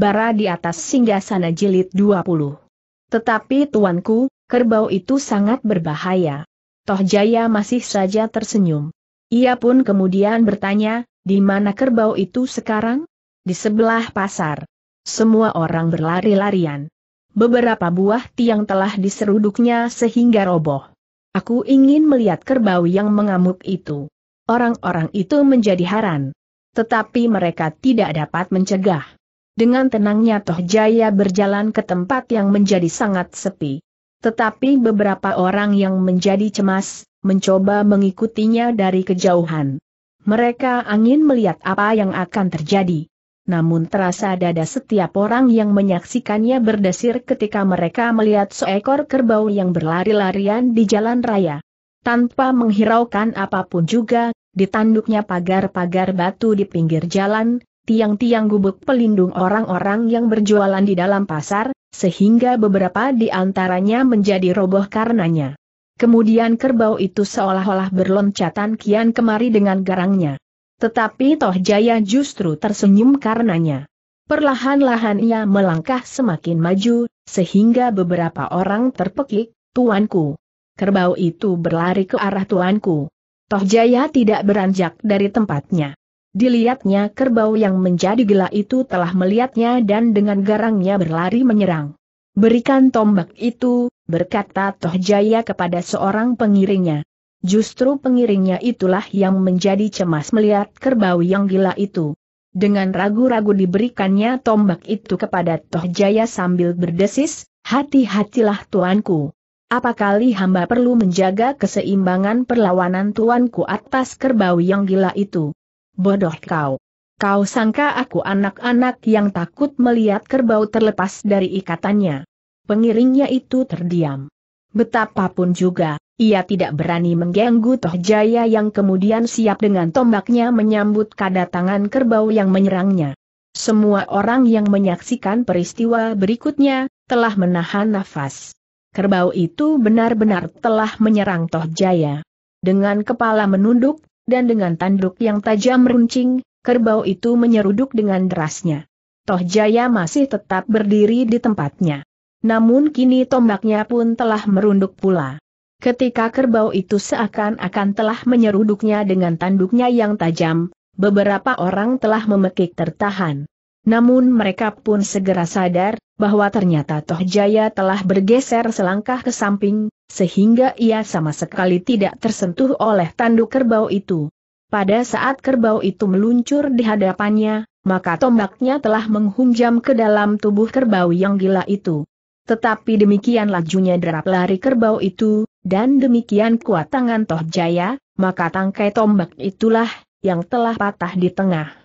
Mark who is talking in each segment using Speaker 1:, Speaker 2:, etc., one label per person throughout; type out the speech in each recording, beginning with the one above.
Speaker 1: bara di atas singgah sana jilid 20. Tetapi tuanku, kerbau itu sangat berbahaya. Toh Jaya masih saja tersenyum. Ia pun kemudian bertanya, di mana kerbau itu sekarang? Di sebelah pasar. Semua orang berlari-larian. Beberapa buah tiang telah diseruduknya sehingga roboh. Aku ingin melihat kerbau yang mengamuk itu. Orang-orang itu menjadi haran. Tetapi mereka tidak dapat mencegah. Dengan tenangnya Toh Jaya berjalan ke tempat yang menjadi sangat sepi. Tetapi beberapa orang yang menjadi cemas, mencoba mengikutinya dari kejauhan. Mereka angin melihat apa yang akan terjadi. Namun terasa dada setiap orang yang menyaksikannya berdesir ketika mereka melihat seekor kerbau yang berlari-larian di jalan raya. Tanpa menghiraukan apapun juga, ditanduknya pagar-pagar batu di pinggir jalan, tiang-tiang gubuk pelindung orang-orang yang berjualan di dalam pasar, sehingga beberapa di antaranya menjadi roboh karenanya. Kemudian kerbau itu seolah-olah berloncatan kian kemari dengan garangnya. Tetapi Toh Jaya justru tersenyum karenanya. Perlahan-lahan ia melangkah semakin maju, sehingga beberapa orang terpekik, Tuanku. Kerbau itu berlari ke arah Tuanku. Toh Jaya tidak beranjak dari tempatnya. Dilihatnya kerbau yang menjadi gila itu telah melihatnya dan dengan garangnya berlari menyerang. Berikan tombak itu, berkata Tohjaya kepada seorang pengiringnya. Justru pengiringnya itulah yang menjadi cemas melihat kerbau yang gila itu. Dengan ragu-ragu diberikannya tombak itu kepada Tohjaya sambil berdesis, hati-hatilah tuanku. Apakali hamba perlu menjaga keseimbangan perlawanan tuanku atas kerbau yang gila itu? Bodoh kau. Kau sangka aku anak-anak yang takut melihat kerbau terlepas dari ikatannya. Pengiringnya itu terdiam. Betapapun juga, ia tidak berani mengganggu Toh Jaya yang kemudian siap dengan tombaknya menyambut kedatangan kerbau yang menyerangnya. Semua orang yang menyaksikan peristiwa berikutnya, telah menahan nafas. Kerbau itu benar-benar telah menyerang Toh Jaya. Dengan kepala menunduk, dan dengan tanduk yang tajam runcing, kerbau itu menyeruduk dengan derasnya. Toh Jaya masih tetap berdiri di tempatnya. Namun kini tombaknya pun telah merunduk pula. Ketika kerbau itu seakan-akan telah menyeruduknya dengan tanduknya yang tajam, beberapa orang telah memekik tertahan. Namun mereka pun segera sadar, bahwa ternyata Toh Jaya telah bergeser selangkah ke samping, sehingga ia sama sekali tidak tersentuh oleh tanduk kerbau itu. Pada saat kerbau itu meluncur di hadapannya, maka tombaknya telah menghunjam ke dalam tubuh kerbau yang gila itu. Tetapi demikian lajunya derap lari kerbau itu, dan demikian kuat tangan Toh Jaya, maka tangkai tombak itulah, yang telah patah di tengah.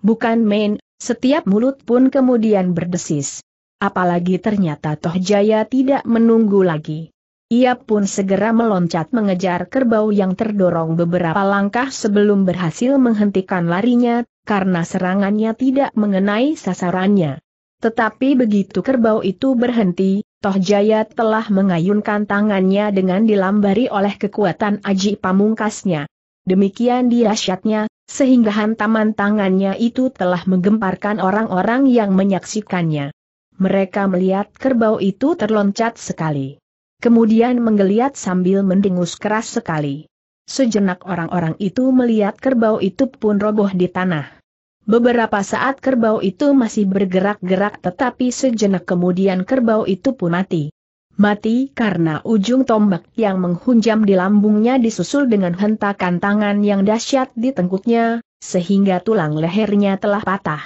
Speaker 1: Bukan main, setiap mulut pun kemudian berdesis. Apalagi ternyata Toh Jaya tidak menunggu lagi. Ia pun segera meloncat mengejar kerbau yang terdorong beberapa langkah sebelum berhasil menghentikan larinya, karena serangannya tidak mengenai sasarannya. Tetapi begitu kerbau itu berhenti, Toh Jaya telah mengayunkan tangannya dengan dilambari oleh kekuatan aji pamungkasnya. Demikian dirasyatnya, sehingga hantaman tangannya itu telah menggemparkan orang-orang yang menyaksikannya. Mereka melihat kerbau itu terloncat sekali. Kemudian menggeliat sambil mendengus keras sekali. Sejenak orang-orang itu melihat kerbau itu pun roboh di tanah. Beberapa saat kerbau itu masih bergerak-gerak tetapi sejenak kemudian kerbau itu pun mati mati karena ujung tombak yang menghunjam di lambungnya disusul dengan hentakan tangan yang dahsyat di tengkuknya, sehingga tulang lehernya telah patah.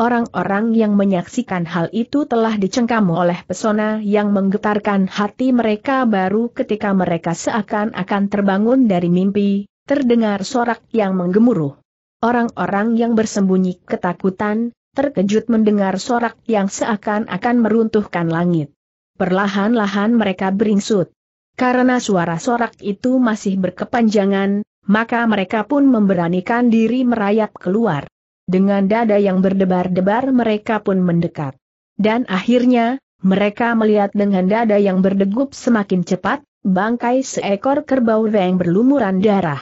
Speaker 1: Orang-orang yang menyaksikan hal itu telah dicengkam oleh pesona yang menggetarkan hati mereka baru ketika mereka seakan-akan terbangun dari mimpi, terdengar sorak yang menggemuruh. Orang-orang yang bersembunyi ketakutan, terkejut mendengar sorak yang seakan-akan meruntuhkan langit. Perlahan-lahan mereka beringsut. Karena suara sorak itu masih berkepanjangan, maka mereka pun memberanikan diri merayap keluar. Dengan dada yang berdebar-debar mereka pun mendekat. Dan akhirnya, mereka melihat dengan dada yang berdegup semakin cepat, bangkai seekor kerbau yang berlumuran darah.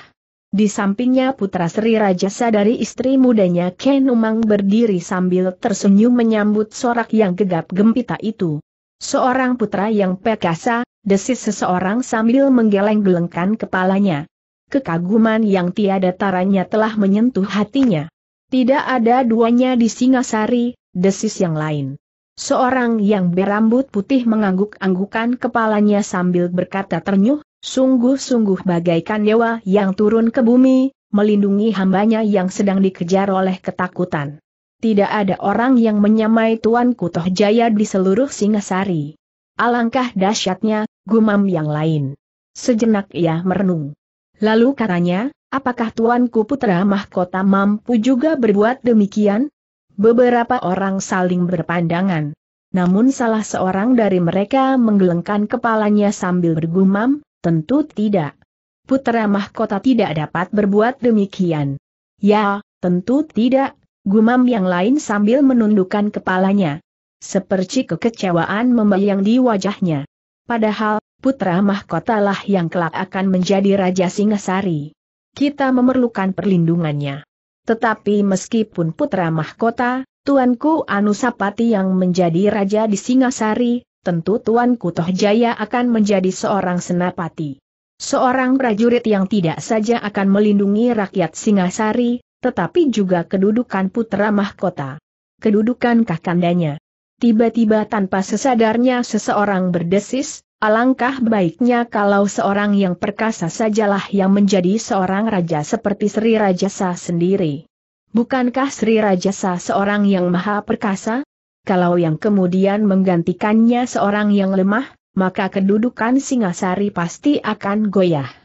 Speaker 1: Di sampingnya putra Sri Rajasa dari istri mudanya Ken Umang berdiri sambil tersenyum menyambut sorak yang gegap gempita itu. Seorang putra yang perkasa, desis seseorang sambil menggeleng-gelengkan kepalanya. Kekaguman yang tiada taranya telah menyentuh hatinya. Tidak ada duanya di Singasari, desis yang lain. Seorang yang berambut putih mengangguk-anggukan kepalanya sambil berkata ternyuh, sungguh-sungguh bagaikan dewa yang turun ke bumi, melindungi hambanya yang sedang dikejar oleh ketakutan. Tidak ada orang yang menyamai Tuan Kutoh Jaya di seluruh Singasari. Alangkah dahsyatnya, gumam yang lain. Sejenak ia merenung. Lalu katanya, apakah Tuanku Putra Mahkota mampu juga berbuat demikian? Beberapa orang saling berpandangan. Namun salah seorang dari mereka menggelengkan kepalanya sambil bergumam, tentu tidak. Putra Mahkota tidak dapat berbuat demikian. Ya, tentu tidak, Gumam yang lain sambil menundukkan kepalanya. Seperti kekecewaan membayang di wajahnya. Padahal, putra mahkotalah yang kelak akan menjadi Raja Singasari. Kita memerlukan perlindungannya. Tetapi meskipun putra mahkota, Tuanku Anusapati yang menjadi raja di Singasari, tentu Tuanku Tohjaya akan menjadi seorang senapati. Seorang prajurit yang tidak saja akan melindungi rakyat Singasari, tetapi juga kedudukan putra mahkota. Kedudukan kakandanya. Tiba-tiba tanpa sesadarnya seseorang berdesis, alangkah baiknya kalau seorang yang perkasa sajalah yang menjadi seorang raja seperti Sri Rajasa sendiri. Bukankah Sri Rajasa seorang yang maha perkasa? Kalau yang kemudian menggantikannya seorang yang lemah, maka kedudukan Singasari pasti akan goyah.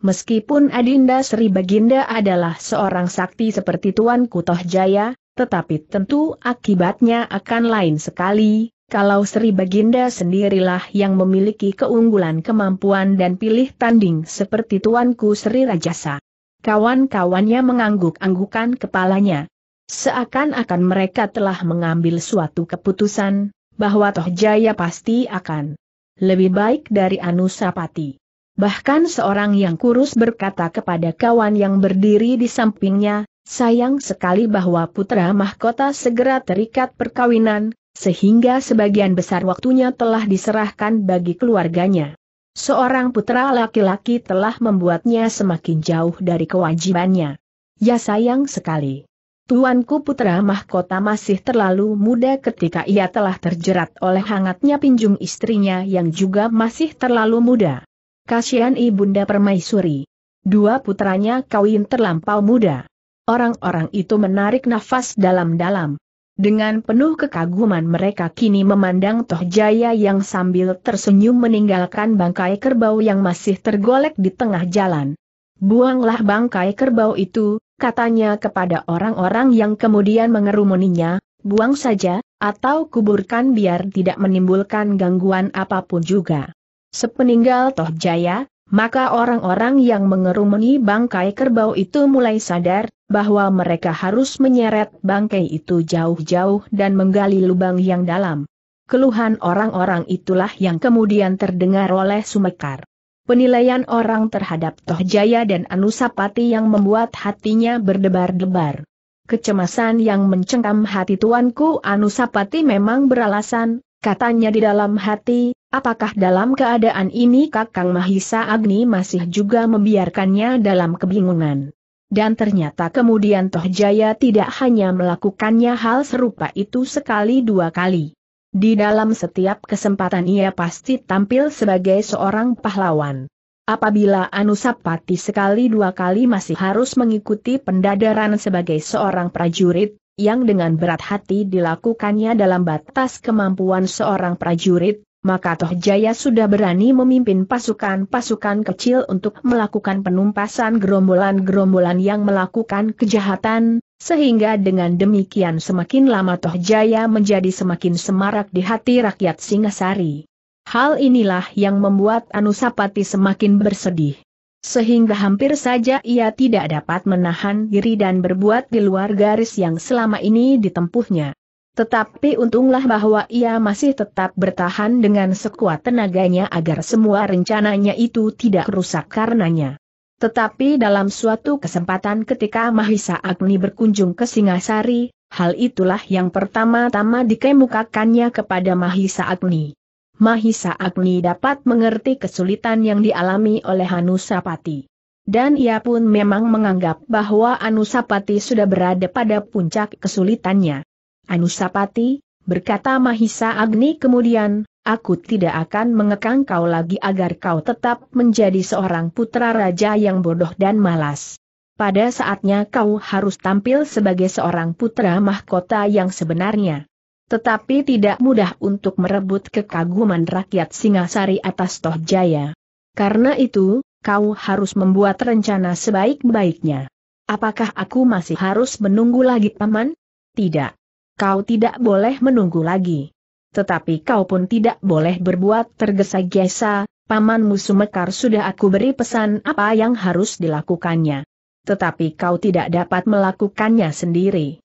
Speaker 1: Meskipun Adinda Sri Baginda adalah seorang sakti seperti Tuan Kutoh Jaya, tetapi tentu akibatnya akan lain sekali, kalau Sri Baginda sendirilah yang memiliki keunggulan kemampuan dan pilih tanding seperti Tuanku Sri Rajasa. Kawan-kawannya mengangguk-anggukan kepalanya. Seakan-akan mereka telah mengambil suatu keputusan, bahwa Toh Jaya pasti akan lebih baik dari Anusapati. Bahkan seorang yang kurus berkata kepada kawan yang berdiri di sampingnya, sayang sekali bahwa putra mahkota segera terikat perkawinan, sehingga sebagian besar waktunya telah diserahkan bagi keluarganya. Seorang putra laki-laki telah membuatnya semakin jauh dari kewajibannya. Ya sayang sekali. Tuanku putra mahkota masih terlalu muda ketika ia telah terjerat oleh hangatnya pinjung istrinya yang juga masih terlalu muda. Kasihan Ibunda Permaisuri. Dua putranya kawin terlampau muda. Orang-orang itu menarik nafas dalam-dalam. Dengan penuh kekaguman mereka kini memandang Toh Jaya yang sambil tersenyum meninggalkan bangkai kerbau yang masih tergolek di tengah jalan. Buanglah bangkai kerbau itu, katanya kepada orang-orang yang kemudian mengerumuninya, buang saja, atau kuburkan biar tidak menimbulkan gangguan apapun juga. Sepeninggal Toh Jaya, maka orang-orang yang mengerumuni bangkai kerbau itu mulai sadar, bahwa mereka harus menyeret bangkai itu jauh-jauh dan menggali lubang yang dalam. Keluhan orang-orang itulah yang kemudian terdengar oleh Sumekar. Penilaian orang terhadap Toh Jaya dan Anusapati yang membuat hatinya berdebar-debar. Kecemasan yang mencengkam hati tuanku Anusapati memang beralasan, Katanya di dalam hati, apakah dalam keadaan ini Kakang Mahisa Agni masih juga membiarkannya dalam kebingungan. Dan ternyata kemudian Tohjaya tidak hanya melakukannya hal serupa itu sekali dua kali. Di dalam setiap kesempatan ia pasti tampil sebagai seorang pahlawan. Apabila Anusapati sekali dua kali masih harus mengikuti pendadaran sebagai seorang prajurit, yang dengan berat hati dilakukannya dalam batas kemampuan seorang prajurit, maka Toh Jaya sudah berani memimpin pasukan-pasukan kecil untuk melakukan penumpasan gerombolan-gerombolan yang melakukan kejahatan, sehingga dengan demikian semakin lama Toh Jaya menjadi semakin semarak di hati rakyat Singasari. Hal inilah yang membuat Anusapati semakin bersedih sehingga hampir saja ia tidak dapat menahan diri dan berbuat di luar garis yang selama ini ditempuhnya. Tetapi untunglah bahwa ia masih tetap bertahan dengan sekuat tenaganya agar semua rencananya itu tidak rusak karenanya. Tetapi dalam suatu kesempatan ketika Mahisa Agni berkunjung ke Singasari, hal itulah yang pertama-tama dikemukakannya kepada Mahisa Agni. Mahisa Agni dapat mengerti kesulitan yang dialami oleh Anusapati. Dan ia pun memang menganggap bahwa Anusapati sudah berada pada puncak kesulitannya. Anusapati, berkata Mahisa Agni kemudian, aku tidak akan mengekang kau lagi agar kau tetap menjadi seorang putra raja yang bodoh dan malas. Pada saatnya kau harus tampil sebagai seorang putra mahkota yang sebenarnya. Tetapi tidak mudah untuk merebut kekaguman rakyat Singasari atas Toh Jaya. Karena itu, kau harus membuat rencana sebaik-baiknya. Apakah aku masih harus menunggu lagi paman? Tidak. Kau tidak boleh menunggu lagi. Tetapi kau pun tidak boleh berbuat tergesa-gesa, Paman Musuh Mekar sudah aku beri pesan apa yang harus dilakukannya. Tetapi kau tidak dapat melakukannya sendiri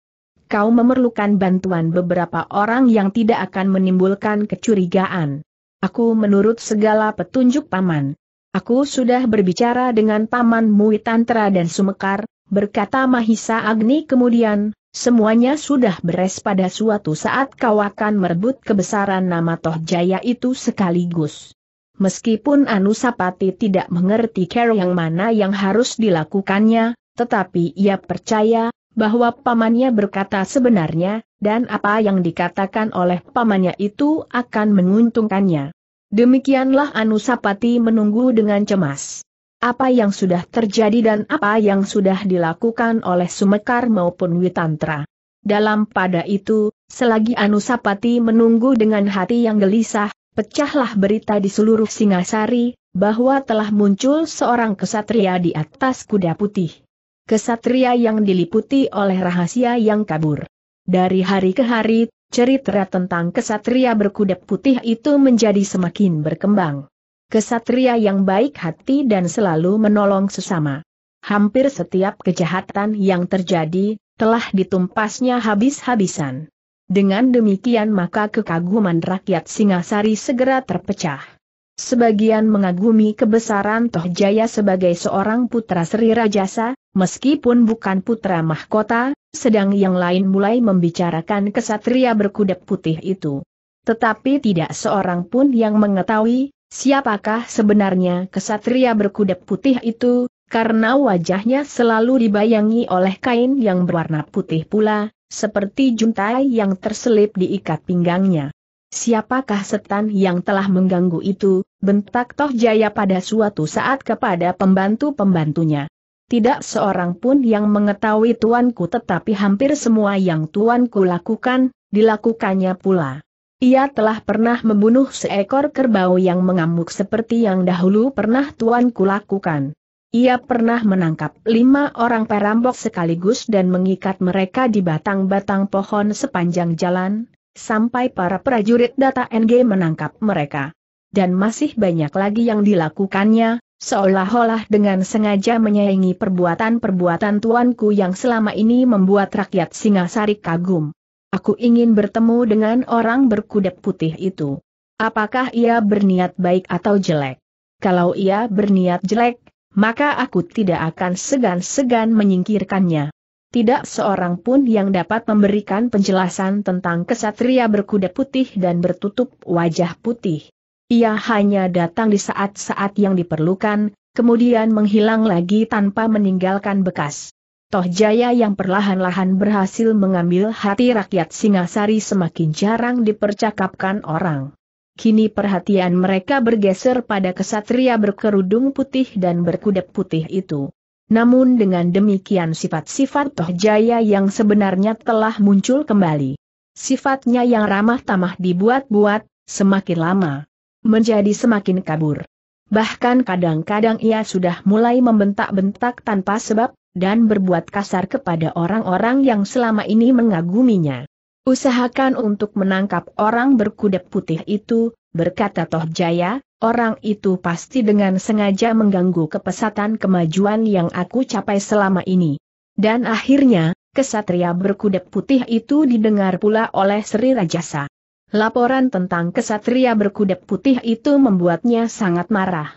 Speaker 1: kau memerlukan bantuan beberapa orang yang tidak akan menimbulkan kecurigaan. Aku menurut segala petunjuk paman. Aku sudah berbicara dengan paman Mui Tantra dan Sumekar, berkata Mahisa Agni kemudian, semuanya sudah beres pada suatu saat kau akan merebut kebesaran nama Toh Jaya itu sekaligus. Meskipun Anusapati tidak mengerti care yang mana yang harus dilakukannya, tetapi ia percaya, bahwa pamannya berkata sebenarnya, dan apa yang dikatakan oleh pamannya itu akan menguntungkannya. Demikianlah Anusapati menunggu dengan cemas. Apa yang sudah terjadi dan apa yang sudah dilakukan oleh Sumekar maupun Witantra. Dalam pada itu, selagi Anusapati menunggu dengan hati yang gelisah, pecahlah berita di seluruh Singasari, bahwa telah muncul seorang kesatria di atas kuda putih kesatria yang diliputi oleh rahasia yang kabur. Dari hari ke hari, cerita tentang kesatria berkuda putih itu menjadi semakin berkembang. Kesatria yang baik hati dan selalu menolong sesama. Hampir setiap kejahatan yang terjadi, telah ditumpasnya habis-habisan. Dengan demikian maka kekaguman rakyat Singasari segera terpecah. Sebagian mengagumi kebesaran Toh Jaya sebagai seorang putra Sri Rajasa, meskipun bukan putra mahkota, sedang yang lain mulai membicarakan kesatria berkuda putih itu. Tetapi tidak seorang pun yang mengetahui, siapakah sebenarnya kesatria berkuda putih itu, karena wajahnya selalu dibayangi oleh kain yang berwarna putih pula, seperti juntai yang terselip diikat pinggangnya. Siapakah setan yang telah mengganggu itu, bentak Toh Jaya pada suatu saat kepada pembantu-pembantunya. Tidak seorang pun yang mengetahui tuanku tetapi hampir semua yang tuanku lakukan, dilakukannya pula. Ia telah pernah membunuh seekor kerbau yang mengamuk seperti yang dahulu pernah tuanku lakukan. Ia pernah menangkap lima orang perampok sekaligus dan mengikat mereka di batang-batang pohon sepanjang jalan, sampai para prajurit data NG menangkap mereka. Dan masih banyak lagi yang dilakukannya, seolah-olah dengan sengaja menyaingi perbuatan-perbuatan tuanku yang selama ini membuat rakyat Singasari kagum. Aku ingin bertemu dengan orang berkuda putih itu. Apakah ia berniat baik atau jelek? Kalau ia berniat jelek, maka aku tidak akan segan-segan menyingkirkannya tidak seorang pun yang dapat memberikan penjelasan tentang kesatria berkuda putih dan bertutup wajah putih. Ia hanya datang di saat-saat yang diperlukan, kemudian menghilang lagi tanpa meninggalkan bekas. Toh Jaya yang perlahan-lahan berhasil mengambil hati rakyat Singasari semakin jarang dipercakapkan orang. Kini perhatian mereka bergeser pada kesatria berkerudung putih dan berkuda putih itu. Namun dengan demikian sifat-sifat Toh Jaya yang sebenarnya telah muncul kembali. Sifatnya yang ramah tamah dibuat-buat, semakin lama menjadi semakin kabur. Bahkan kadang-kadang ia sudah mulai membentak-bentak tanpa sebab, dan berbuat kasar kepada orang-orang yang selama ini mengaguminya. Usahakan untuk menangkap orang berkuda putih itu, berkata Toh Jaya, Orang itu pasti dengan sengaja mengganggu kepesatan kemajuan yang aku capai selama ini. Dan akhirnya, kesatria berkuda putih itu didengar pula oleh Sri Rajasa. Laporan tentang kesatria berkuda putih itu membuatnya sangat marah.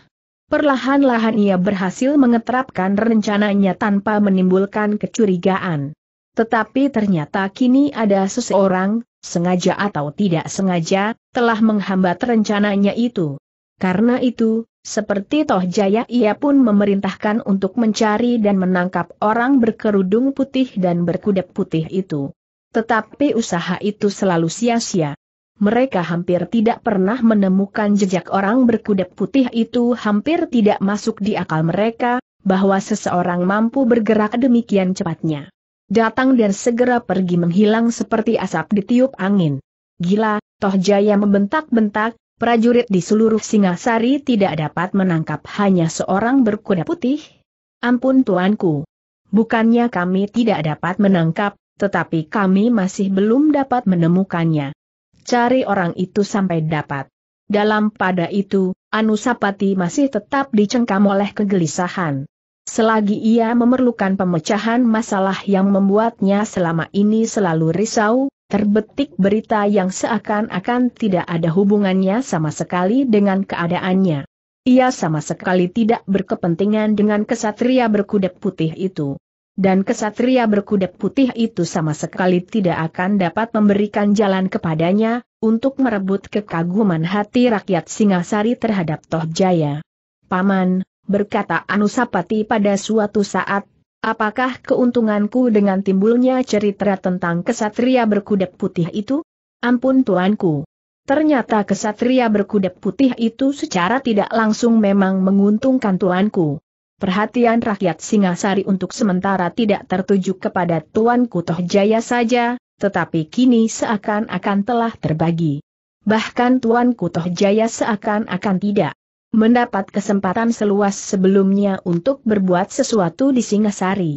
Speaker 1: Perlahan-lahan ia berhasil mengeterapkan rencananya tanpa menimbulkan kecurigaan. Tetapi ternyata kini ada seseorang, sengaja atau tidak sengaja, telah menghambat rencananya itu. Karena itu, seperti Toh Jaya ia pun memerintahkan untuk mencari dan menangkap orang berkerudung putih dan berkuda putih itu. Tetapi usaha itu selalu sia-sia. Mereka hampir tidak pernah menemukan jejak orang berkuda putih itu hampir tidak masuk di akal mereka, bahwa seseorang mampu bergerak demikian cepatnya. Datang dan segera pergi menghilang seperti asap ditiup angin. Gila, Toh Jaya membentak-bentak, prajurit di seluruh Singasari tidak dapat menangkap hanya seorang berkuda putih? Ampun tuanku. Bukannya kami tidak dapat menangkap, tetapi kami masih belum dapat menemukannya. Cari orang itu sampai dapat. Dalam pada itu, Anusapati masih tetap dicengkam oleh kegelisahan. Selagi ia memerlukan pemecahan masalah yang membuatnya selama ini selalu risau, terbetik berita yang seakan-akan tidak ada hubungannya sama sekali dengan keadaannya. Ia sama sekali tidak berkepentingan dengan kesatria berkuda putih itu. Dan kesatria berkuda putih itu sama sekali tidak akan dapat memberikan jalan kepadanya, untuk merebut kekaguman hati rakyat Singasari terhadap Toh Jaya. Paman, berkata Anusapati pada suatu saat, apakah keuntunganku dengan timbulnya cerita tentang kesatria berkuda putih itu? Ampun tuanku. Ternyata kesatria berkuda putih itu secara tidak langsung memang menguntungkan tuanku. Perhatian rakyat Singasari untuk sementara tidak tertuju kepada tuanku Toh Jaya saja, tetapi kini seakan-akan telah terbagi. Bahkan tuanku Toh Jaya seakan-akan tidak mendapat kesempatan seluas sebelumnya untuk berbuat sesuatu di Singasari.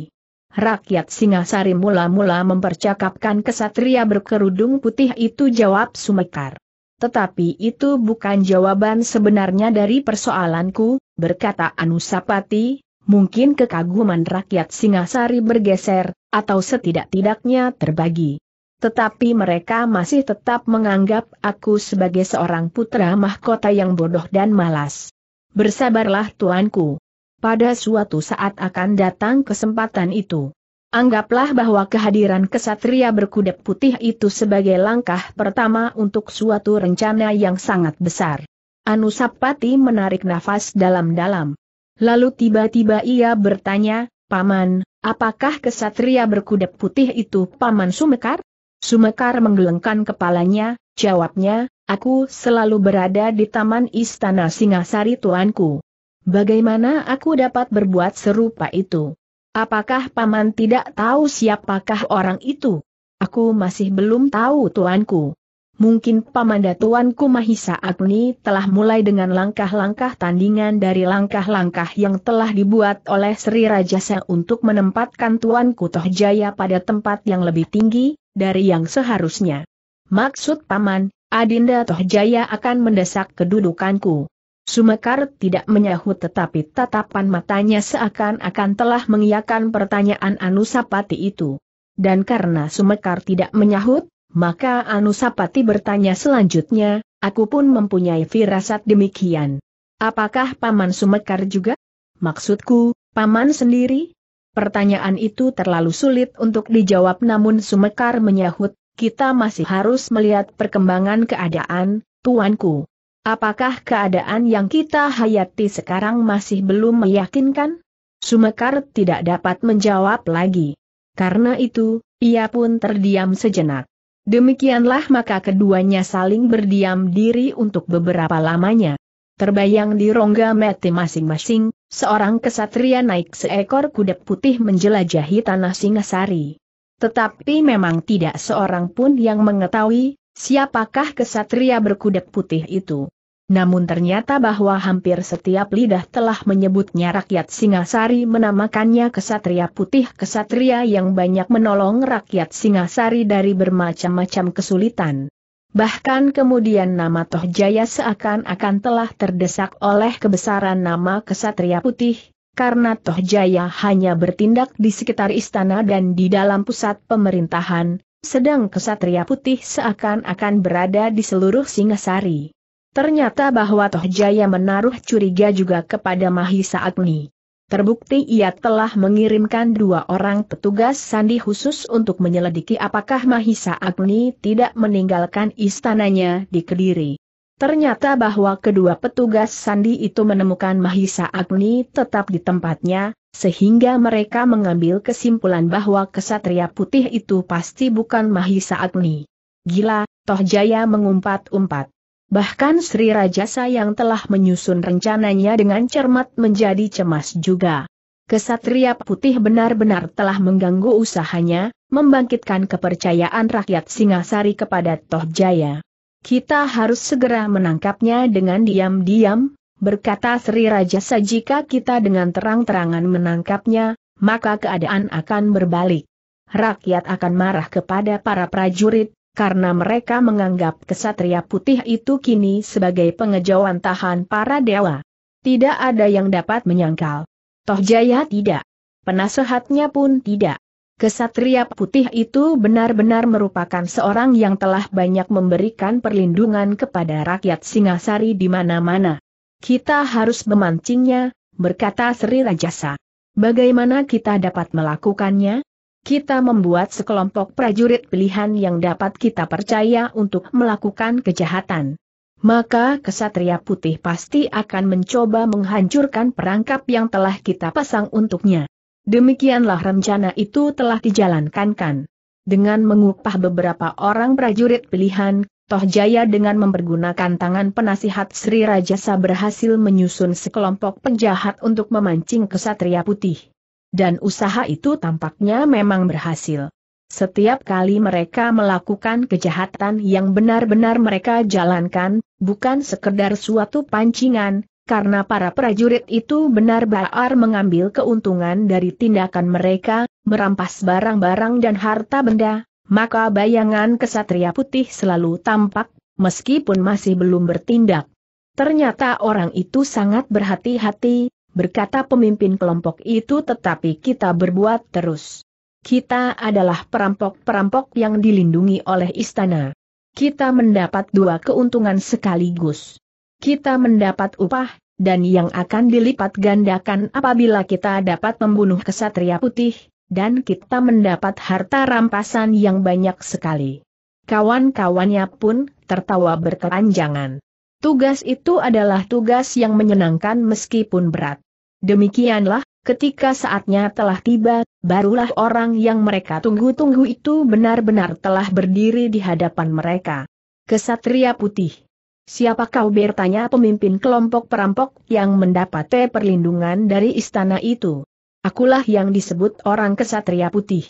Speaker 1: Rakyat Singasari mula-mula mempercakapkan kesatria berkerudung putih itu jawab Sumekar. Tetapi itu bukan jawaban sebenarnya dari persoalanku, berkata Anusapati, mungkin kekaguman rakyat Singasari bergeser, atau setidak-tidaknya terbagi. Tetapi mereka masih tetap menganggap aku sebagai seorang putra mahkota yang bodoh dan malas. Bersabarlah tuanku. Pada suatu saat akan datang kesempatan itu. Anggaplah bahwa kehadiran kesatria berkuda putih itu sebagai langkah pertama untuk suatu rencana yang sangat besar. Anusapati menarik nafas dalam-dalam. Lalu tiba-tiba ia bertanya, Paman, apakah kesatria berkuda putih itu Paman Sumekar? Sumekar menggelengkan kepalanya, jawabnya, aku selalu berada di taman istana Singasari tuanku. Bagaimana aku dapat berbuat serupa itu? Apakah paman tidak tahu siapakah orang itu? Aku masih belum tahu tuanku. Mungkin paman dan Tuanku Mahisa Agni telah mulai dengan langkah-langkah tandingan dari langkah-langkah yang telah dibuat oleh Sri Rajasa untuk menempatkan Tuanku Tohjaya pada tempat yang lebih tinggi, dari yang seharusnya. Maksud Paman, Adinda Tohjaya akan mendesak kedudukanku. Sumekar tidak menyahut tetapi tatapan matanya seakan-akan telah mengiyakan pertanyaan Anusapati itu. Dan karena Sumekar tidak menyahut, maka Anusapati bertanya selanjutnya, aku pun mempunyai firasat demikian. Apakah Paman Sumekar juga? Maksudku, Paman sendiri? Pertanyaan itu terlalu sulit untuk dijawab namun Sumekar menyahut, kita masih harus melihat perkembangan keadaan, tuanku. Apakah keadaan yang kita hayati sekarang masih belum meyakinkan? Sumekar tidak dapat menjawab lagi. Karena itu, ia pun terdiam sejenak. Demikianlah maka keduanya saling berdiam diri untuk beberapa lamanya. Terbayang di rongga mati masing-masing, seorang kesatria naik seekor kuda putih menjelajahi tanah Singasari. Tetapi memang tidak seorang pun yang mengetahui, siapakah kesatria berkuda putih itu. Namun ternyata bahwa hampir setiap lidah telah menyebutnya rakyat Singasari menamakannya kesatria putih kesatria yang banyak menolong rakyat Singasari dari bermacam-macam kesulitan. Bahkan kemudian nama Tohjaya seakan-akan telah terdesak oleh kebesaran nama kesatria putih, karena Tohjaya hanya bertindak di sekitar istana dan di dalam pusat pemerintahan, sedang kesatria putih seakan-akan berada di seluruh Singasari. Ternyata bahwa Tohjaya menaruh curiga juga kepada Mahisa Agni. Terbukti ia telah mengirimkan dua orang petugas sandi khusus untuk menyelidiki apakah Mahisa Agni tidak meninggalkan istananya di Kediri. Ternyata bahwa kedua petugas sandi itu menemukan Mahisa Agni tetap di tempatnya, sehingga mereka mengambil kesimpulan bahwa kesatria putih itu pasti bukan Mahisa Agni. Gila, Toh Jaya mengumpat-umpat. Bahkan Sri Rajasa yang telah menyusun rencananya dengan cermat menjadi cemas juga. Kesatria putih benar-benar telah mengganggu usahanya, membangkitkan kepercayaan rakyat Singasari kepada Toh Jaya. Kita harus segera menangkapnya dengan diam-diam, berkata Sri Rajasa jika kita dengan terang-terangan menangkapnya, maka keadaan akan berbalik. Rakyat akan marah kepada para prajurit, karena mereka menganggap kesatria putih itu kini sebagai pengejauhan tahan para dewa. Tidak ada yang dapat menyangkal. Toh Jaya tidak. Penasehatnya pun tidak. Kesatria putih itu benar-benar merupakan seorang yang telah banyak memberikan perlindungan kepada rakyat Singasari di mana-mana. Kita harus memancingnya, berkata Sri Rajasa. Bagaimana kita dapat melakukannya? kita membuat sekelompok prajurit pilihan yang dapat kita percaya untuk melakukan kejahatan. Maka kesatria putih pasti akan mencoba menghancurkan perangkap yang telah kita pasang untuknya. Demikianlah rencana itu telah dijalankan. Dengan mengupah beberapa orang prajurit pilihan, Toh Jaya dengan mempergunakan tangan penasihat Sri Rajasa berhasil menyusun sekelompok penjahat untuk memancing kesatria putih dan usaha itu tampaknya memang berhasil. Setiap kali mereka melakukan kejahatan yang benar-benar mereka jalankan, bukan sekedar suatu pancingan, karena para prajurit itu benar-benar mengambil keuntungan dari tindakan mereka, merampas barang-barang dan harta benda, maka bayangan kesatria putih selalu tampak, meskipun masih belum bertindak. Ternyata orang itu sangat berhati-hati, berkata pemimpin kelompok itu tetapi kita berbuat terus. Kita adalah perampok-perampok yang dilindungi oleh istana. Kita mendapat dua keuntungan sekaligus. Kita mendapat upah, dan yang akan dilipat gandakan apabila kita dapat membunuh kesatria putih, dan kita mendapat harta rampasan yang banyak sekali. Kawan-kawannya pun tertawa berkeranjangan Tugas itu adalah tugas yang menyenangkan meskipun berat. Demikianlah, ketika saatnya telah tiba, barulah orang yang mereka tunggu-tunggu itu benar-benar telah berdiri di hadapan mereka. Kesatria Putih. Siapa kau bertanya pemimpin kelompok perampok yang mendapat perlindungan dari istana itu? Akulah yang disebut orang kesatria putih.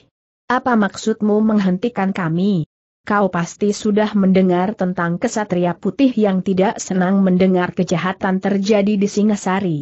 Speaker 1: Apa maksudmu menghentikan kami? kau pasti sudah mendengar tentang kesatria putih yang tidak senang mendengar kejahatan terjadi di Singasari.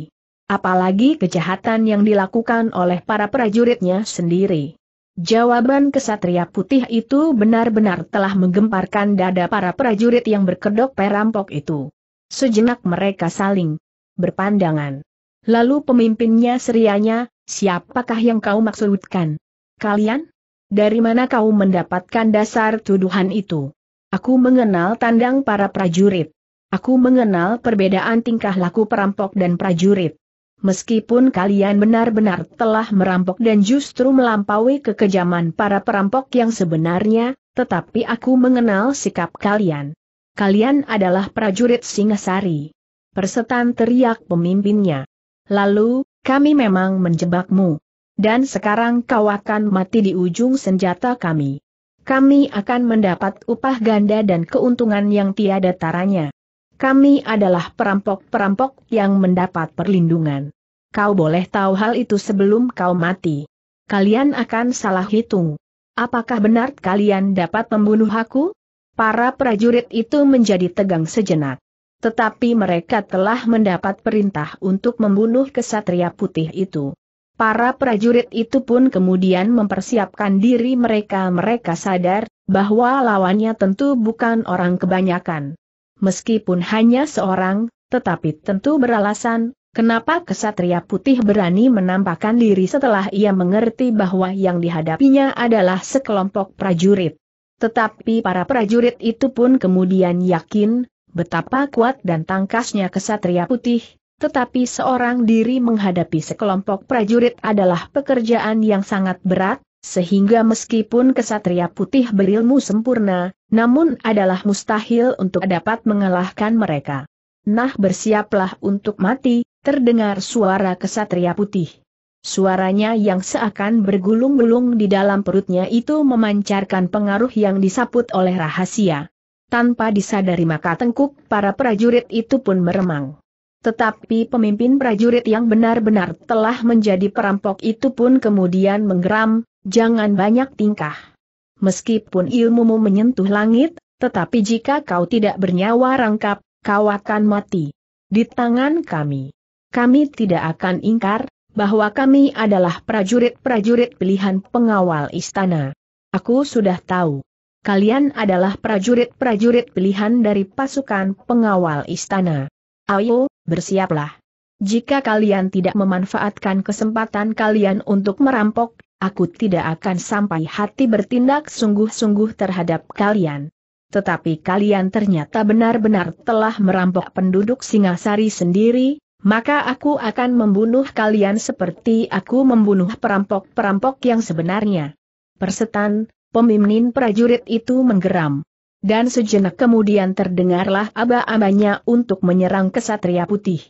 Speaker 1: Apalagi kejahatan yang dilakukan oleh para prajuritnya sendiri. Jawaban kesatria putih itu benar-benar telah menggemparkan dada para prajurit yang berkedok perampok itu. Sejenak mereka saling berpandangan. Lalu pemimpinnya serianya, siapakah yang kau maksudkan? Kalian? Dari mana kau mendapatkan dasar tuduhan itu? Aku mengenal tandang para prajurit. Aku mengenal perbedaan tingkah laku perampok dan prajurit. Meskipun kalian benar-benar telah merampok dan justru melampaui kekejaman para perampok yang sebenarnya, tetapi aku mengenal sikap kalian. Kalian adalah prajurit Singasari. Persetan teriak pemimpinnya. Lalu, kami memang menjebakmu dan sekarang kau akan mati di ujung senjata kami. Kami akan mendapat upah ganda dan keuntungan yang tiada taranya. Kami adalah perampok-perampok yang mendapat perlindungan. Kau boleh tahu hal itu sebelum kau mati. Kalian akan salah hitung. Apakah benar kalian dapat membunuh aku? Para prajurit itu menjadi tegang sejenak. Tetapi mereka telah mendapat perintah untuk membunuh kesatria putih itu. Para prajurit itu pun kemudian mempersiapkan diri mereka mereka sadar, bahwa lawannya tentu bukan orang kebanyakan. Meskipun hanya seorang, tetapi tentu beralasan, kenapa kesatria putih berani menampakkan diri setelah ia mengerti bahwa yang dihadapinya adalah sekelompok prajurit. Tetapi para prajurit itu pun kemudian yakin, betapa kuat dan tangkasnya kesatria putih, tetapi seorang diri menghadapi sekelompok prajurit adalah pekerjaan yang sangat berat, sehingga meskipun kesatria putih berilmu sempurna, namun adalah mustahil untuk dapat mengalahkan mereka. Nah bersiaplah untuk mati, terdengar suara kesatria putih. Suaranya yang seakan bergulung-gulung di dalam perutnya itu memancarkan pengaruh yang disaput oleh rahasia. Tanpa disadari maka tengkuk para prajurit itu pun meremang. Tetapi pemimpin prajurit yang benar-benar telah menjadi perampok itu pun kemudian menggeram, jangan banyak tingkah. Meskipun ilmumu menyentuh langit, tetapi jika kau tidak bernyawa rangkap, kau akan mati. Di tangan kami. Kami tidak akan ingkar, bahwa kami adalah prajurit-prajurit pilihan pengawal istana. Aku sudah tahu. Kalian adalah prajurit-prajurit pilihan dari pasukan pengawal istana. Ayo, Bersiaplah. Jika kalian tidak memanfaatkan kesempatan kalian untuk merampok, aku tidak akan sampai hati bertindak sungguh-sungguh terhadap kalian. Tetapi kalian ternyata benar-benar telah merampok penduduk Singasari sendiri, maka aku akan membunuh kalian seperti aku membunuh perampok-perampok yang sebenarnya. Persetan, pemimpin prajurit itu menggeram dan sejenak kemudian terdengarlah aba-abanya untuk menyerang kesatria putih.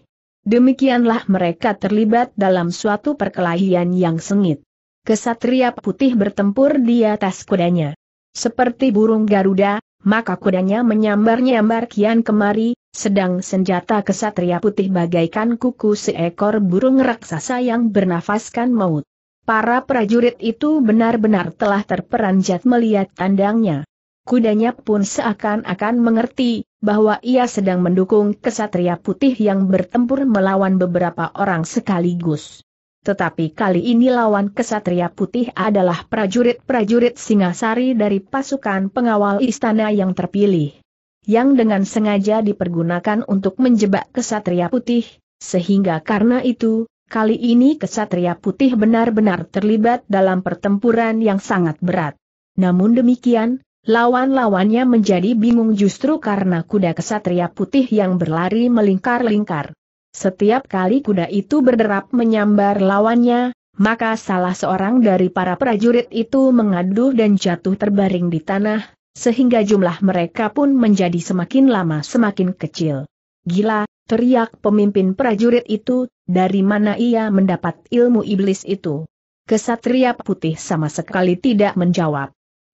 Speaker 1: Demikianlah mereka terlibat dalam suatu perkelahian yang sengit. Kesatria putih bertempur di atas kudanya. Seperti burung Garuda, maka kudanya menyambar-nyambar kian kemari, sedang senjata kesatria putih bagaikan kuku seekor burung raksasa yang bernafaskan maut. Para prajurit itu benar-benar telah terperanjat melihat tandangnya kudanya pun seakan-akan mengerti bahwa ia sedang mendukung kesatria putih yang bertempur melawan beberapa orang sekaligus. Tetapi kali ini lawan kesatria putih adalah prajurit-prajurit Singasari dari pasukan pengawal istana yang terpilih. Yang dengan sengaja dipergunakan untuk menjebak kesatria putih, sehingga karena itu, kali ini kesatria putih benar-benar terlibat dalam pertempuran yang sangat berat. Namun demikian, Lawan-lawannya menjadi bingung justru karena kuda kesatria putih yang berlari melingkar-lingkar. Setiap kali kuda itu berderap menyambar lawannya, maka salah seorang dari para prajurit itu mengaduh dan jatuh terbaring di tanah, sehingga jumlah mereka pun menjadi semakin lama semakin kecil. Gila, teriak pemimpin prajurit itu, dari mana ia mendapat ilmu iblis itu? Kesatria putih sama sekali tidak menjawab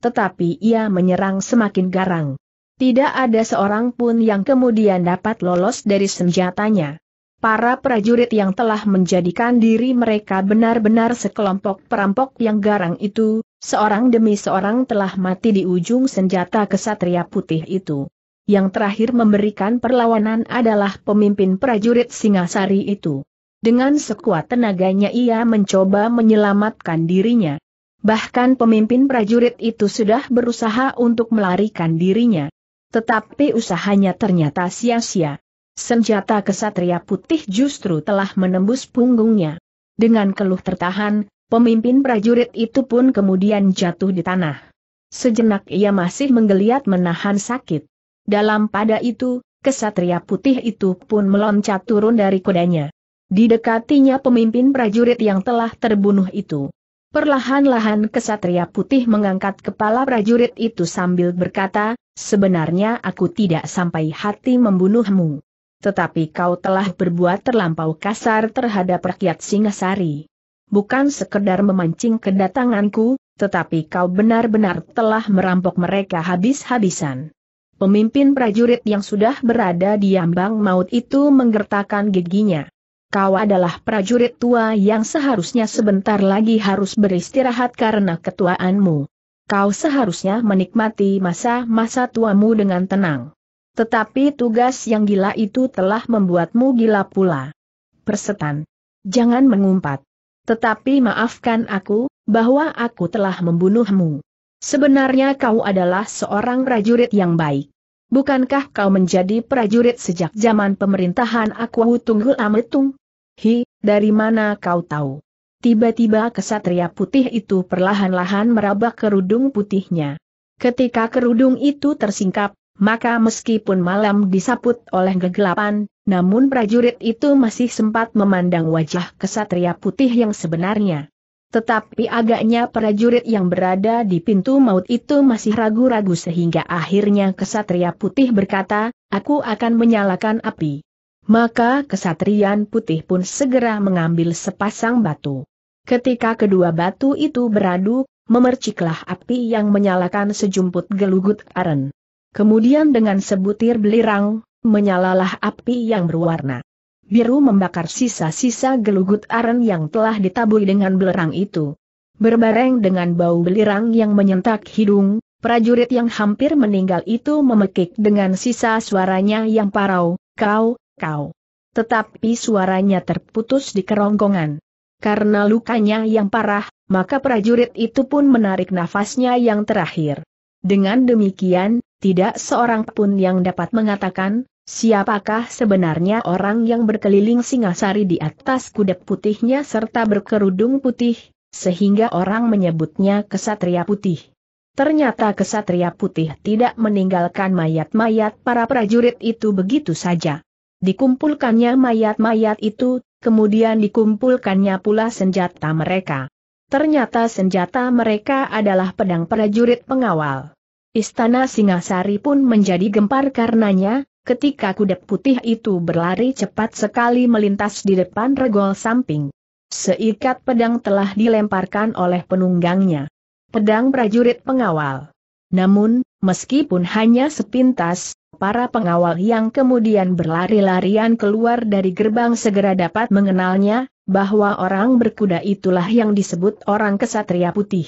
Speaker 1: tetapi ia menyerang semakin garang. Tidak ada seorang pun yang kemudian dapat lolos dari senjatanya. Para prajurit yang telah menjadikan diri mereka benar-benar sekelompok perampok yang garang itu, seorang demi seorang telah mati di ujung senjata kesatria putih itu. Yang terakhir memberikan perlawanan adalah pemimpin prajurit Singasari itu. Dengan sekuat tenaganya ia mencoba menyelamatkan dirinya. Bahkan pemimpin prajurit itu sudah berusaha untuk melarikan dirinya. Tetapi usahanya ternyata sia-sia. Senjata kesatria putih justru telah menembus punggungnya. Dengan keluh tertahan, pemimpin prajurit itu pun kemudian jatuh di tanah. Sejenak ia masih menggeliat menahan sakit. Dalam pada itu, kesatria putih itu pun meloncat turun dari kudanya. Didekatinya pemimpin prajurit yang telah terbunuh itu. Perlahan-lahan kesatria putih mengangkat kepala prajurit itu sambil berkata, sebenarnya aku tidak sampai hati membunuhmu. Tetapi kau telah berbuat terlampau kasar terhadap rakyat Singasari. Bukan sekedar memancing kedatanganku, tetapi kau benar-benar telah merampok mereka habis-habisan. Pemimpin prajurit yang sudah berada di ambang maut itu menggertakkan giginya kau adalah prajurit tua yang seharusnya sebentar lagi harus beristirahat karena ketuaanmu. Kau seharusnya menikmati masa-masa tuamu dengan tenang. Tetapi tugas yang gila itu telah membuatmu gila pula. Persetan. Jangan mengumpat. Tetapi maafkan aku, bahwa aku telah membunuhmu. Sebenarnya kau adalah seorang prajurit yang baik. Bukankah kau menjadi prajurit sejak zaman pemerintahan Aku Tunggu Ametung? Hi, dari mana kau tahu? Tiba-tiba kesatria putih itu perlahan-lahan merabak kerudung putihnya. Ketika kerudung itu tersingkap, maka meskipun malam disaput oleh kegelapan, namun prajurit itu masih sempat memandang wajah kesatria putih yang sebenarnya. Tetapi agaknya prajurit yang berada di pintu maut itu masih ragu-ragu sehingga akhirnya kesatria putih berkata, aku akan menyalakan api. Maka kesatrian putih pun segera mengambil sepasang batu. Ketika kedua batu itu beradu, memerciklah api yang menyalakan sejumput gelugut aren. Kemudian dengan sebutir belirang, menyalalah api yang berwarna biru membakar sisa-sisa gelugut aren yang telah ditaburi dengan belerang itu. Berbareng dengan bau belirang yang menyentak hidung, prajurit yang hampir meninggal itu memekik dengan sisa suaranya yang parau, kau, kau. Tetapi suaranya terputus di kerongkongan. Karena lukanya yang parah, maka prajurit itu pun menarik nafasnya yang terakhir. Dengan demikian, tidak seorang pun yang dapat mengatakan, siapakah sebenarnya orang yang berkeliling Singasari di atas kuda putihnya serta berkerudung putih, sehingga orang menyebutnya kesatria putih. Ternyata kesatria putih tidak meninggalkan mayat-mayat para prajurit itu begitu saja. Dikumpulkannya mayat-mayat itu, kemudian dikumpulkannya pula senjata mereka. Ternyata senjata mereka adalah pedang prajurit pengawal. Istana Singasari pun menjadi gempar karenanya, ketika kuda putih itu berlari cepat sekali melintas di depan regol samping. Seikat pedang telah dilemparkan oleh penunggangnya. Pedang prajurit pengawal. Namun, meskipun hanya sepintas, Para pengawal yang kemudian berlari-larian keluar dari gerbang segera dapat mengenalnya, bahwa orang berkuda itulah yang disebut orang kesatria putih.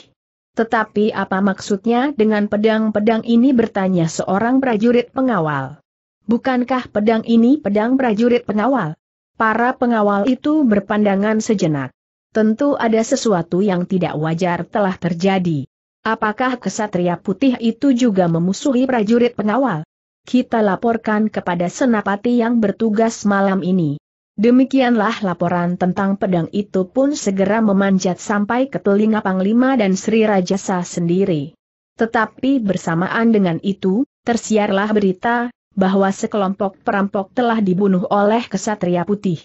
Speaker 1: Tetapi apa maksudnya dengan pedang-pedang ini bertanya seorang prajurit pengawal. Bukankah pedang ini pedang prajurit pengawal? Para pengawal itu berpandangan sejenak. Tentu ada sesuatu yang tidak wajar telah terjadi. Apakah kesatria putih itu juga memusuhi prajurit pengawal? kita laporkan kepada senapati yang bertugas malam ini. Demikianlah laporan tentang pedang itu pun segera memanjat sampai ke telinga Panglima dan Sri Rajasa sendiri. Tetapi bersamaan dengan itu, tersiarlah berita, bahwa sekelompok perampok telah dibunuh oleh kesatria putih.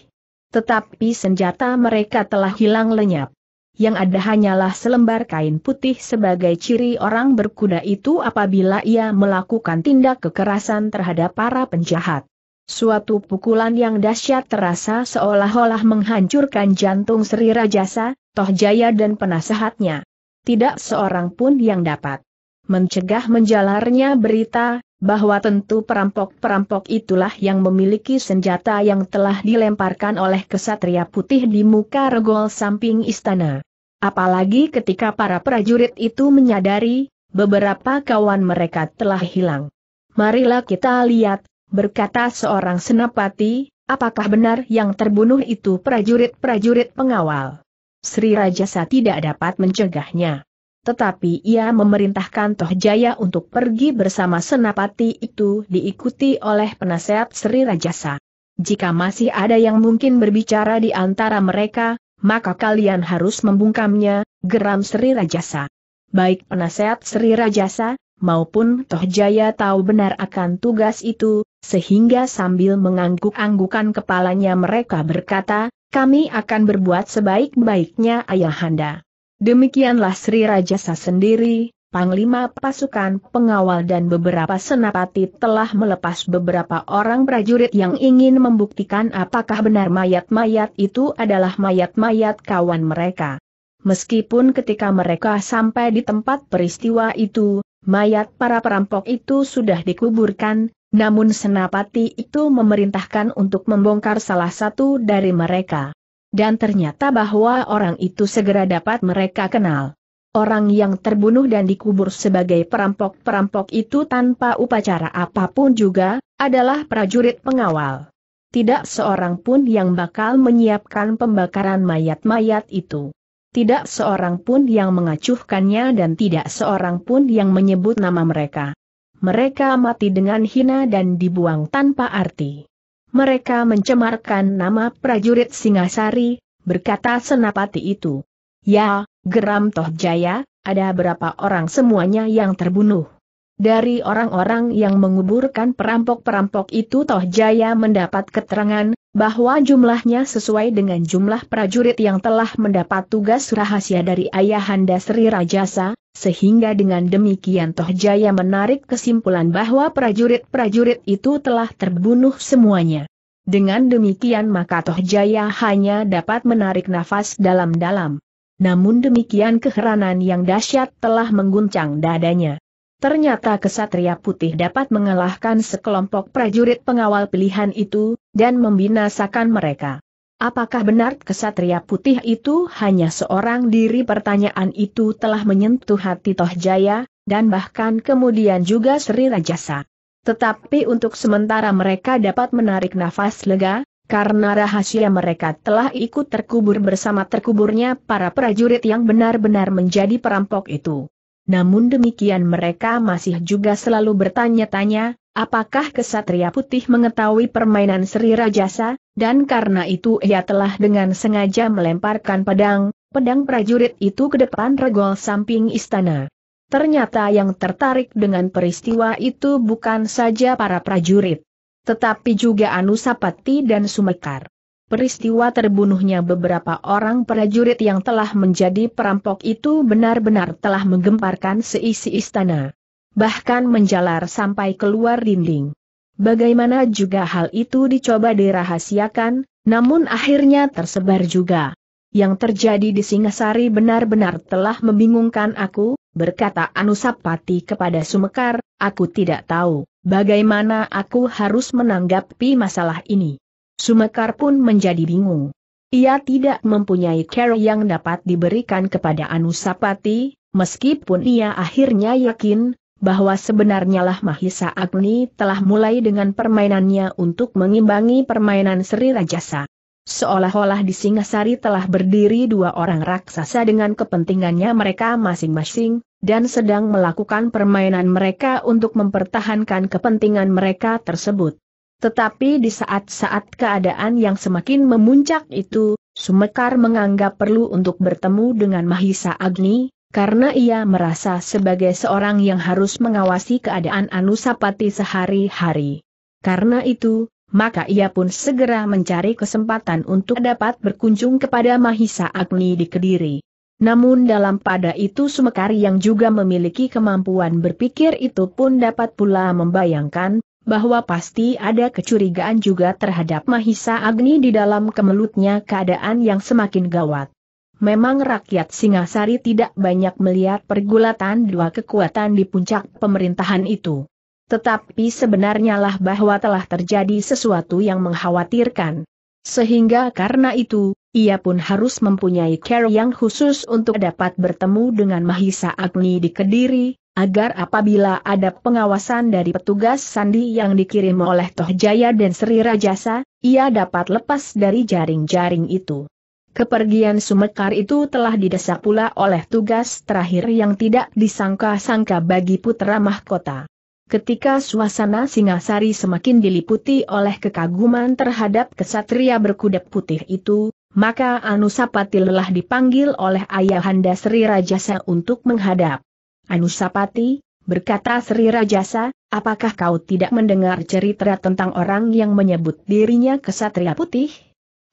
Speaker 1: Tetapi senjata mereka telah hilang lenyap yang ada hanyalah selembar kain putih sebagai ciri orang berkuda itu apabila ia melakukan tindak kekerasan terhadap para penjahat. Suatu pukulan yang dahsyat terasa seolah-olah menghancurkan jantung Sri Rajasa, Tohjaya dan penasehatnya. Tidak seorang pun yang dapat mencegah menjalarnya berita, bahwa tentu perampok-perampok itulah yang memiliki senjata yang telah dilemparkan oleh kesatria putih di muka regol samping istana. Apalagi ketika para prajurit itu menyadari, beberapa kawan mereka telah hilang. Marilah kita lihat, berkata seorang senapati, apakah benar yang terbunuh itu prajurit-prajurit pengawal. Sri Rajasa tidak dapat mencegahnya tetapi ia memerintahkan Toh Jaya untuk pergi bersama senapati itu diikuti oleh penasehat Sri Rajasa. Jika masih ada yang mungkin berbicara di antara mereka, maka kalian harus membungkamnya, geram Sri Rajasa. Baik penasehat Sri Rajasa, maupun Toh Jaya tahu benar akan tugas itu, sehingga sambil mengangguk-anggukan kepalanya mereka berkata, kami akan berbuat sebaik-baiknya ayahanda. Demikianlah Sri Rajasa sendiri, Panglima pasukan pengawal dan beberapa senapati telah melepas beberapa orang prajurit yang ingin membuktikan apakah benar mayat-mayat itu adalah mayat-mayat kawan mereka. Meskipun ketika mereka sampai di tempat peristiwa itu, mayat para perampok itu sudah dikuburkan, namun senapati itu memerintahkan untuk membongkar salah satu dari mereka dan ternyata bahwa orang itu segera dapat mereka kenal. Orang yang terbunuh dan dikubur sebagai perampok-perampok itu tanpa upacara apapun juga, adalah prajurit pengawal. Tidak seorang pun yang bakal menyiapkan pembakaran mayat-mayat itu. Tidak seorang pun yang mengacuhkannya dan tidak seorang pun yang menyebut nama mereka. Mereka mati dengan hina dan dibuang tanpa arti mereka mencemarkan nama prajurit Singasari, berkata senapati itu. Ya, geram Toh Jaya, ada berapa orang semuanya yang terbunuh. Dari orang-orang yang menguburkan perampok-perampok itu Toh Jaya mendapat keterangan, bahwa jumlahnya sesuai dengan jumlah prajurit yang telah mendapat tugas rahasia dari Ayahanda Sri Rajasa, sehingga dengan demikian Toh Jaya menarik kesimpulan bahwa prajurit-prajurit itu telah terbunuh semuanya. Dengan demikian maka Toh Jaya hanya dapat menarik nafas dalam-dalam. Namun demikian keheranan yang dahsyat telah mengguncang dadanya. Ternyata kesatria putih dapat mengalahkan sekelompok prajurit pengawal pilihan itu, dan membinasakan mereka. Apakah benar kesatria putih itu hanya seorang diri pertanyaan itu telah menyentuh hati Tohjaya dan bahkan kemudian juga Sri Rajasa. Tetapi untuk sementara mereka dapat menarik nafas lega, karena rahasia mereka telah ikut terkubur bersama terkuburnya para prajurit yang benar-benar menjadi perampok itu. Namun demikian mereka masih juga selalu bertanya-tanya, Apakah kesatria putih mengetahui permainan Sri Rajasa, dan karena itu ia telah dengan sengaja melemparkan pedang, pedang prajurit itu ke depan regol samping istana. Ternyata yang tertarik dengan peristiwa itu bukan saja para prajurit, tetapi juga Anusapati dan Sumekar. Peristiwa terbunuhnya beberapa orang prajurit yang telah menjadi perampok itu benar-benar telah menggemparkan seisi istana bahkan menjalar sampai keluar dinding. Bagaimana juga hal itu dicoba dirahasiakan, namun akhirnya tersebar juga. Yang terjadi di Singasari benar-benar telah membingungkan aku, berkata Anusapati kepada Sumekar, aku tidak tahu bagaimana aku harus menanggapi masalah ini. Sumekar pun menjadi bingung. Ia tidak mempunyai care yang dapat diberikan kepada Anusapati, meskipun ia akhirnya yakin bahwa sebenarnya lah Mahisa Agni telah mulai dengan permainannya untuk mengimbangi permainan Sri Rajasa. Seolah-olah di Singasari telah berdiri dua orang raksasa dengan kepentingannya mereka masing-masing, dan sedang melakukan permainan mereka untuk mempertahankan kepentingan mereka tersebut. Tetapi di saat-saat keadaan yang semakin memuncak itu, Sumekar menganggap perlu untuk bertemu dengan Mahisa Agni, karena ia merasa sebagai seorang yang harus mengawasi keadaan Anusapati sehari-hari. Karena itu, maka ia pun segera mencari kesempatan untuk dapat berkunjung kepada Mahisa Agni di Kediri. Namun dalam pada itu Sumekar yang juga memiliki kemampuan berpikir itu pun dapat pula membayangkan, bahwa pasti ada kecurigaan juga terhadap Mahisa Agni di dalam kemelutnya keadaan yang semakin gawat. Memang rakyat Singasari tidak banyak melihat pergulatan dua kekuatan di puncak pemerintahan itu. Tetapi sebenarnya lah bahwa telah terjadi sesuatu yang mengkhawatirkan. Sehingga karena itu, ia pun harus mempunyai care yang khusus untuk dapat bertemu dengan Mahisa Agni di Kediri, agar apabila ada pengawasan dari petugas sandi yang dikirim oleh Tohjaya dan Sri Rajasa, ia dapat lepas dari jaring-jaring itu. Kepergian Sumekar itu telah didesak pula oleh tugas terakhir yang tidak disangka-sangka bagi putra mahkota. Ketika suasana Singasari semakin diliputi oleh kekaguman terhadap kesatria berkuda putih itu, maka Anusapati lelah dipanggil oleh ayahanda Sri Rajasa untuk menghadap. Anusapati, berkata Sri Rajasa, apakah kau tidak mendengar cerita tentang orang yang menyebut dirinya kesatria putih?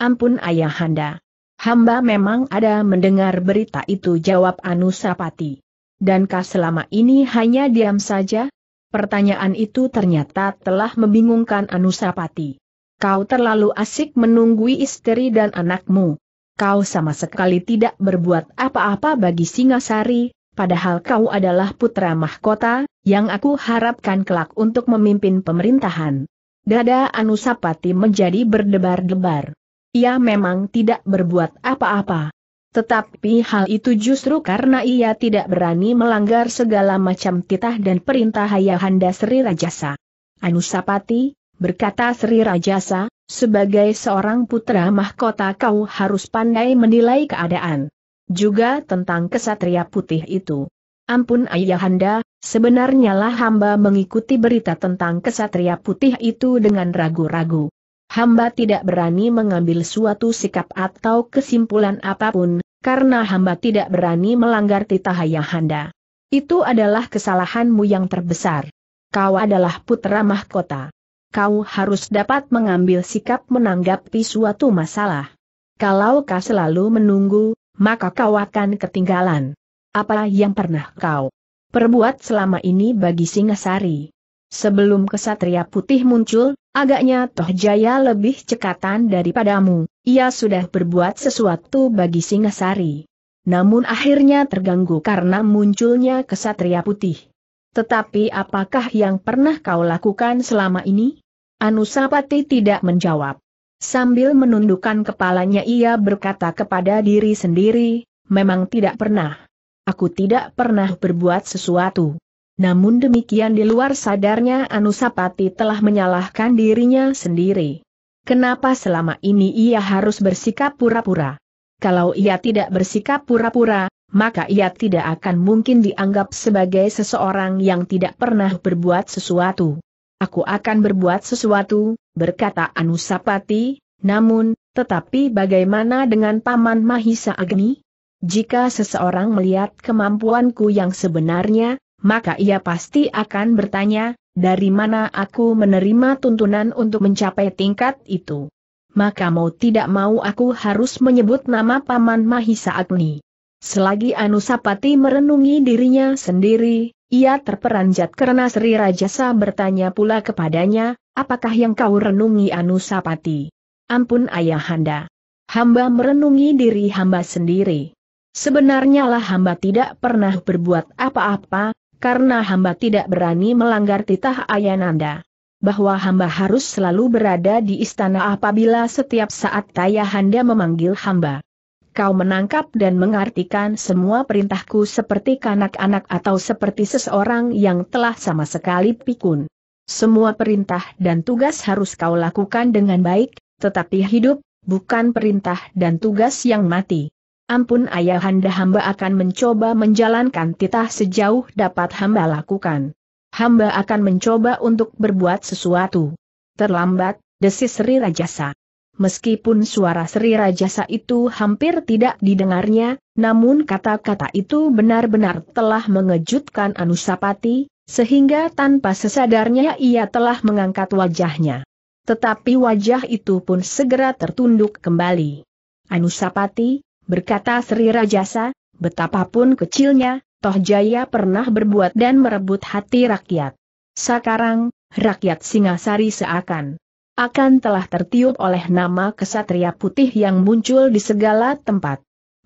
Speaker 1: Ampun ayahanda, Hamba memang ada mendengar berita itu jawab Anusapati. Dankah selama ini hanya diam saja? Pertanyaan itu ternyata telah membingungkan Anusapati. Kau terlalu asik menunggui istri dan anakmu. Kau sama sekali tidak berbuat apa-apa bagi Singasari, padahal kau adalah putra mahkota, yang aku harapkan kelak untuk memimpin pemerintahan. Dada Anusapati menjadi berdebar-debar. Ia memang tidak berbuat apa-apa. Tetapi hal itu justru karena ia tidak berani melanggar segala macam titah dan perintah Ayahanda Sri Rajasa. Anusapati, berkata Sri Rajasa, sebagai seorang putra mahkota kau harus pandai menilai keadaan. Juga tentang kesatria putih itu. Ampun Ayahanda, sebenarnya lah hamba mengikuti berita tentang kesatria putih itu dengan ragu-ragu hamba tidak berani mengambil suatu sikap atau kesimpulan apapun, karena hamba tidak berani melanggar titah ayahanda. Itu adalah kesalahanmu yang terbesar. Kau adalah putra mahkota. Kau harus dapat mengambil sikap menanggapi suatu masalah. Kalau kau selalu menunggu, maka kau akan ketinggalan. Apa yang pernah kau perbuat selama ini bagi Singasari? Sebelum kesatria putih muncul, agaknya Toh Jaya lebih cekatan daripadamu, ia sudah berbuat sesuatu bagi Singasari. Namun akhirnya terganggu karena munculnya kesatria putih. Tetapi apakah yang pernah kau lakukan selama ini? Anusapati tidak menjawab. Sambil menundukkan kepalanya ia berkata kepada diri sendiri, memang tidak pernah. Aku tidak pernah berbuat sesuatu. Namun demikian di luar sadarnya Anusapati telah menyalahkan dirinya sendiri. Kenapa selama ini ia harus bersikap pura-pura? Kalau ia tidak bersikap pura-pura, maka ia tidak akan mungkin dianggap sebagai seseorang yang tidak pernah berbuat sesuatu. Aku akan berbuat sesuatu, berkata Anusapati, namun, tetapi bagaimana dengan Paman Mahisa Agni? Jika seseorang melihat kemampuanku yang sebenarnya, maka ia pasti akan bertanya, dari mana aku menerima tuntunan untuk mencapai tingkat itu. Maka mau tidak mau aku harus menyebut nama Paman Mahisa Agni. Selagi Anusapati merenungi dirinya sendiri, ia terperanjat karena Sri Rajasa bertanya pula kepadanya, apakah yang kau renungi Anusapati? Ampun ayahanda. Hamba merenungi diri hamba sendiri. Sebenarnya lah hamba tidak pernah berbuat apa-apa, karena hamba tidak berani melanggar titah Ayananda. Bahwa hamba harus selalu berada di istana apabila setiap saat Ayahanda memanggil hamba. Kau menangkap dan mengartikan semua perintahku seperti kanak-anak atau seperti seseorang yang telah sama sekali pikun. Semua perintah dan tugas harus kau lakukan dengan baik, tetapi hidup, bukan perintah dan tugas yang mati. Ampun ayahanda hamba akan mencoba menjalankan titah sejauh dapat hamba lakukan. Hamba akan mencoba untuk berbuat sesuatu. Terlambat, desis Sri Rajasa. Meskipun suara Sri Rajasa itu hampir tidak didengarnya, namun kata-kata itu benar-benar telah mengejutkan Anusapati, sehingga tanpa sesadarnya ia telah mengangkat wajahnya. Tetapi wajah itu pun segera tertunduk kembali. Anusapati, berkata Sri Rajasa, betapapun kecilnya, Toh Jaya pernah berbuat dan merebut hati rakyat. Sekarang, rakyat Singasari seakan akan telah tertiup oleh nama kesatria putih yang muncul di segala tempat.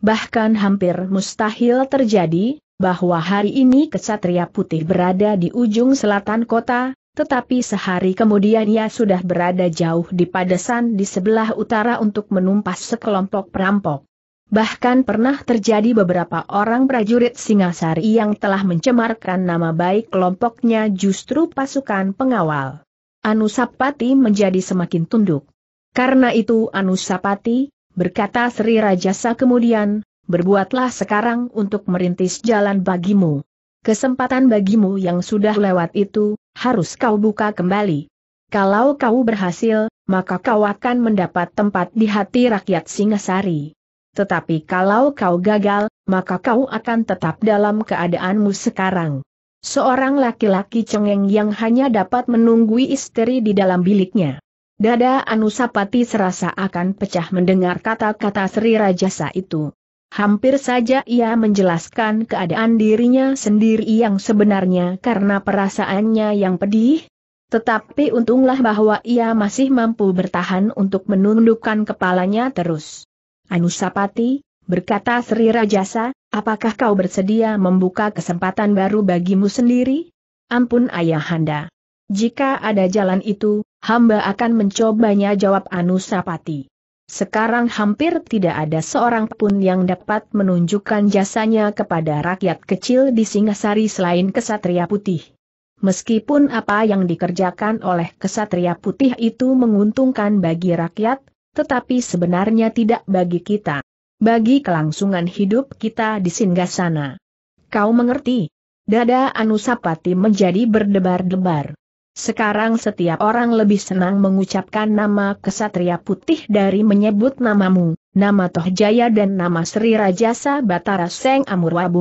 Speaker 1: Bahkan hampir mustahil terjadi, bahwa hari ini kesatria putih berada di ujung selatan kota, tetapi sehari kemudian ia sudah berada jauh di padesan di sebelah utara untuk menumpas sekelompok perampok. Bahkan pernah terjadi beberapa orang prajurit Singasari yang telah mencemarkan nama baik kelompoknya justru pasukan pengawal. Anusapati menjadi semakin tunduk. Karena itu Anusapati, berkata Sri Rajasa kemudian, berbuatlah sekarang untuk merintis jalan bagimu. Kesempatan bagimu yang sudah lewat itu, harus kau buka kembali. Kalau kau berhasil, maka kau akan mendapat tempat di hati rakyat Singasari. Tetapi kalau kau gagal, maka kau akan tetap dalam keadaanmu sekarang. Seorang laki-laki cengeng yang hanya dapat menunggui istri di dalam biliknya. Dada Anusapati serasa akan pecah mendengar kata-kata Sri Rajasa itu. Hampir saja ia menjelaskan keadaan dirinya sendiri yang sebenarnya karena perasaannya yang pedih. Tetapi untunglah bahwa ia masih mampu bertahan untuk menundukkan kepalanya terus. Anusapati, berkata Sri Rajasa, apakah kau bersedia membuka kesempatan baru bagimu sendiri? Ampun ayahanda. Jika ada jalan itu, hamba akan mencobanya jawab Anusapati. Sekarang hampir tidak ada seorang pun yang dapat menunjukkan jasanya kepada rakyat kecil di Singasari selain kesatria putih. Meskipun apa yang dikerjakan oleh kesatria putih itu menguntungkan bagi rakyat, tetapi sebenarnya tidak bagi kita. Bagi kelangsungan hidup kita di singgah Kau mengerti? Dada Anusapati menjadi berdebar-debar. Sekarang setiap orang lebih senang mengucapkan nama kesatria putih dari menyebut namamu, nama Tohjaya dan nama Sri Rajasa Batara Seng Amurwa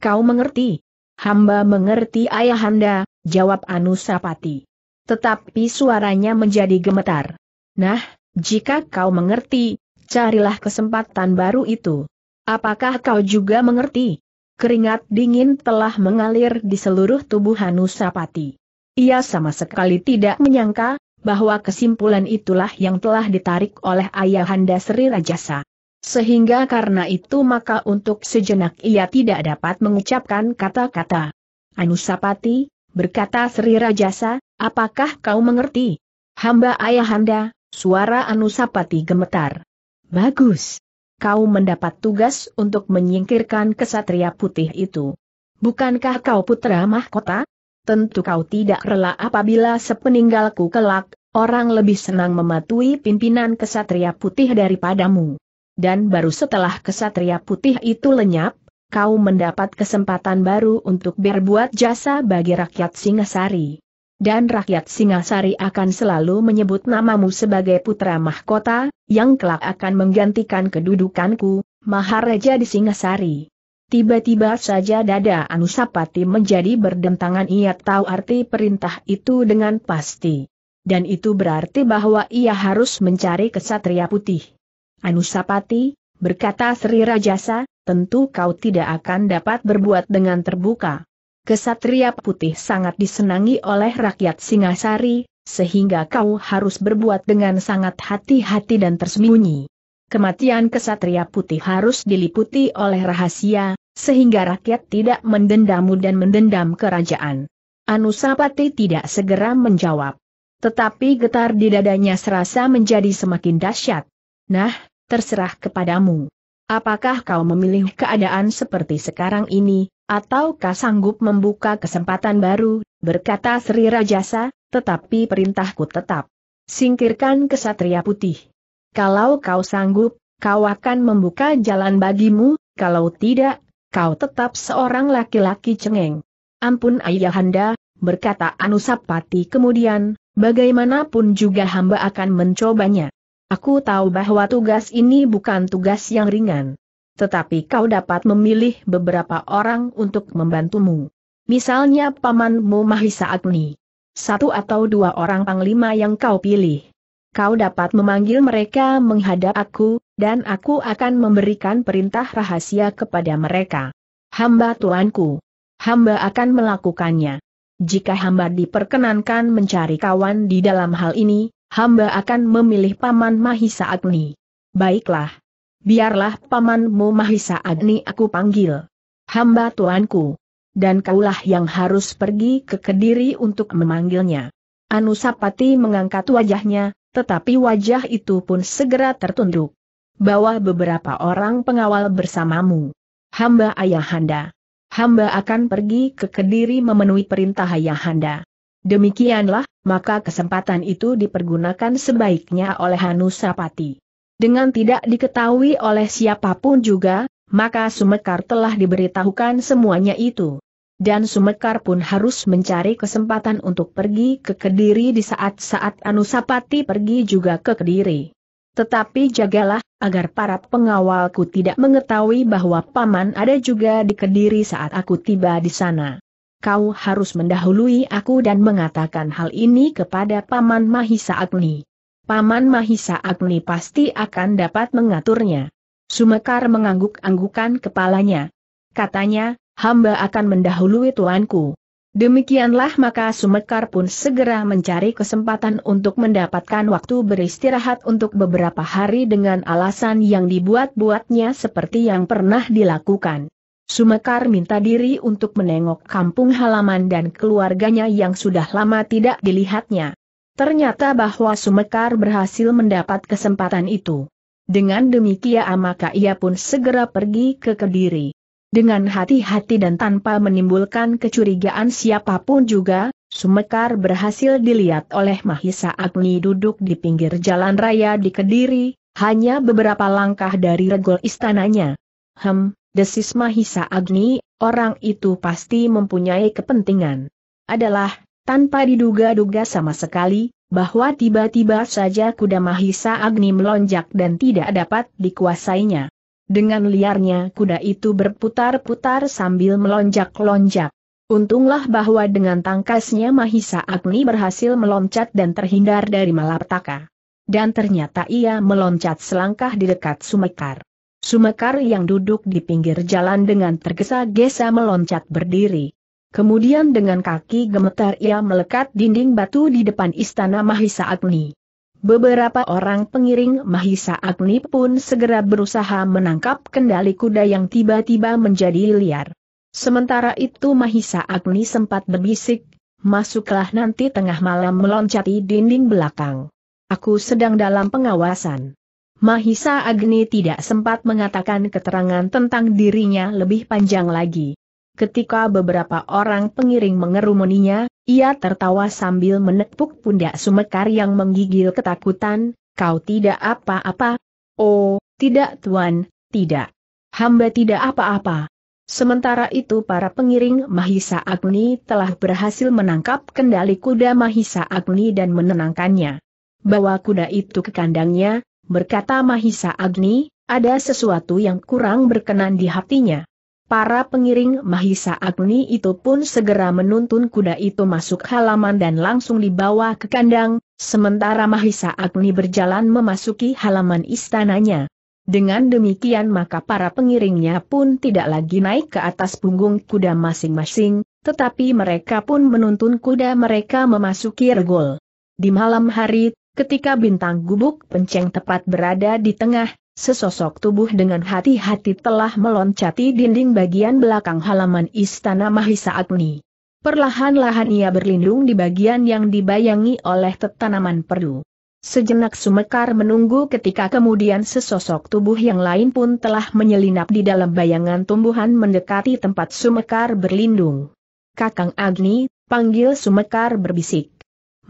Speaker 1: Kau mengerti? Hamba mengerti ayahanda, jawab Anusapati. Tetapi suaranya menjadi gemetar. Nah, jika kau mengerti, carilah kesempatan baru itu. Apakah kau juga mengerti? Keringat dingin telah mengalir di seluruh tubuh Hanusapati. Ia sama sekali tidak menyangka, bahwa kesimpulan itulah yang telah ditarik oleh ayahanda Sri Rajasa. Sehingga karena itu maka untuk sejenak ia tidak dapat mengucapkan kata-kata. Anusapati, berkata Sri Rajasa, apakah kau mengerti? Hamba ayahanda, Suara Anusapati gemetar. Bagus. Kau mendapat tugas untuk menyingkirkan kesatria putih itu. Bukankah kau putra mahkota? Tentu kau tidak rela apabila sepeninggalku kelak, orang lebih senang mematuhi pimpinan kesatria putih daripadamu. Dan baru setelah kesatria putih itu lenyap, kau mendapat kesempatan baru untuk berbuat jasa bagi rakyat Singasari dan rakyat Singasari akan selalu menyebut namamu sebagai putra mahkota, yang kelak akan menggantikan kedudukanku, Maharaja di Singasari. Tiba-tiba saja dada Anusapati menjadi berdentangan ia tahu arti perintah itu dengan pasti. Dan itu berarti bahwa ia harus mencari kesatria putih. Anusapati, berkata Sri Rajasa, tentu kau tidak akan dapat berbuat dengan terbuka kesatria putih sangat disenangi oleh rakyat Singasari, sehingga kau harus berbuat dengan sangat hati-hati dan tersembunyi. Kematian kesatria putih harus diliputi oleh rahasia, sehingga rakyat tidak mendendamu dan mendendam kerajaan. Anusapati tidak segera menjawab. Tetapi getar di dadanya serasa menjadi semakin dahsyat. Nah, terserah kepadamu. Apakah kau memilih keadaan seperti sekarang ini, Ataukah sanggup membuka kesempatan baru, berkata Sri Rajasa, tetapi perintahku tetap. Singkirkan kesatria putih. Kalau kau sanggup, kau akan membuka jalan bagimu, kalau tidak, kau tetap seorang laki-laki cengeng. Ampun ayahanda, berkata Anusapati kemudian, bagaimanapun juga hamba akan mencobanya. Aku tahu bahwa tugas ini bukan tugas yang ringan tetapi kau dapat memilih beberapa orang untuk membantumu. Misalnya pamanmu Mahisa Agni. Satu atau dua orang panglima yang kau pilih. Kau dapat memanggil mereka menghadap aku, dan aku akan memberikan perintah rahasia kepada mereka. Hamba tuanku. Hamba akan melakukannya. Jika hamba diperkenankan mencari kawan di dalam hal ini, hamba akan memilih Paman Mahisa Agni. Baiklah, biarlah pamanmu Mahisa Agni aku panggil. Hamba tuanku. Dan kaulah yang harus pergi ke Kediri untuk memanggilnya. Anusapati mengangkat wajahnya, tetapi wajah itu pun segera tertunduk. Bawa beberapa orang pengawal bersamamu. Hamba ayahanda. Hamba akan pergi ke Kediri memenuhi perintah ayahanda. Demikianlah, maka kesempatan itu dipergunakan sebaiknya oleh Hanusapati dengan tidak diketahui oleh siapapun juga, maka Sumekar telah diberitahukan semuanya itu. Dan Sumekar pun harus mencari kesempatan untuk pergi ke Kediri di saat-saat Anusapati pergi juga ke Kediri. Tetapi jagalah, agar para pengawalku tidak mengetahui bahwa paman ada juga di Kediri saat aku tiba di sana. Kau harus mendahului aku dan mengatakan hal ini kepada paman Mahisa Agni. Paman Mahisa Agni pasti akan dapat mengaturnya. Sumekar mengangguk-anggukan kepalanya. Katanya, hamba akan mendahului tuanku. Demikianlah maka Sumekar pun segera mencari kesempatan untuk mendapatkan waktu beristirahat untuk beberapa hari dengan alasan yang dibuat-buatnya seperti yang pernah dilakukan. Sumekar minta diri untuk menengok kampung halaman dan keluarganya yang sudah lama tidak dilihatnya. Ternyata bahwa Sumekar berhasil mendapat kesempatan itu. Dengan demikian maka ia pun segera pergi ke Kediri. Dengan hati-hati dan tanpa menimbulkan kecurigaan siapapun juga, Sumekar berhasil dilihat oleh Mahisa Agni duduk di pinggir jalan raya di Kediri, hanya beberapa langkah dari regol istananya. Hem, desis Mahisa Agni, orang itu pasti mempunyai kepentingan. Adalah, tanpa diduga-duga sama sekali, bahwa tiba-tiba saja kuda Mahisa Agni melonjak dan tidak dapat dikuasainya. Dengan liarnya kuda itu berputar-putar sambil melonjak-lonjak. Untunglah bahwa dengan tangkasnya Mahisa Agni berhasil meloncat dan terhindar dari malapetaka. Dan ternyata ia meloncat selangkah di dekat Sumekar. Sumekar yang duduk di pinggir jalan dengan tergesa-gesa meloncat berdiri. Kemudian dengan kaki gemetar ia melekat dinding batu di depan istana Mahisa Agni. Beberapa orang pengiring Mahisa Agni pun segera berusaha menangkap kendali kuda yang tiba-tiba menjadi liar. Sementara itu Mahisa Agni sempat berbisik, masuklah nanti tengah malam meloncati dinding belakang. Aku sedang dalam pengawasan. Mahisa Agni tidak sempat mengatakan keterangan tentang dirinya lebih panjang lagi. Ketika beberapa orang pengiring mengerumuninya, ia tertawa sambil menepuk pundak Sumekar yang menggigil ketakutan, kau tidak apa-apa? Oh, tidak tuan, tidak. Hamba tidak apa-apa. Sementara itu para pengiring Mahisa Agni telah berhasil menangkap kendali kuda Mahisa Agni dan menenangkannya. Bawa kuda itu ke kandangnya, berkata Mahisa Agni, ada sesuatu yang kurang berkenan di hatinya. Para pengiring Mahisa Agni itu pun segera menuntun kuda itu masuk halaman dan langsung dibawa ke kandang, sementara Mahisa Agni berjalan memasuki halaman istananya. Dengan demikian maka para pengiringnya pun tidak lagi naik ke atas punggung kuda masing-masing, tetapi mereka pun menuntun kuda mereka memasuki regol. Di malam hari, ketika bintang gubuk penceng tepat berada di tengah, Sesosok tubuh dengan hati-hati telah meloncati dinding bagian belakang halaman Istana Mahisa Agni. Perlahan-lahan ia berlindung di bagian yang dibayangi oleh tetanaman perdu. Sejenak sumekar menunggu ketika kemudian sesosok tubuh yang lain pun telah menyelinap di dalam bayangan tumbuhan mendekati tempat sumekar berlindung. Kakang Agni, panggil sumekar berbisik.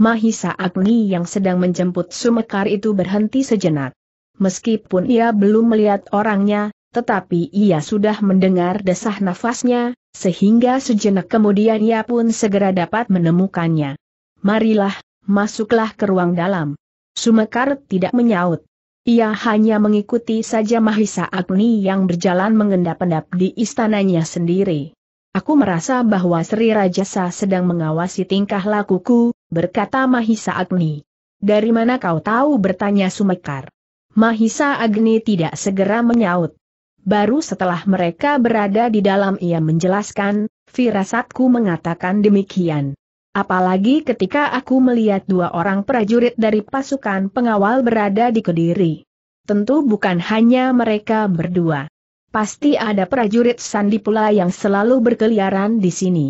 Speaker 1: Mahisa Agni yang sedang menjemput sumekar itu berhenti sejenak. Meskipun ia belum melihat orangnya, tetapi ia sudah mendengar desah nafasnya, sehingga sejenak kemudian ia pun segera dapat menemukannya. Marilah, masuklah ke ruang dalam. Sumekar tidak menyaut. Ia hanya mengikuti saja Mahisa Agni yang berjalan mengendap-endap di istananya sendiri. Aku merasa bahwa Sri Rajasa sedang mengawasi tingkah lakuku, berkata Mahisa Agni. Dari mana kau tahu bertanya Sumekar. Mahisa Agni tidak segera menyaut. Baru setelah mereka berada di dalam ia menjelaskan, firasatku mengatakan demikian. Apalagi ketika aku melihat dua orang prajurit dari pasukan pengawal berada di Kediri. Tentu bukan hanya mereka berdua. Pasti ada prajurit Sandi pula yang selalu berkeliaran di sini.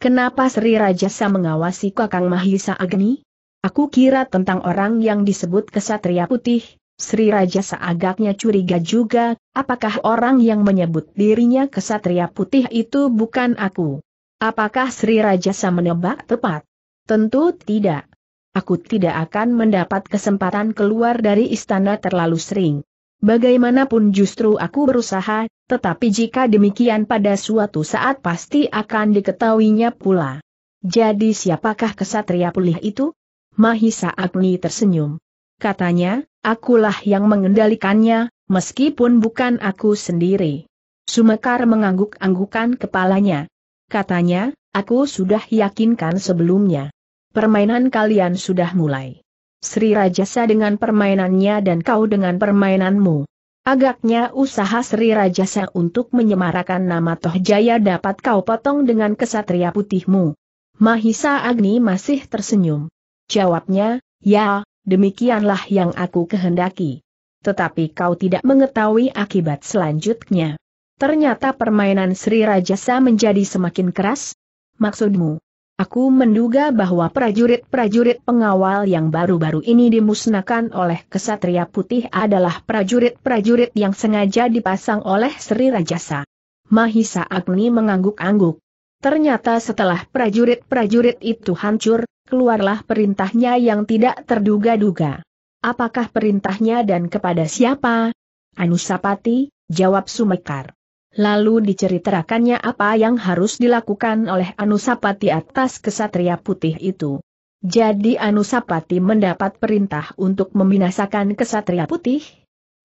Speaker 1: Kenapa Sri Rajasa mengawasi Kakang Mahisa Agni? Aku kira tentang orang yang disebut kesatria putih, Sri Raja seagaknya curiga juga, apakah orang yang menyebut dirinya kesatria putih itu bukan aku? Apakah Sri Raja menebak tepat? Tentu tidak. Aku tidak akan mendapat kesempatan keluar dari istana terlalu sering. Bagaimanapun justru aku berusaha, tetapi jika demikian pada suatu saat pasti akan diketahuinya pula. Jadi siapakah kesatria pulih itu? Mahisa Agni tersenyum katanya, akulah yang mengendalikannya, meskipun bukan aku sendiri. Sumekar mengangguk-anggukan kepalanya. Katanya, aku sudah yakinkan sebelumnya. Permainan kalian sudah mulai. Sri Rajasa dengan permainannya dan kau dengan permainanmu. Agaknya usaha Sri Rajasa untuk menyemarakan nama Tohjaya dapat kau potong dengan kesatria putihmu. Mahisa Agni masih tersenyum. Jawabnya, ya, demikianlah yang aku kehendaki. Tetapi kau tidak mengetahui akibat selanjutnya. Ternyata permainan Sri Rajasa menjadi semakin keras? Maksudmu? Aku menduga bahwa prajurit-prajurit pengawal yang baru-baru ini dimusnahkan oleh kesatria putih adalah prajurit-prajurit yang sengaja dipasang oleh Sri Rajasa. Mahisa Agni mengangguk-angguk. Ternyata setelah prajurit-prajurit itu hancur, keluarlah perintahnya yang tidak terduga-duga. Apakah perintahnya dan kepada siapa? Anusapati, jawab Sumekar. Lalu diceritakannya apa yang harus dilakukan oleh Anusapati atas kesatria putih itu. Jadi Anusapati mendapat perintah untuk membinasakan kesatria putih?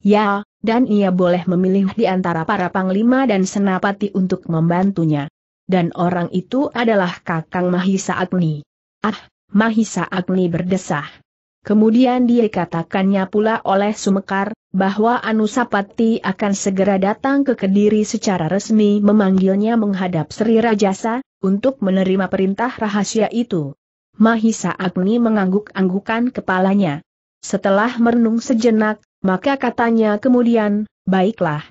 Speaker 1: Ya, dan ia boleh memilih di antara para panglima dan senapati untuk membantunya dan orang itu adalah Kakang Mahisa Agni. Ah, Mahisa Agni berdesah. Kemudian dikatakannya pula oleh Sumekar, bahwa Anusapati akan segera datang ke Kediri secara resmi memanggilnya menghadap Sri Rajasa, untuk menerima perintah rahasia itu. Mahisa Agni mengangguk-anggukan kepalanya. Setelah merenung sejenak, maka katanya kemudian, baiklah,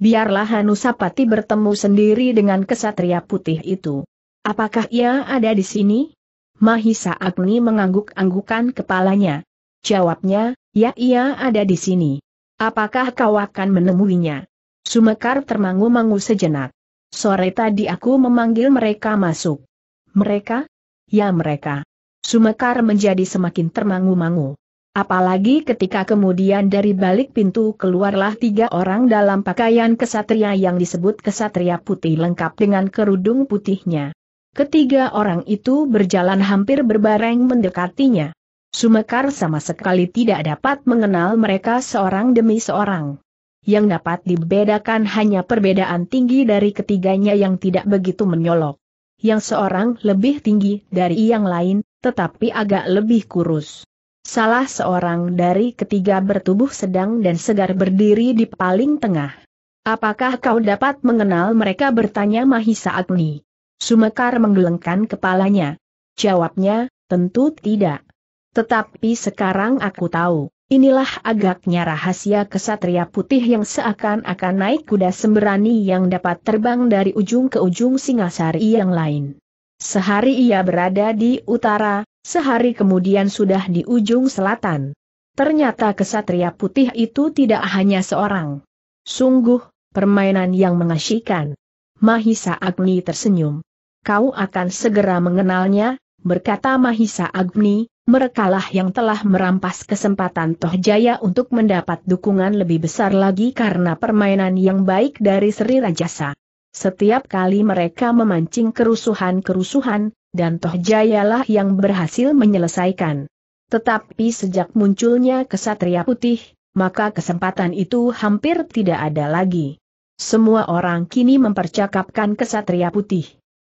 Speaker 1: biarlah Hanusapati bertemu sendiri dengan kesatria putih itu. Apakah ia ada di sini? Mahisa Agni mengangguk-anggukan kepalanya. Jawabnya, ya ia ada di sini. Apakah kau akan menemuinya? Sumekar termangu-mangu sejenak. Sore tadi aku memanggil mereka masuk. Mereka? Ya mereka. Sumekar menjadi semakin termangu-mangu. Apalagi ketika kemudian dari balik pintu keluarlah tiga orang dalam pakaian kesatria yang disebut kesatria putih lengkap dengan kerudung putihnya. Ketiga orang itu berjalan hampir berbareng mendekatinya. Sumekar sama sekali tidak dapat mengenal mereka seorang demi seorang. Yang dapat dibedakan hanya perbedaan tinggi dari ketiganya yang tidak begitu menyolok. Yang seorang lebih tinggi dari yang lain, tetapi agak lebih kurus. Salah seorang dari ketiga bertubuh sedang dan segar berdiri di paling tengah. Apakah kau dapat mengenal mereka bertanya Mahisa Agni? Sumekar menggelengkan kepalanya. Jawabnya, tentu tidak. Tetapi sekarang aku tahu, inilah agaknya rahasia kesatria putih yang seakan-akan naik kuda sembrani yang dapat terbang dari ujung ke ujung singasari yang lain. Sehari ia berada di utara, Sehari kemudian sudah di ujung selatan. Ternyata kesatria putih itu tidak hanya seorang. Sungguh, permainan yang mengasyikan. Mahisa Agni tersenyum. Kau akan segera mengenalnya, berkata Mahisa Agni, merekalah yang telah merampas kesempatan Toh Jaya untuk mendapat dukungan lebih besar lagi karena permainan yang baik dari Sri Rajasa. Setiap kali mereka memancing kerusuhan-kerusuhan, dan Toh Jayalah yang berhasil menyelesaikan. Tetapi sejak munculnya kesatria putih, maka kesempatan itu hampir tidak ada lagi. Semua orang kini mempercakapkan kesatria putih.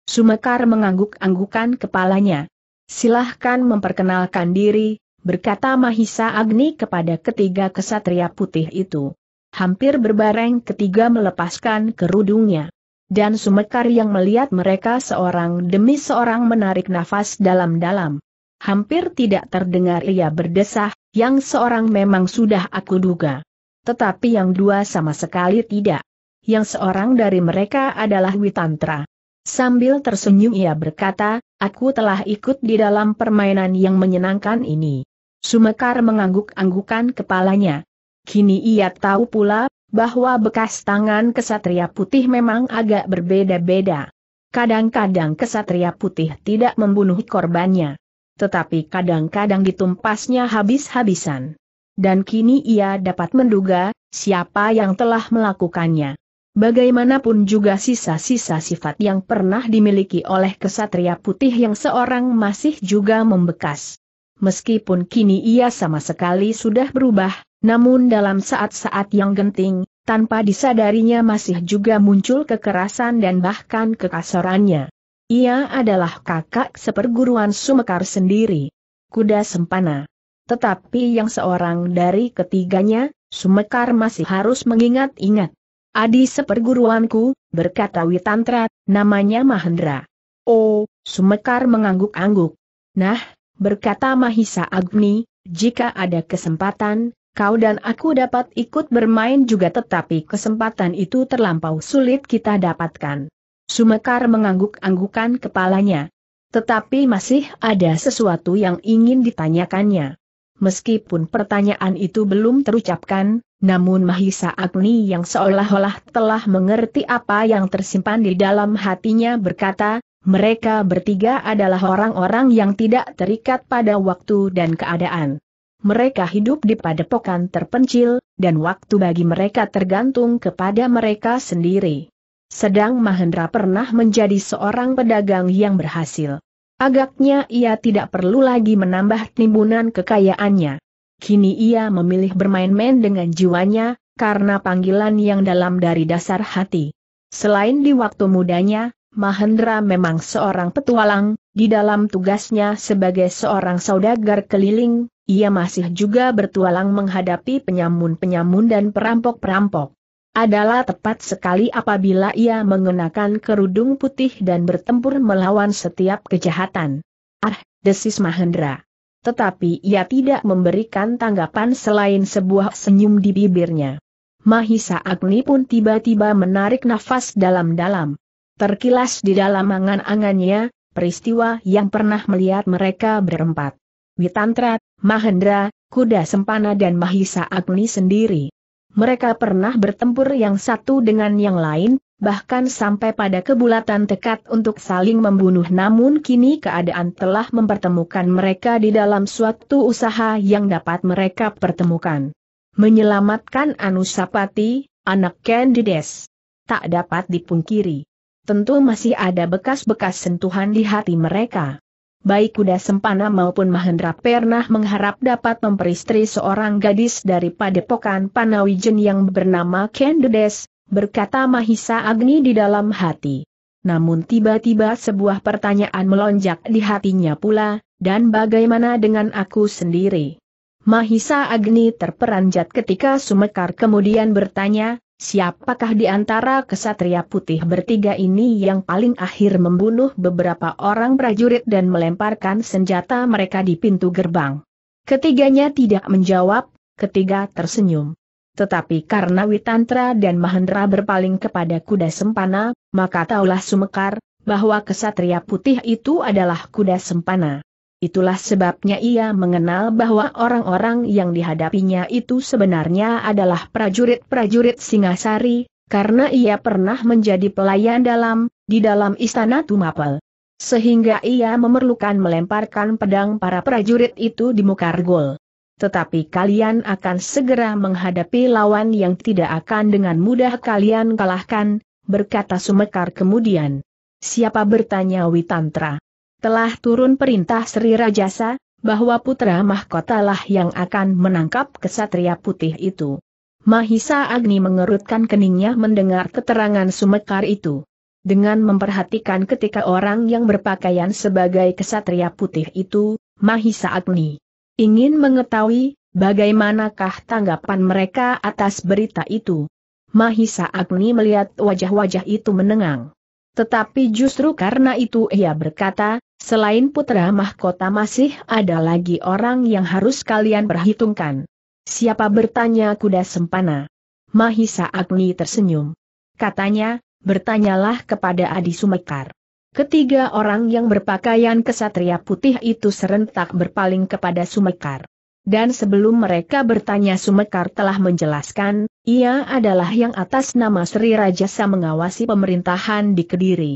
Speaker 1: Sumekar mengangguk-anggukan kepalanya. Silahkan memperkenalkan diri, berkata Mahisa Agni kepada ketiga kesatria putih itu. Hampir berbareng ketiga melepaskan kerudungnya. Dan Sumekar yang melihat mereka seorang demi seorang menarik nafas dalam-dalam. Hampir tidak terdengar ia berdesah, yang seorang memang sudah aku duga. Tetapi yang dua sama sekali tidak. Yang seorang dari mereka adalah Witantra. Sambil tersenyum ia berkata, aku telah ikut di dalam permainan yang menyenangkan ini. Sumekar mengangguk-anggukan kepalanya. Kini ia tahu pula bahwa bekas tangan kesatria putih memang agak berbeda-beda. Kadang-kadang kesatria putih tidak membunuh korbannya. Tetapi kadang-kadang ditumpasnya habis-habisan. Dan kini ia dapat menduga siapa yang telah melakukannya. Bagaimanapun juga sisa-sisa sifat yang pernah dimiliki oleh kesatria putih yang seorang masih juga membekas meskipun kini ia sama sekali sudah berubah, namun dalam saat-saat yang genting, tanpa disadarinya masih juga muncul kekerasan dan bahkan kekasarannya. Ia adalah kakak seperguruan Sumekar sendiri. Kuda Sempana. Tetapi yang seorang dari ketiganya, Sumekar masih harus mengingat-ingat. Adi seperguruanku, berkata Witantra, namanya Mahendra. Oh, Sumekar mengangguk-angguk. Nah, berkata Mahisa Agni, jika ada kesempatan, kau dan aku dapat ikut bermain juga tetapi kesempatan itu terlampau sulit kita dapatkan. Sumekar mengangguk-anggukan kepalanya. Tetapi masih ada sesuatu yang ingin ditanyakannya. Meskipun pertanyaan itu belum terucapkan, namun Mahisa Agni yang seolah-olah telah mengerti apa yang tersimpan di dalam hatinya berkata, mereka bertiga adalah orang-orang yang tidak terikat pada waktu dan keadaan. Mereka hidup di padepokan terpencil, dan waktu bagi mereka tergantung kepada mereka sendiri. Sedang Mahendra pernah menjadi seorang pedagang yang berhasil. Agaknya ia tidak perlu lagi menambah timbunan kekayaannya. Kini ia memilih bermain-main dengan jiwanya, karena panggilan yang dalam dari dasar hati. Selain di waktu mudanya, Mahendra memang seorang petualang, di dalam tugasnya sebagai seorang saudagar keliling, ia masih juga bertualang menghadapi penyamun-penyamun dan perampok-perampok. Adalah tepat sekali apabila ia mengenakan kerudung putih dan bertempur melawan setiap kejahatan. Ah, desis Mahendra. Tetapi ia tidak memberikan tanggapan selain sebuah senyum di bibirnya. Mahisa Agni pun tiba-tiba menarik nafas dalam-dalam. Terkilas di dalam angan-angannya, peristiwa yang pernah melihat mereka berempat. Witantra, Mahendra, Kuda Sempana dan Mahisa Agni sendiri. Mereka pernah bertempur yang satu dengan yang lain, bahkan sampai pada kebulatan tekad untuk saling membunuh namun kini keadaan telah mempertemukan mereka di dalam suatu usaha yang dapat mereka pertemukan. Menyelamatkan Anusapati, anak Candides. Tak dapat dipungkiri tentu masih ada bekas-bekas sentuhan di hati mereka. Baik kuda Sempana maupun Mahendra pernah mengharap dapat memperistri seorang gadis dari padepokan Panawijen yang bernama Kendedes, berkata Mahisa Agni di dalam hati. Namun tiba-tiba sebuah pertanyaan melonjak di hatinya pula, dan bagaimana dengan aku sendiri? Mahisa Agni terperanjat ketika Sumekar kemudian bertanya, Siapakah di antara kesatria putih bertiga ini yang paling akhir membunuh beberapa orang prajurit dan melemparkan senjata mereka di pintu gerbang? Ketiganya tidak menjawab, ketiga tersenyum. Tetapi karena Witantra dan Mahendra berpaling kepada kuda sempana, maka taulah Sumekar, bahwa kesatria putih itu adalah kuda sempana. Itulah sebabnya ia mengenal bahwa orang-orang yang dihadapinya itu sebenarnya adalah prajurit-prajurit Singasari, karena ia pernah menjadi pelayan dalam, di dalam istana Tumapel. Sehingga ia memerlukan melemparkan pedang para prajurit itu di muka Gol. Tetapi kalian akan segera menghadapi lawan yang tidak akan dengan mudah kalian kalahkan, berkata Sumekar kemudian. Siapa bertanya Witantra? telah turun perintah Sri Rajasa, bahwa putra mahkotalah yang akan menangkap kesatria putih itu. Mahisa Agni mengerutkan keningnya mendengar keterangan Sumekar itu. Dengan memperhatikan ketika orang yang berpakaian sebagai kesatria putih itu, Mahisa Agni ingin mengetahui bagaimanakah tanggapan mereka atas berita itu. Mahisa Agni melihat wajah-wajah itu menengang. Tetapi justru karena itu ia berkata, Selain putra mahkota masih ada lagi orang yang harus kalian perhitungkan. Siapa bertanya kuda sempana? Mahisa Agni tersenyum. Katanya, bertanyalah kepada Adi Sumekar. Ketiga orang yang berpakaian kesatria putih itu serentak berpaling kepada Sumekar. Dan sebelum mereka bertanya Sumekar telah menjelaskan, ia adalah yang atas nama Sri Rajasa mengawasi pemerintahan di Kediri.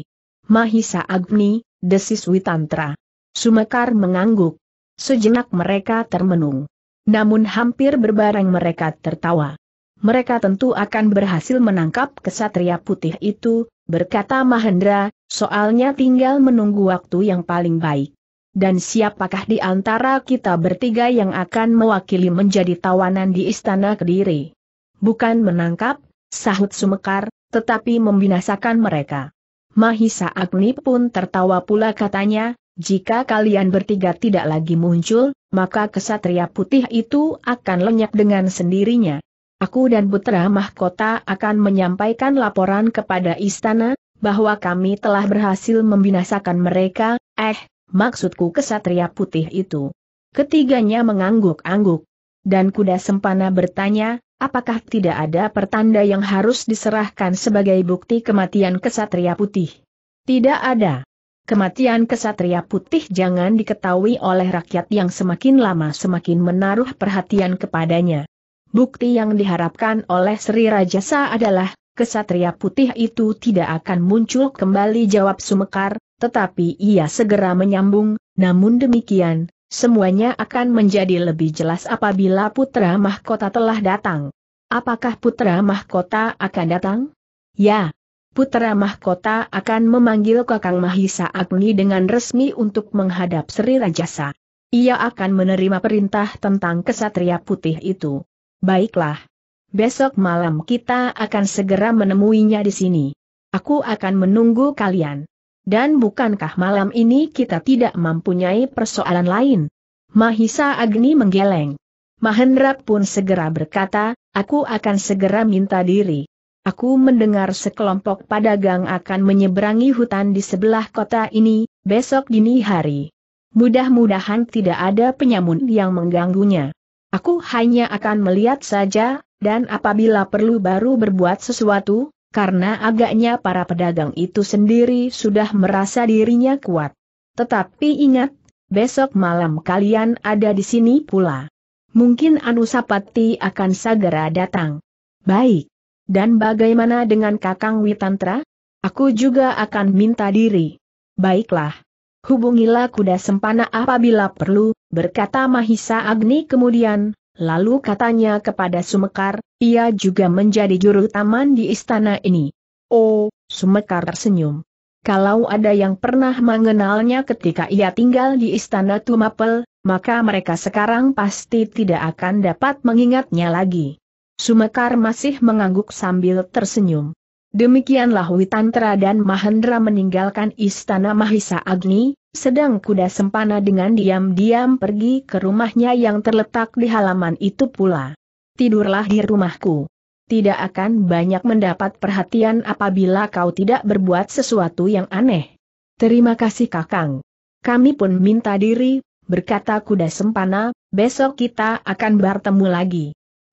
Speaker 1: Mahisa Agni, desis Witantra. Sumekar mengangguk. Sejenak mereka termenung. Namun hampir berbareng mereka tertawa. Mereka tentu akan berhasil menangkap kesatria putih itu, berkata Mahendra, soalnya tinggal menunggu waktu yang paling baik. Dan siapakah di antara kita bertiga yang akan mewakili menjadi tawanan di istana Kediri? Bukan menangkap, sahut Sumekar, tetapi membinasakan mereka. Mahisa Agni pun tertawa pula katanya, jika kalian bertiga tidak lagi muncul, maka kesatria putih itu akan lenyap dengan sendirinya. Aku dan putra Mahkota akan menyampaikan laporan kepada istana, bahwa kami telah berhasil membinasakan mereka, eh, maksudku kesatria putih itu. Ketiganya mengangguk-angguk. Dan kuda sempana bertanya, Apakah tidak ada pertanda yang harus diserahkan sebagai bukti kematian kesatria putih? Tidak ada. Kematian kesatria putih jangan diketahui oleh rakyat yang semakin lama semakin menaruh perhatian kepadanya. Bukti yang diharapkan oleh Sri Rajasa adalah, kesatria putih itu tidak akan muncul kembali jawab Sumekar, tetapi ia segera menyambung, namun demikian, Semuanya akan menjadi lebih jelas apabila putra mahkota telah datang. Apakah putra mahkota akan datang? Ya, putra mahkota akan memanggil Kakang Mahisa Agni dengan resmi untuk menghadap Sri Rajasa. Ia akan menerima perintah tentang kesatria putih itu. Baiklah. Besok malam kita akan segera menemuinya di sini. Aku akan menunggu kalian. Dan bukankah malam ini kita tidak mempunyai persoalan lain? Mahisa Agni menggeleng. Mahendra pun segera berkata, aku akan segera minta diri. Aku mendengar sekelompok padagang akan menyeberangi hutan di sebelah kota ini, besok dini hari. Mudah-mudahan tidak ada penyamun yang mengganggunya. Aku hanya akan melihat saja, dan apabila perlu baru berbuat sesuatu, karena agaknya para pedagang itu sendiri sudah merasa dirinya kuat. Tetapi ingat, besok malam kalian ada di sini pula. Mungkin Anusapati akan segera datang. Baik. Dan bagaimana dengan Kakang Witantra? Aku juga akan minta diri. Baiklah. Hubungilah kuda sempana apabila perlu, berkata Mahisa Agni kemudian, Lalu katanya kepada Sumekar, ia juga menjadi juru taman di istana ini. Oh, Sumekar tersenyum. Kalau ada yang pernah mengenalnya ketika ia tinggal di istana Tumapel, maka mereka sekarang pasti tidak akan dapat mengingatnya lagi. Sumekar masih mengangguk sambil tersenyum. Demikianlah Witantra dan Mahendra meninggalkan istana Mahisa Agni, sedang kuda sempana dengan diam-diam pergi ke rumahnya yang terletak di halaman itu pula. Tidurlah di rumahku. Tidak akan banyak mendapat perhatian apabila kau tidak berbuat sesuatu yang aneh. Terima kasih kakang. Kami pun minta diri, berkata kuda sempana, besok kita akan bertemu lagi.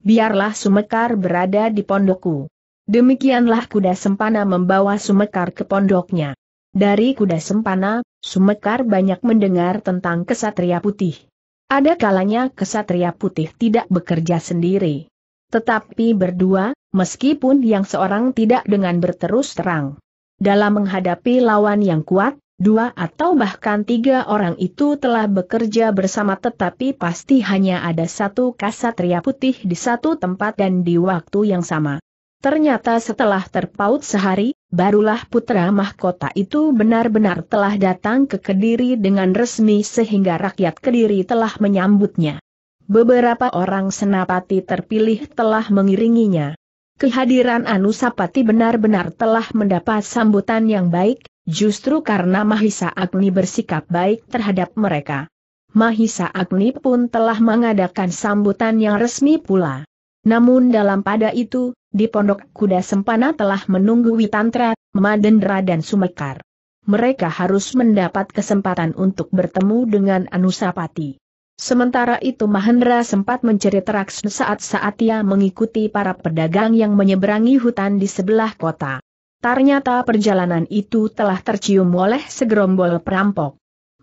Speaker 1: Biarlah Sumekar berada di pondokku. Demikianlah kuda sempana membawa Sumekar ke pondoknya. Dari kuda sempana, Sumekar banyak mendengar tentang kesatria putih. Ada kalanya kesatria putih tidak bekerja sendiri. Tetapi berdua, meskipun yang seorang tidak dengan berterus terang. Dalam menghadapi lawan yang kuat, dua atau bahkan tiga orang itu telah bekerja bersama tetapi pasti hanya ada satu Kesatria putih di satu tempat dan di waktu yang sama. Ternyata setelah terpaut sehari, barulah putra mahkota itu benar-benar telah datang ke Kediri dengan resmi sehingga rakyat Kediri telah menyambutnya. Beberapa orang senapati terpilih telah mengiringinya. Kehadiran Anusapati benar-benar telah mendapat sambutan yang baik, justru karena Mahisa Agni bersikap baik terhadap mereka. Mahisa Agni pun telah mengadakan sambutan yang resmi pula. Namun dalam pada itu, di pondok kuda sempana telah menunggu Witantra, Madendra dan Sumekar. Mereka harus mendapat kesempatan untuk bertemu dengan Anusapati. Sementara itu Mahendra sempat menceritakan saat-saat ia mengikuti para pedagang yang menyeberangi hutan di sebelah kota. Ternyata perjalanan itu telah tercium oleh segerombol perampok.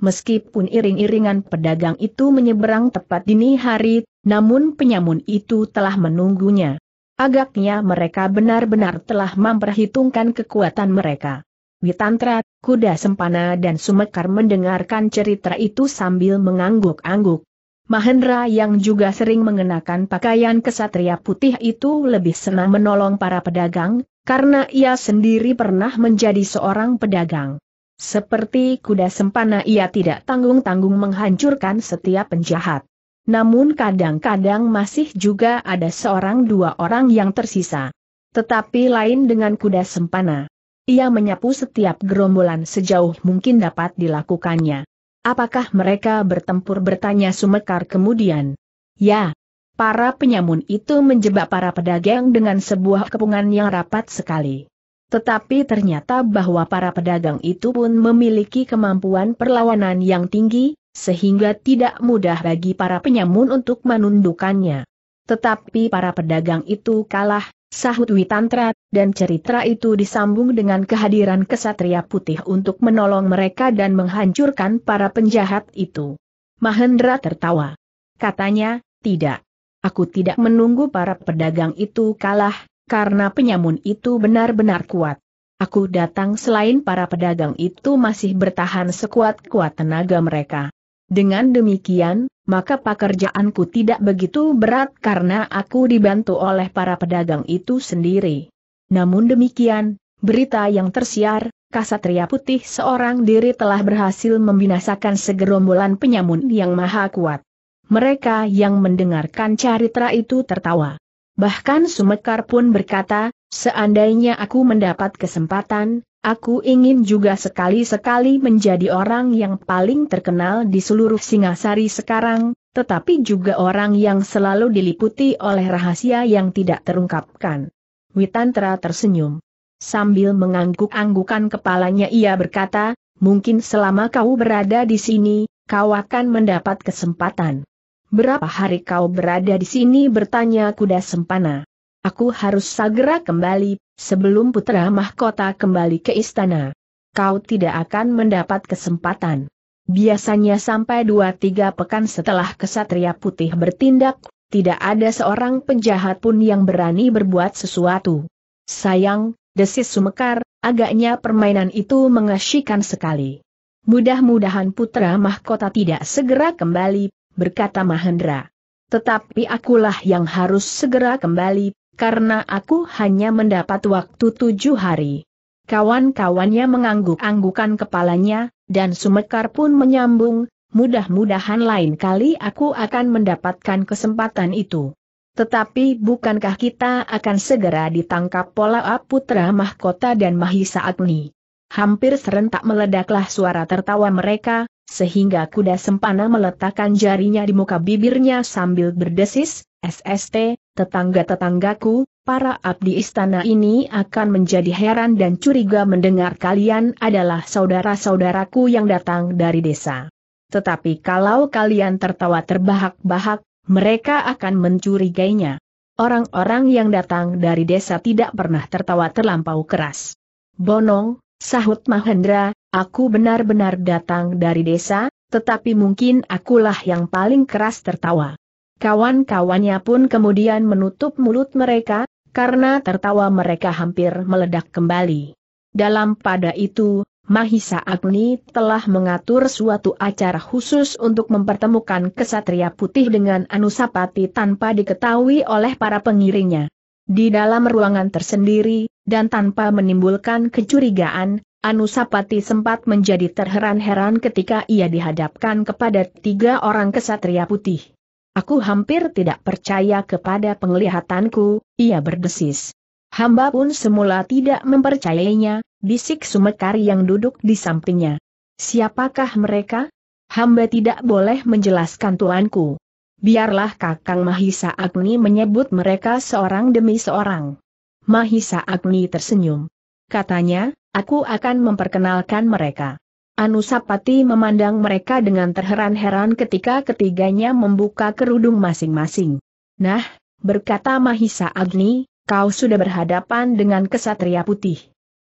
Speaker 1: Meskipun iring-iringan pedagang itu menyeberang tepat dini hari, namun penyamun itu telah menunggunya. Agaknya mereka benar-benar telah memperhitungkan kekuatan mereka. Witantra, kuda sempana dan Sumekar mendengarkan cerita itu sambil mengangguk-angguk. Mahendra yang juga sering mengenakan pakaian kesatria putih itu lebih senang menolong para pedagang, karena ia sendiri pernah menjadi seorang pedagang. Seperti kuda sempana ia tidak tanggung-tanggung menghancurkan setiap penjahat. Namun kadang-kadang masih juga ada seorang dua orang yang tersisa. Tetapi lain dengan kuda sempana. Ia menyapu setiap gerombolan sejauh mungkin dapat dilakukannya. Apakah mereka bertempur bertanya Sumekar kemudian? Ya, Para penyamun itu menjebak para pedagang dengan sebuah kepungan yang rapat sekali. Tetapi ternyata bahwa para pedagang itu pun memiliki kemampuan perlawanan yang tinggi, sehingga tidak mudah bagi para penyamun untuk menundukannya. Tetapi para pedagang itu kalah, sahut Witantra, dan cerita itu disambung dengan kehadiran kesatria putih untuk menolong mereka dan menghancurkan para penjahat itu. Mahendra tertawa. Katanya, tidak. Aku tidak menunggu para pedagang itu kalah, karena penyamun itu benar-benar kuat. Aku datang selain para pedagang itu masih bertahan sekuat-kuat tenaga mereka. Dengan demikian, maka pekerjaanku tidak begitu berat karena aku dibantu oleh para pedagang itu sendiri. Namun demikian, berita yang tersiar, Kasatria Putih seorang diri telah berhasil membinasakan segerombolan penyamun yang maha kuat. Mereka yang mendengarkan carita itu tertawa. Bahkan Sumekar pun berkata, seandainya aku mendapat kesempatan, Aku ingin juga sekali-sekali menjadi orang yang paling terkenal di seluruh Singasari sekarang, tetapi juga orang yang selalu diliputi oleh rahasia yang tidak terungkapkan. Witantra tersenyum. Sambil mengangguk-anggukan kepalanya ia berkata, mungkin selama kau berada di sini, kau akan mendapat kesempatan. Berapa hari kau berada di sini bertanya kuda sempana. Aku harus segera kembali, sebelum putra mahkota kembali ke istana. Kau tidak akan mendapat kesempatan. Biasanya sampai dua tiga pekan setelah kesatria putih bertindak, tidak ada seorang penjahat pun yang berani berbuat sesuatu. Sayang, desis Sumekar, agaknya permainan itu mengasyikan sekali. Mudah-mudahan putra mahkota tidak segera kembali, berkata Mahendra. Tetapi akulah yang harus segera kembali, karena aku hanya mendapat waktu tujuh hari. Kawan-kawannya mengangguk-anggukan kepalanya, dan Sumekar pun menyambung, mudah-mudahan lain kali aku akan mendapatkan kesempatan itu. Tetapi bukankah kita akan segera ditangkap pola Putra Mahkota dan Mahisa Agni? Hampir serentak meledaklah suara tertawa mereka, sehingga kuda sempana meletakkan jarinya di muka bibirnya sambil berdesis, SST, Tetangga-tetanggaku, para abdi istana ini akan menjadi heran dan curiga mendengar kalian adalah saudara-saudaraku yang datang dari desa. Tetapi kalau kalian tertawa terbahak-bahak, mereka akan mencurigainya. Orang-orang yang datang dari desa tidak pernah tertawa terlampau keras. Bonong, sahut Mahendra, aku benar-benar datang dari desa, tetapi mungkin akulah yang paling keras tertawa. Kawan-kawannya pun kemudian menutup mulut mereka, karena tertawa mereka hampir meledak kembali. Dalam pada itu, Mahisa Agni telah mengatur suatu acara khusus untuk mempertemukan kesatria putih dengan Anusapati tanpa diketahui oleh para pengiringnya. Di dalam ruangan tersendiri, dan tanpa menimbulkan kecurigaan, Anusapati sempat menjadi terheran-heran ketika ia dihadapkan kepada tiga orang kesatria putih. Aku hampir tidak percaya kepada penglihatanku, ia berdesis. Hamba pun semula tidak mempercayainya, bisik Sumekari yang duduk di sampingnya. Siapakah mereka? Hamba tidak boleh menjelaskan tuanku. Biarlah Kakang Mahisa Agni menyebut mereka seorang demi seorang. Mahisa Agni tersenyum. Katanya, aku akan memperkenalkan mereka. Anusapati memandang mereka dengan terheran-heran ketika ketiganya membuka kerudung masing-masing. Nah, berkata Mahisa Agni, kau sudah berhadapan dengan kesatria putih.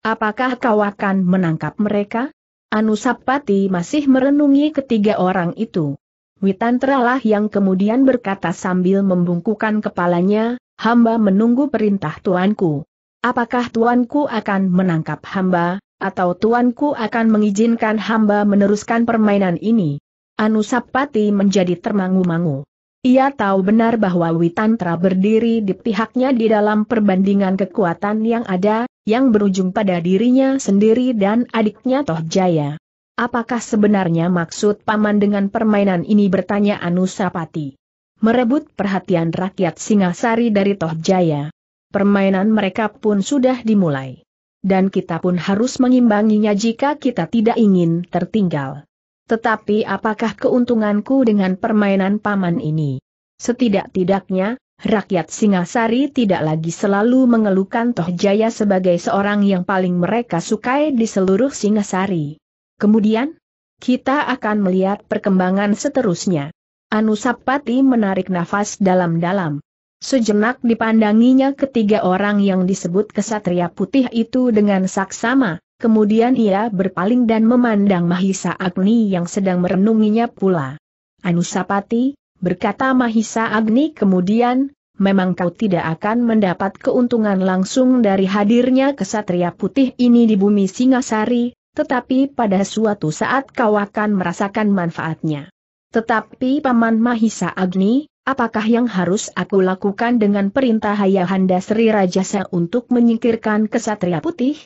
Speaker 1: Apakah kau akan menangkap mereka? Anusapati masih merenungi ketiga orang itu. Witantralah yang kemudian berkata sambil membungkukan kepalanya, hamba menunggu perintah tuanku. Apakah tuanku akan menangkap hamba? atau tuanku akan mengizinkan hamba meneruskan permainan ini. Anusapati menjadi termangu-mangu. Ia tahu benar bahwa Witantra berdiri di pihaknya di dalam perbandingan kekuatan yang ada, yang berujung pada dirinya sendiri dan adiknya Tohjaya. Apakah sebenarnya maksud paman dengan permainan ini bertanya Anusapati? Merebut perhatian rakyat Singasari dari Tohjaya. Permainan mereka pun sudah dimulai dan kita pun harus mengimbanginya jika kita tidak ingin tertinggal. Tetapi apakah keuntunganku dengan permainan paman ini? Setidak-tidaknya, rakyat Singasari tidak lagi selalu mengeluhkan Toh Jaya sebagai seorang yang paling mereka sukai di seluruh Singasari. Kemudian, kita akan melihat perkembangan seterusnya. Anusapati menarik nafas dalam-dalam. Sejenak dipandanginya ketiga orang yang disebut kesatria putih itu dengan saksama, kemudian ia berpaling dan memandang Mahisa Agni yang sedang merenunginya pula. Anusapati, berkata Mahisa Agni kemudian, memang kau tidak akan mendapat keuntungan langsung dari hadirnya kesatria putih ini di bumi Singasari, tetapi pada suatu saat kau akan merasakan manfaatnya. Tetapi Paman Mahisa Agni, Apakah yang harus aku lakukan dengan perintah Ayahanda Sri Rajasa untuk menyingkirkan kesatria putih?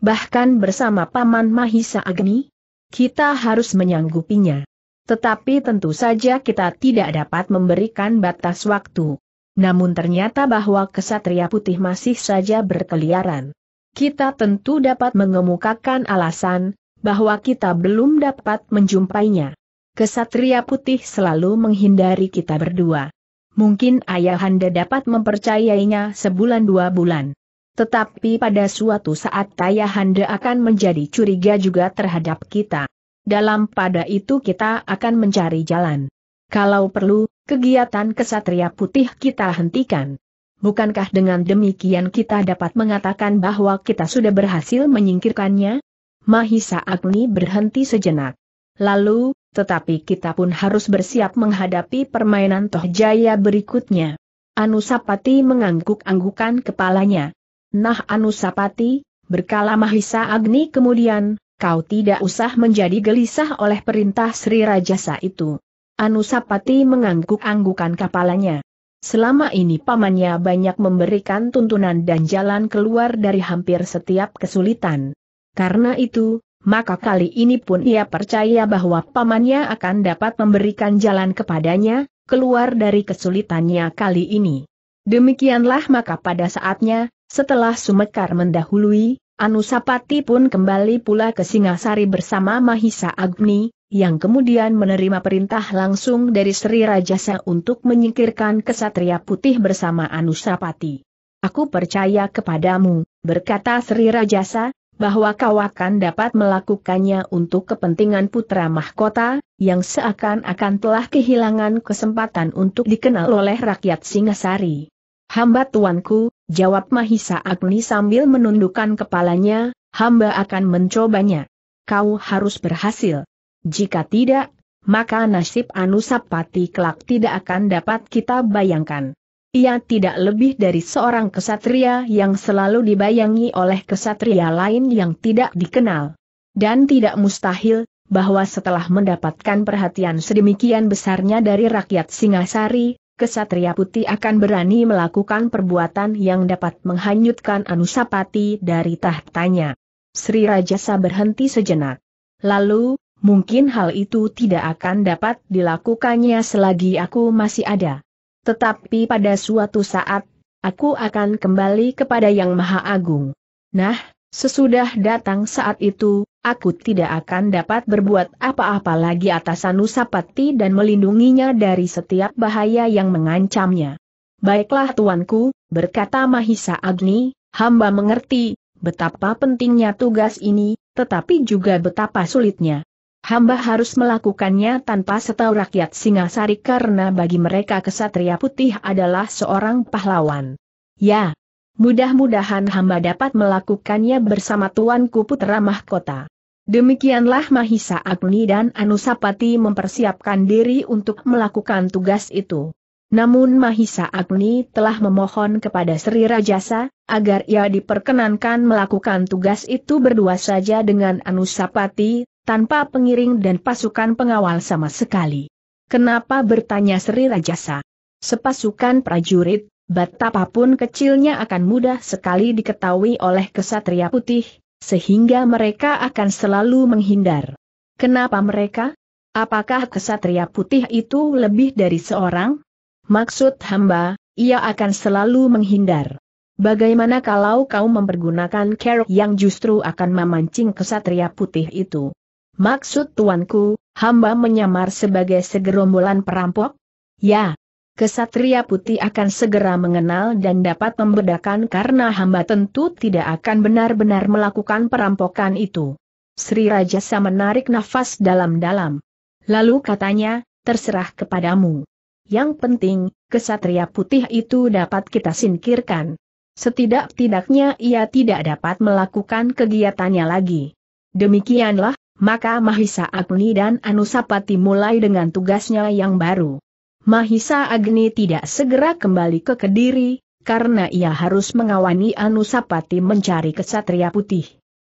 Speaker 1: Bahkan bersama Paman Mahisa Agni? Kita harus menyanggupinya. Tetapi tentu saja kita tidak dapat memberikan batas waktu. Namun ternyata bahwa kesatria putih masih saja berkeliaran. Kita tentu dapat mengemukakan alasan, bahwa kita belum dapat menjumpainya kesatria putih selalu menghindari kita berdua. Mungkin Ayah ayahanda dapat mempercayainya sebulan dua bulan. Tetapi pada suatu saat Ayah ayahanda akan menjadi curiga juga terhadap kita. Dalam pada itu kita akan mencari jalan. Kalau perlu, kegiatan kesatria putih kita hentikan. Bukankah dengan demikian kita dapat mengatakan bahwa kita sudah berhasil menyingkirkannya? Mahisa Agni berhenti sejenak. Lalu, tetapi kita pun harus bersiap menghadapi permainan Toh Jaya berikutnya. Anusapati mengangguk-anggukan kepalanya. Nah Anusapati, berkala Mahisa Agni kemudian, kau tidak usah menjadi gelisah oleh perintah Sri Rajasa itu. Anusapati mengangguk-anggukan kepalanya. Selama ini pamannya banyak memberikan tuntunan dan jalan keluar dari hampir setiap kesulitan. Karena itu, maka kali ini pun ia percaya bahwa pamannya akan dapat memberikan jalan kepadanya, keluar dari kesulitannya kali ini. Demikianlah maka pada saatnya, setelah Sumekar mendahului, Anusapati pun kembali pula ke Singasari bersama Mahisa Agni, yang kemudian menerima perintah langsung dari Sri Rajasa untuk menyingkirkan kesatria putih bersama Anusapati. Aku percaya kepadamu, berkata Sri Rajasa, bahwa kau akan dapat melakukannya untuk kepentingan putra mahkota, yang seakan-akan telah kehilangan kesempatan untuk dikenal oleh rakyat Singasari. Hamba tuanku, jawab Mahisa Agni sambil menundukkan kepalanya, hamba akan mencobanya. Kau harus berhasil. Jika tidak, maka nasib Anusapati kelak tidak akan dapat kita bayangkan. Ia tidak lebih dari seorang kesatria yang selalu dibayangi oleh kesatria lain yang tidak dikenal. Dan tidak mustahil, bahwa setelah mendapatkan perhatian sedemikian besarnya dari rakyat Singasari, kesatria putih akan berani melakukan perbuatan yang dapat menghanyutkan Anusapati dari tahtanya. Sri Rajasa berhenti sejenak. Lalu, mungkin hal itu tidak akan dapat dilakukannya selagi aku masih ada. Tetapi pada suatu saat, aku akan kembali kepada Yang Maha Agung. Nah, sesudah datang saat itu, aku tidak akan dapat berbuat apa-apa lagi atas Anusapati dan melindunginya dari setiap bahaya yang mengancamnya. Baiklah tuanku, berkata Mahisa Agni, hamba mengerti, betapa pentingnya tugas ini, tetapi juga betapa sulitnya. Hamba harus melakukannya tanpa setahu rakyat Singasari karena bagi mereka kesatria putih adalah seorang pahlawan. Ya, mudah-mudahan hamba dapat melakukannya bersama Tuanku Putra Mahkota. Demikianlah Mahisa Agni dan Anusapati mempersiapkan diri untuk melakukan tugas itu. Namun Mahisa Agni telah memohon kepada Sri Rajasa, agar ia diperkenankan melakukan tugas itu berdua saja dengan Anusapati, tanpa pengiring dan pasukan pengawal sama sekali. Kenapa bertanya Sri Rajasa? Sepasukan prajurit, betapa kecilnya akan mudah sekali diketahui oleh kesatria putih, sehingga mereka akan selalu menghindar. Kenapa mereka? Apakah kesatria putih itu lebih dari seorang? Maksud hamba, ia akan selalu menghindar. Bagaimana kalau kau mempergunakan kerok yang justru akan memancing kesatria putih itu? Maksud tuanku, hamba menyamar sebagai segerombolan perampok? Ya. Kesatria putih akan segera mengenal dan dapat membedakan karena hamba tentu tidak akan benar-benar melakukan perampokan itu. Sri Rajasa menarik nafas dalam-dalam. Lalu katanya, terserah kepadamu. Yang penting, kesatria putih itu dapat kita singkirkan. Setidak-tidaknya ia tidak dapat melakukan kegiatannya lagi. Demikianlah, maka Mahisa Agni dan Anusapati mulai dengan tugasnya yang baru. Mahisa Agni tidak segera kembali ke Kediri, karena ia harus mengawani Anusapati mencari kesatria putih.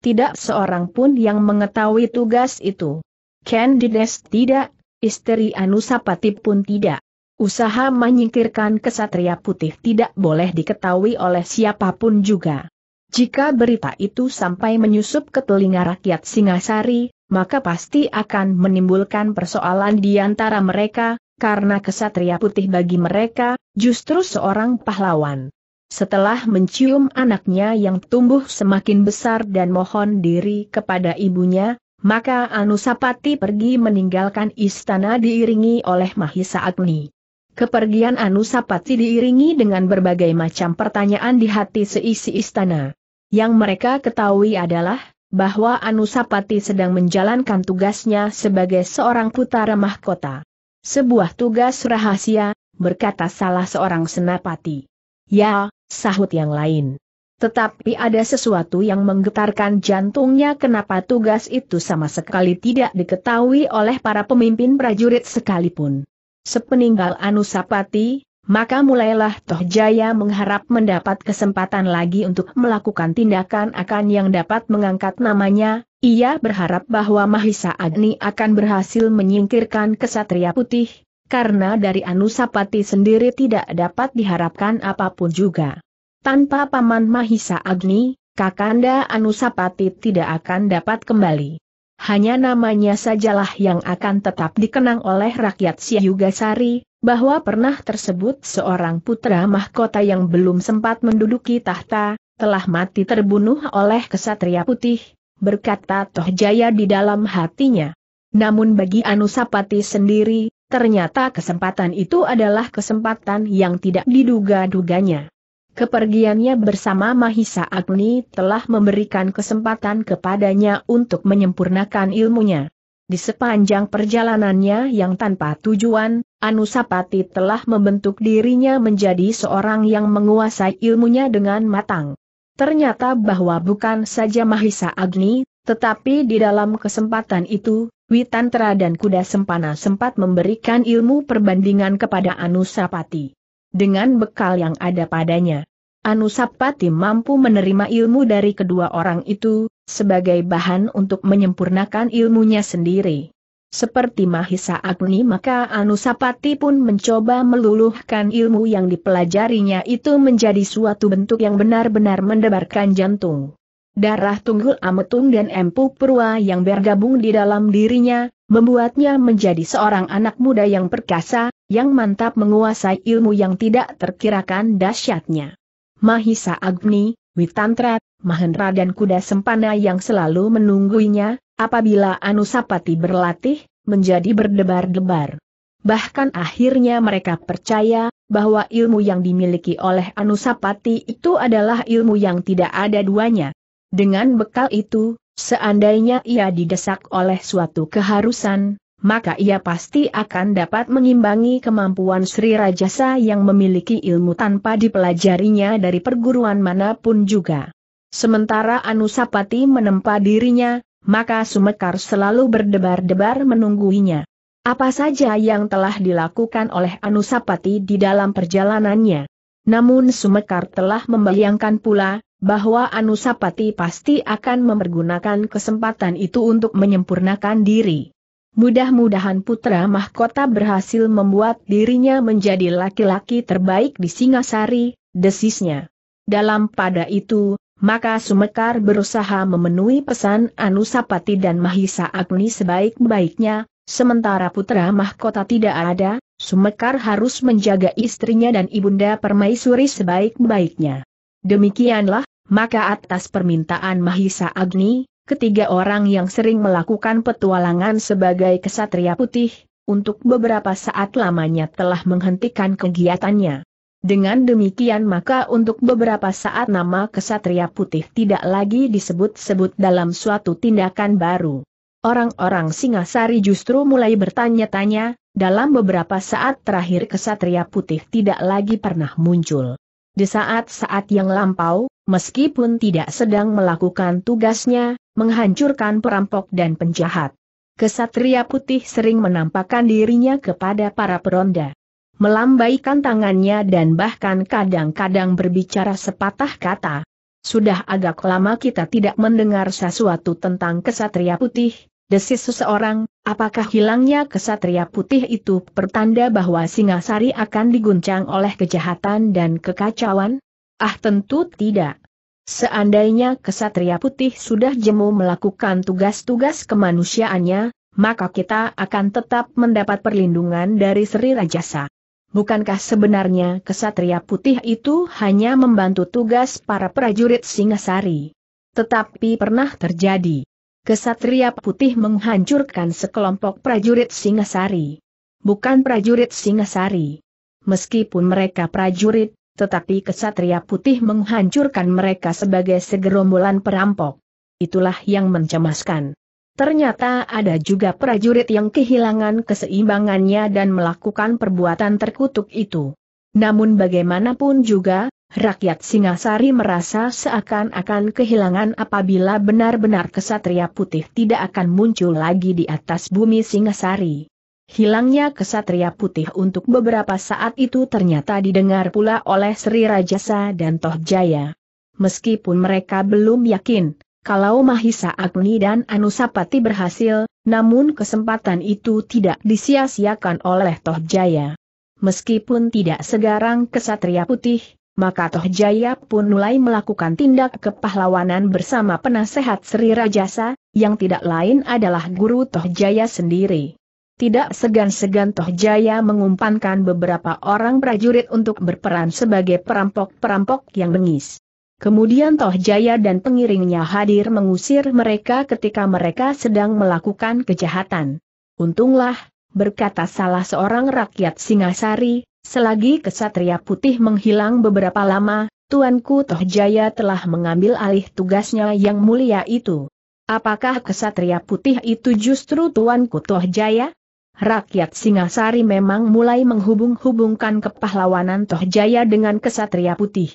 Speaker 1: Tidak seorang pun yang mengetahui tugas itu. Candides tidak, istri Anusapati pun tidak. Usaha menyingkirkan kesatria putih tidak boleh diketahui oleh siapapun juga. Jika berita itu sampai menyusup ke telinga rakyat Singasari, maka pasti akan menimbulkan persoalan di antara mereka, karena kesatria putih bagi mereka, justru seorang pahlawan. Setelah mencium anaknya yang tumbuh semakin besar dan mohon diri kepada ibunya, maka Anusapati pergi meninggalkan istana diiringi oleh Mahisa Agni. Kepergian Anusapati diiringi dengan berbagai macam pertanyaan di hati seisi istana. Yang mereka ketahui adalah, bahwa Anusapati sedang menjalankan tugasnya sebagai seorang putra mahkota. Sebuah tugas rahasia, berkata salah seorang senapati. Ya, sahut yang lain. Tetapi ada sesuatu yang menggetarkan jantungnya kenapa tugas itu sama sekali tidak diketahui oleh para pemimpin prajurit sekalipun. Sepeninggal Anusapati, maka mulailah Toh Jaya mengharap mendapat kesempatan lagi untuk melakukan tindakan akan yang dapat mengangkat namanya, ia berharap bahwa Mahisa Agni akan berhasil menyingkirkan kesatria putih, karena dari Anusapati sendiri tidak dapat diharapkan apapun juga. Tanpa Paman Mahisa Agni, Kakanda Anusapati tidak akan dapat kembali. Hanya namanya sajalah yang akan tetap dikenang oleh rakyat Siyugasari bahwa pernah tersebut seorang putra mahkota yang belum sempat menduduki tahta, telah mati terbunuh oleh kesatria putih, berkata Tohjaya di dalam hatinya. Namun bagi Anusapati sendiri, ternyata kesempatan itu adalah kesempatan yang tidak diduga-duganya. Kepergiannya bersama Mahisa Agni telah memberikan kesempatan kepadanya untuk menyempurnakan ilmunya. Di sepanjang perjalanannya yang tanpa tujuan, Anusapati telah membentuk dirinya menjadi seorang yang menguasai ilmunya dengan matang. Ternyata bahwa bukan saja Mahisa Agni, tetapi di dalam kesempatan itu, Witantra dan Kuda Sempana sempat memberikan ilmu perbandingan kepada Anusapati. Dengan bekal yang ada padanya, Anusapati mampu menerima ilmu dari kedua orang itu, sebagai bahan untuk menyempurnakan ilmunya sendiri. Seperti Mahisa Agni maka Anusapati pun mencoba meluluhkan ilmu yang dipelajarinya itu menjadi suatu bentuk yang benar-benar mendebarkan jantung. Darah Tunggul Ametung dan Empu Purwa yang bergabung di dalam dirinya, membuatnya menjadi seorang anak muda yang perkasa, yang mantap menguasai ilmu yang tidak terkirakan dahsyatnya. Mahisa Agni, Witantra, Mahendra dan kuda sempana yang selalu menunggunya, apabila Anusapati berlatih, menjadi berdebar-debar. Bahkan akhirnya mereka percaya, bahwa ilmu yang dimiliki oleh Anusapati itu adalah ilmu yang tidak ada duanya. Dengan bekal itu, seandainya ia didesak oleh suatu keharusan, maka ia pasti akan dapat mengimbangi kemampuan Sri Rajasa yang memiliki ilmu tanpa dipelajarinya dari perguruan manapun juga. Sementara Anusapati menempa dirinya, maka Sumekar selalu berdebar-debar menungguinya. Apa saja yang telah dilakukan oleh Anusapati di dalam perjalanannya? Namun Sumekar telah membayangkan pula, bahwa Anusapati pasti akan mempergunakan kesempatan itu untuk menyempurnakan diri. Mudah-mudahan putra mahkota berhasil membuat dirinya menjadi laki-laki terbaik di Singasari, desisnya. Dalam pada itu, maka Sumekar berusaha memenuhi pesan Anusapati dan Mahisa Agni sebaik-baiknya, sementara putra mahkota tidak ada, Sumekar harus menjaga istrinya dan ibunda permaisuri sebaik-baiknya. Demikianlah, maka atas permintaan Mahisa Agni, ketiga orang yang sering melakukan petualangan sebagai kesatria putih, untuk beberapa saat lamanya telah menghentikan kegiatannya. Dengan demikian maka untuk beberapa saat nama kesatria putih tidak lagi disebut-sebut dalam suatu tindakan baru. Orang-orang Singasari justru mulai bertanya-tanya, dalam beberapa saat terakhir kesatria putih tidak lagi pernah muncul. Di saat-saat yang lampau, meskipun tidak sedang melakukan tugasnya, menghancurkan perampok dan penjahat. Kesatria putih sering menampakkan dirinya kepada para peronda. Melambaikan tangannya dan bahkan kadang-kadang berbicara sepatah kata. Sudah agak lama kita tidak mendengar sesuatu tentang kesatria putih, desis seseorang, apakah hilangnya kesatria putih itu pertanda bahwa Singasari akan diguncang oleh kejahatan dan kekacauan? Ah tentu tidak. Seandainya kesatria putih sudah jemu melakukan tugas-tugas kemanusiaannya, maka kita akan tetap mendapat perlindungan dari Sri Rajasa. Bukankah sebenarnya kesatria putih itu hanya membantu tugas para prajurit Singasari? Tetapi pernah terjadi. Kesatria putih menghancurkan sekelompok prajurit Singasari. Bukan prajurit Singasari. Meskipun mereka prajurit, tetapi kesatria putih menghancurkan mereka sebagai segerombolan perampok. Itulah yang mencemaskan. Ternyata ada juga prajurit yang kehilangan keseimbangannya dan melakukan perbuatan terkutuk itu. Namun bagaimanapun juga, rakyat Singasari merasa seakan-akan kehilangan apabila benar-benar kesatria putih tidak akan muncul lagi di atas bumi Singasari. Hilangnya kesatria putih untuk beberapa saat itu ternyata didengar pula oleh Sri Rajasa dan Toh Jaya. Meskipun mereka belum yakin, kalau Mahisa Agni dan Anusapati berhasil, namun kesempatan itu tidak disia-siakan oleh Toh Jaya. Meskipun tidak segarang kesatria putih, maka Toh Jaya pun mulai melakukan tindak kepahlawanan bersama penasehat Sri Rajasa, yang tidak lain adalah guru Toh Jaya sendiri. Tidak segan-segan Toh Jaya mengumpankan beberapa orang prajurit untuk berperan sebagai perampok-perampok yang bengis. Kemudian Toh Jaya dan pengiringnya hadir mengusir mereka ketika mereka sedang melakukan kejahatan. Untunglah, berkata salah seorang rakyat Singasari, selagi kesatria putih menghilang beberapa lama, Tuanku Toh Jaya telah mengambil alih tugasnya yang mulia itu. Apakah kesatria putih itu justru Tuanku Toh Jaya? rakyat Singasari memang mulai menghubung-hubungkan kepahlawanan Tohjaya dengan kesatria putih.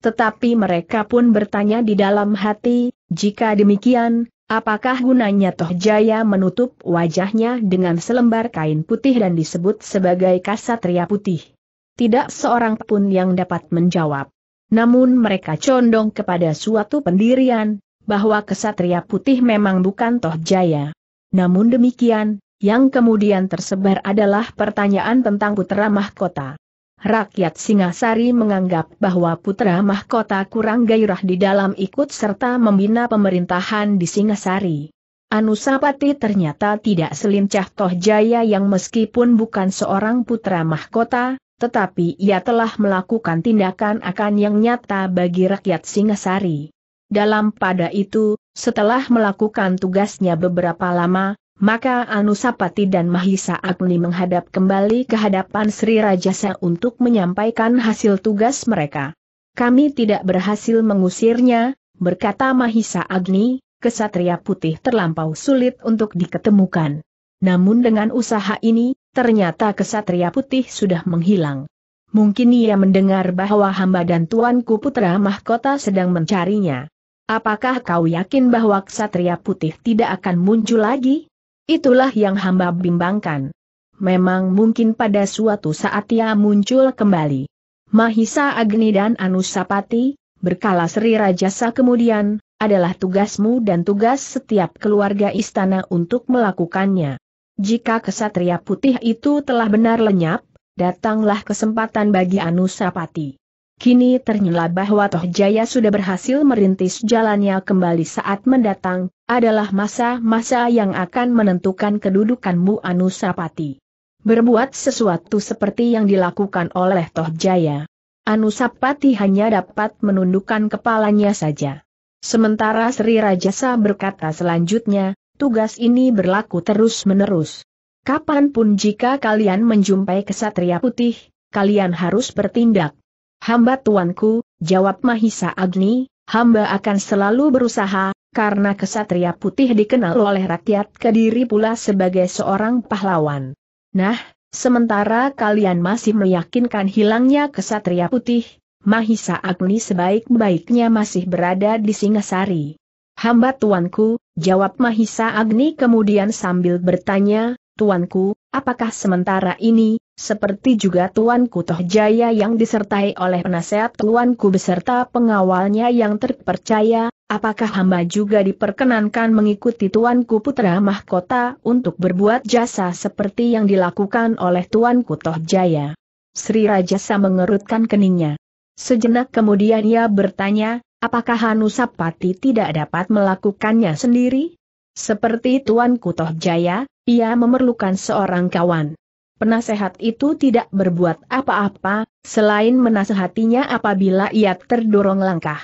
Speaker 1: Tetapi mereka pun bertanya di dalam hati, jika demikian, apakah gunanya Tohjaya menutup wajahnya dengan selembar kain putih dan disebut sebagai Kesatria putih? Tidak seorang pun yang dapat menjawab. Namun mereka condong kepada suatu pendirian, bahwa kesatria putih memang bukan Tohjaya. Namun demikian, yang kemudian tersebar adalah pertanyaan tentang putra mahkota. Rakyat Singasari menganggap bahwa putra mahkota kurang gairah di dalam ikut serta membina pemerintahan di Singasari. Anusapati ternyata tidak selincah Toh Jaya yang meskipun bukan seorang putra mahkota, tetapi ia telah melakukan tindakan akan yang nyata bagi rakyat Singasari. Dalam pada itu, setelah melakukan tugasnya beberapa lama, maka Anusapati dan Mahisa Agni menghadap kembali ke hadapan Sri Rajasa untuk menyampaikan hasil tugas mereka. Kami tidak berhasil mengusirnya, berkata Mahisa Agni, kesatria putih terlampau sulit untuk diketemukan. Namun dengan usaha ini, ternyata kesatria putih sudah menghilang. Mungkin ia mendengar bahwa hamba dan tuanku putra mahkota sedang mencarinya. Apakah kau yakin bahwa kesatria putih tidak akan muncul lagi? Itulah yang hamba bimbangkan. Memang mungkin pada suatu saat ia muncul kembali. Mahisa Agni dan Anusapati, berkala Sri Rajasa kemudian, adalah tugasmu dan tugas setiap keluarga istana untuk melakukannya. Jika kesatria putih itu telah benar lenyap, datanglah kesempatan bagi Anusapati. Kini ternyata bahwa Toh Jaya sudah berhasil merintis jalannya kembali saat mendatang, adalah masa-masa yang akan menentukan kedudukanmu Anusapati. Berbuat sesuatu seperti yang dilakukan oleh Toh Jaya. Anusapati hanya dapat menundukkan kepalanya saja. Sementara Sri Rajasa berkata selanjutnya, tugas ini berlaku terus-menerus. Kapanpun jika kalian menjumpai kesatria putih, kalian harus bertindak Hamba tuanku, jawab Mahisa Agni, hamba akan selalu berusaha, karena kesatria putih dikenal oleh rakyat Kediri pula sebagai seorang pahlawan. Nah, sementara kalian masih meyakinkan hilangnya kesatria putih, Mahisa Agni sebaik-baiknya masih berada di Singasari. Hamba tuanku, jawab Mahisa Agni kemudian sambil bertanya, tuanku, Apakah sementara ini, seperti juga Tuan Kutoh Jaya yang disertai oleh penasehat Tuanku beserta pengawalnya yang terpercaya, apakah hamba juga diperkenankan mengikuti Tuanku Putra Mahkota untuk berbuat jasa seperti yang dilakukan oleh Tuan Kutoh Jaya? Sri Rajasa mengerutkan keningnya. Sejenak kemudian ia bertanya, apakah Hanusapati tidak dapat melakukannya sendiri? Seperti Tuan Kutoh Jaya, ia memerlukan seorang kawan. Penasehat itu tidak berbuat apa-apa, selain menasehatinya apabila ia terdorong langkah.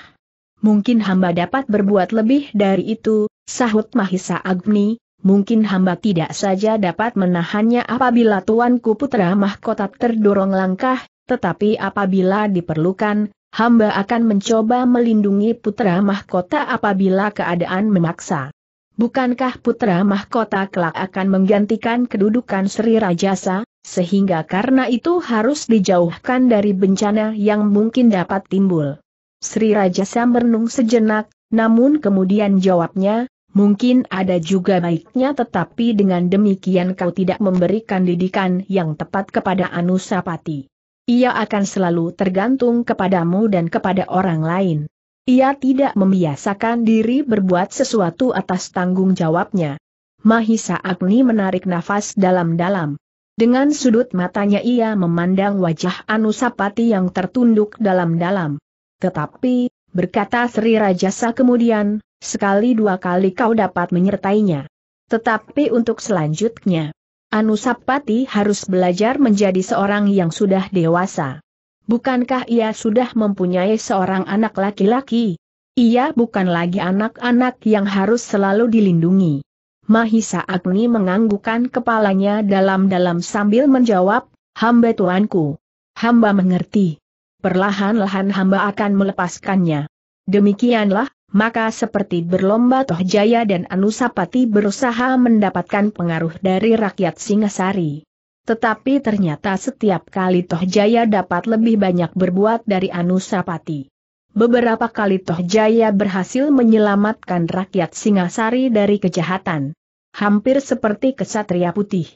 Speaker 1: Mungkin hamba dapat berbuat lebih dari itu, sahut Mahisa Agni, mungkin hamba tidak saja dapat menahannya apabila tuanku putra mahkota terdorong langkah, tetapi apabila diperlukan, hamba akan mencoba melindungi putra mahkota apabila keadaan memaksa. Bukankah putra mahkota kelak akan menggantikan kedudukan Sri Rajasa, sehingga karena itu harus dijauhkan dari bencana yang mungkin dapat timbul? Sri Rajasa merenung sejenak, namun kemudian jawabnya, Mungkin ada juga baiknya tetapi dengan demikian kau tidak memberikan didikan yang tepat kepada Anusapati. Ia akan selalu tergantung kepadamu dan kepada orang lain. Ia tidak membiasakan diri berbuat sesuatu atas tanggung jawabnya. Mahisa Agni menarik nafas dalam-dalam. Dengan sudut matanya ia memandang wajah Anusapati yang tertunduk dalam-dalam. Tetapi, berkata Sri Rajasa kemudian, sekali dua kali kau dapat menyertainya. Tetapi untuk selanjutnya, Anusapati harus belajar menjadi seorang yang sudah dewasa. Bukankah ia sudah mempunyai seorang anak laki-laki? Ia bukan lagi anak-anak yang harus selalu dilindungi. Mahisa Agni menganggukkan kepalanya dalam-dalam sambil menjawab, hamba tuanku. Hamba mengerti. Perlahan-lahan hamba akan melepaskannya. Demikianlah, maka seperti berlomba tohjaya dan Anusapati berusaha mendapatkan pengaruh dari rakyat Singasari. Tetapi ternyata setiap kali Toh Jaya dapat lebih banyak berbuat dari Anusapati. Beberapa kali Toh Jaya berhasil menyelamatkan rakyat Singasari dari kejahatan. Hampir seperti kesatria putih.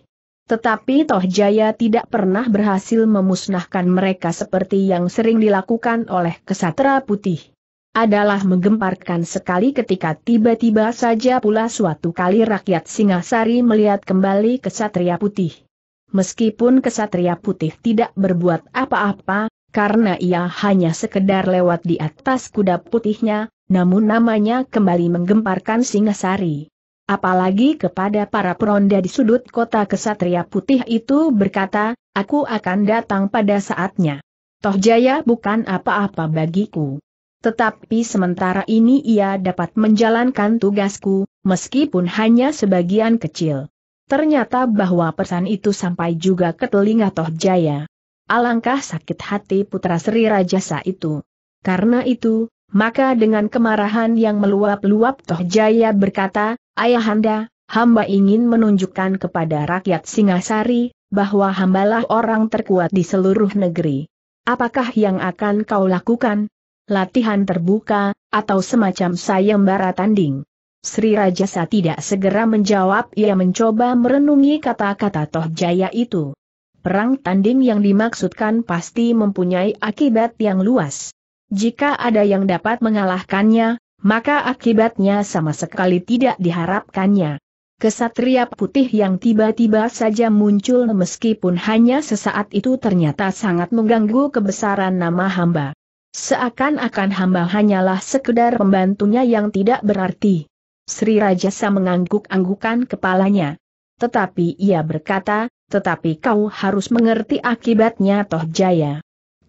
Speaker 1: Tetapi Toh Jaya tidak pernah berhasil memusnahkan mereka seperti yang sering dilakukan oleh kesatria putih. Adalah menggemparkan sekali ketika tiba-tiba saja pula suatu kali rakyat Singasari melihat kembali kesatria putih meskipun kesatria putih tidak berbuat apa-apa, karena ia hanya sekedar lewat di atas kuda putihnya, namun namanya kembali menggemparkan Singasari. Apalagi kepada para peronda di sudut kota kesatria putih itu berkata, aku akan datang pada saatnya. Toh jaya bukan apa-apa bagiku. Tetapi sementara ini ia dapat menjalankan tugasku, meskipun hanya sebagian kecil. Ternyata bahwa pesan itu sampai juga ke telinga Toh Jaya. Alangkah sakit hati putra Sri Rajasa itu. Karena itu, maka dengan kemarahan yang meluap-luap Toh Jaya berkata, Ayahanda, hamba ingin menunjukkan kepada rakyat Singasari, bahwa hambalah orang terkuat di seluruh negeri. Apakah yang akan kau lakukan? Latihan terbuka, atau semacam sayembara tanding? Sri Rajasa tidak segera menjawab ia mencoba merenungi kata-kata Toh Jaya itu. Perang tanding yang dimaksudkan pasti mempunyai akibat yang luas. Jika ada yang dapat mengalahkannya, maka akibatnya sama sekali tidak diharapkannya. Kesatria putih yang tiba-tiba saja muncul meskipun hanya sesaat itu ternyata sangat mengganggu kebesaran nama hamba. Seakan-akan hamba hanyalah sekedar pembantunya yang tidak berarti. Sri Rajasa mengangguk-anggukan kepalanya. Tetapi ia berkata, tetapi kau harus mengerti akibatnya toh jaya.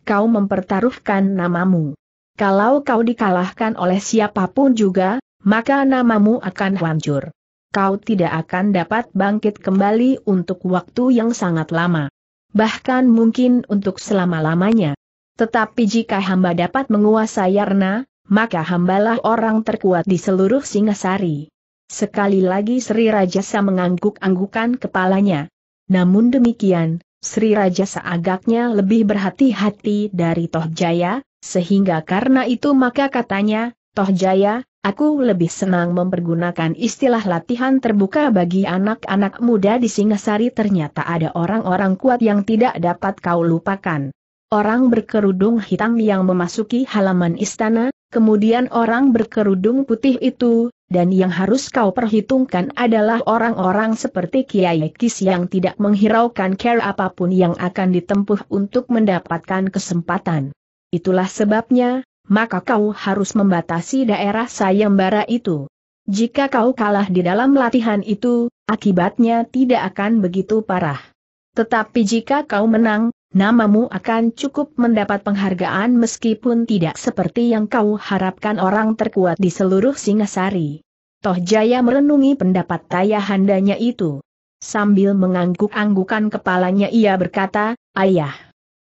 Speaker 1: Kau mempertaruhkan namamu. Kalau kau dikalahkan oleh siapapun juga, maka namamu akan hancur. Kau tidak akan dapat bangkit kembali untuk waktu yang sangat lama. Bahkan mungkin untuk selama-lamanya. Tetapi jika hamba dapat menguasai Yarna, maka hambalah orang terkuat di seluruh Singasari. Sekali lagi Sri Rajasa mengangguk-anggukan kepalanya. Namun demikian, Sri Rajasa agaknya lebih berhati-hati dari Tohjaya, sehingga karena itu maka katanya, Tohjaya, Aku lebih senang mempergunakan istilah latihan terbuka bagi anak-anak muda di Singasari ternyata ada orang-orang kuat yang tidak dapat kau lupakan. Orang berkerudung hitam yang memasuki halaman istana, Kemudian orang berkerudung putih itu, dan yang harus kau perhitungkan adalah orang-orang seperti Kiai Kis yang tidak menghiraukan care apapun yang akan ditempuh untuk mendapatkan kesempatan. Itulah sebabnya, maka kau harus membatasi daerah sayembara itu. Jika kau kalah di dalam latihan itu, akibatnya tidak akan begitu parah. Tetapi jika kau menang, namamu akan cukup mendapat penghargaan meskipun tidak seperti yang kau harapkan orang terkuat di seluruh Singasari. Toh Jaya merenungi pendapat handanya itu. Sambil mengangguk-anggukan kepalanya ia berkata, Ayah,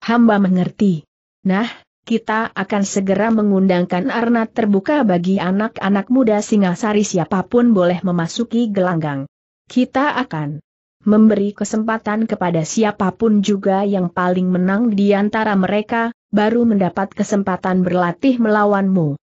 Speaker 1: hamba mengerti. Nah, kita akan segera mengundangkan arnat terbuka bagi anak-anak muda Singasari siapapun boleh memasuki gelanggang. Kita akan memberi kesempatan kepada siapapun juga yang paling menang di antara mereka, baru mendapat kesempatan berlatih melawanmu.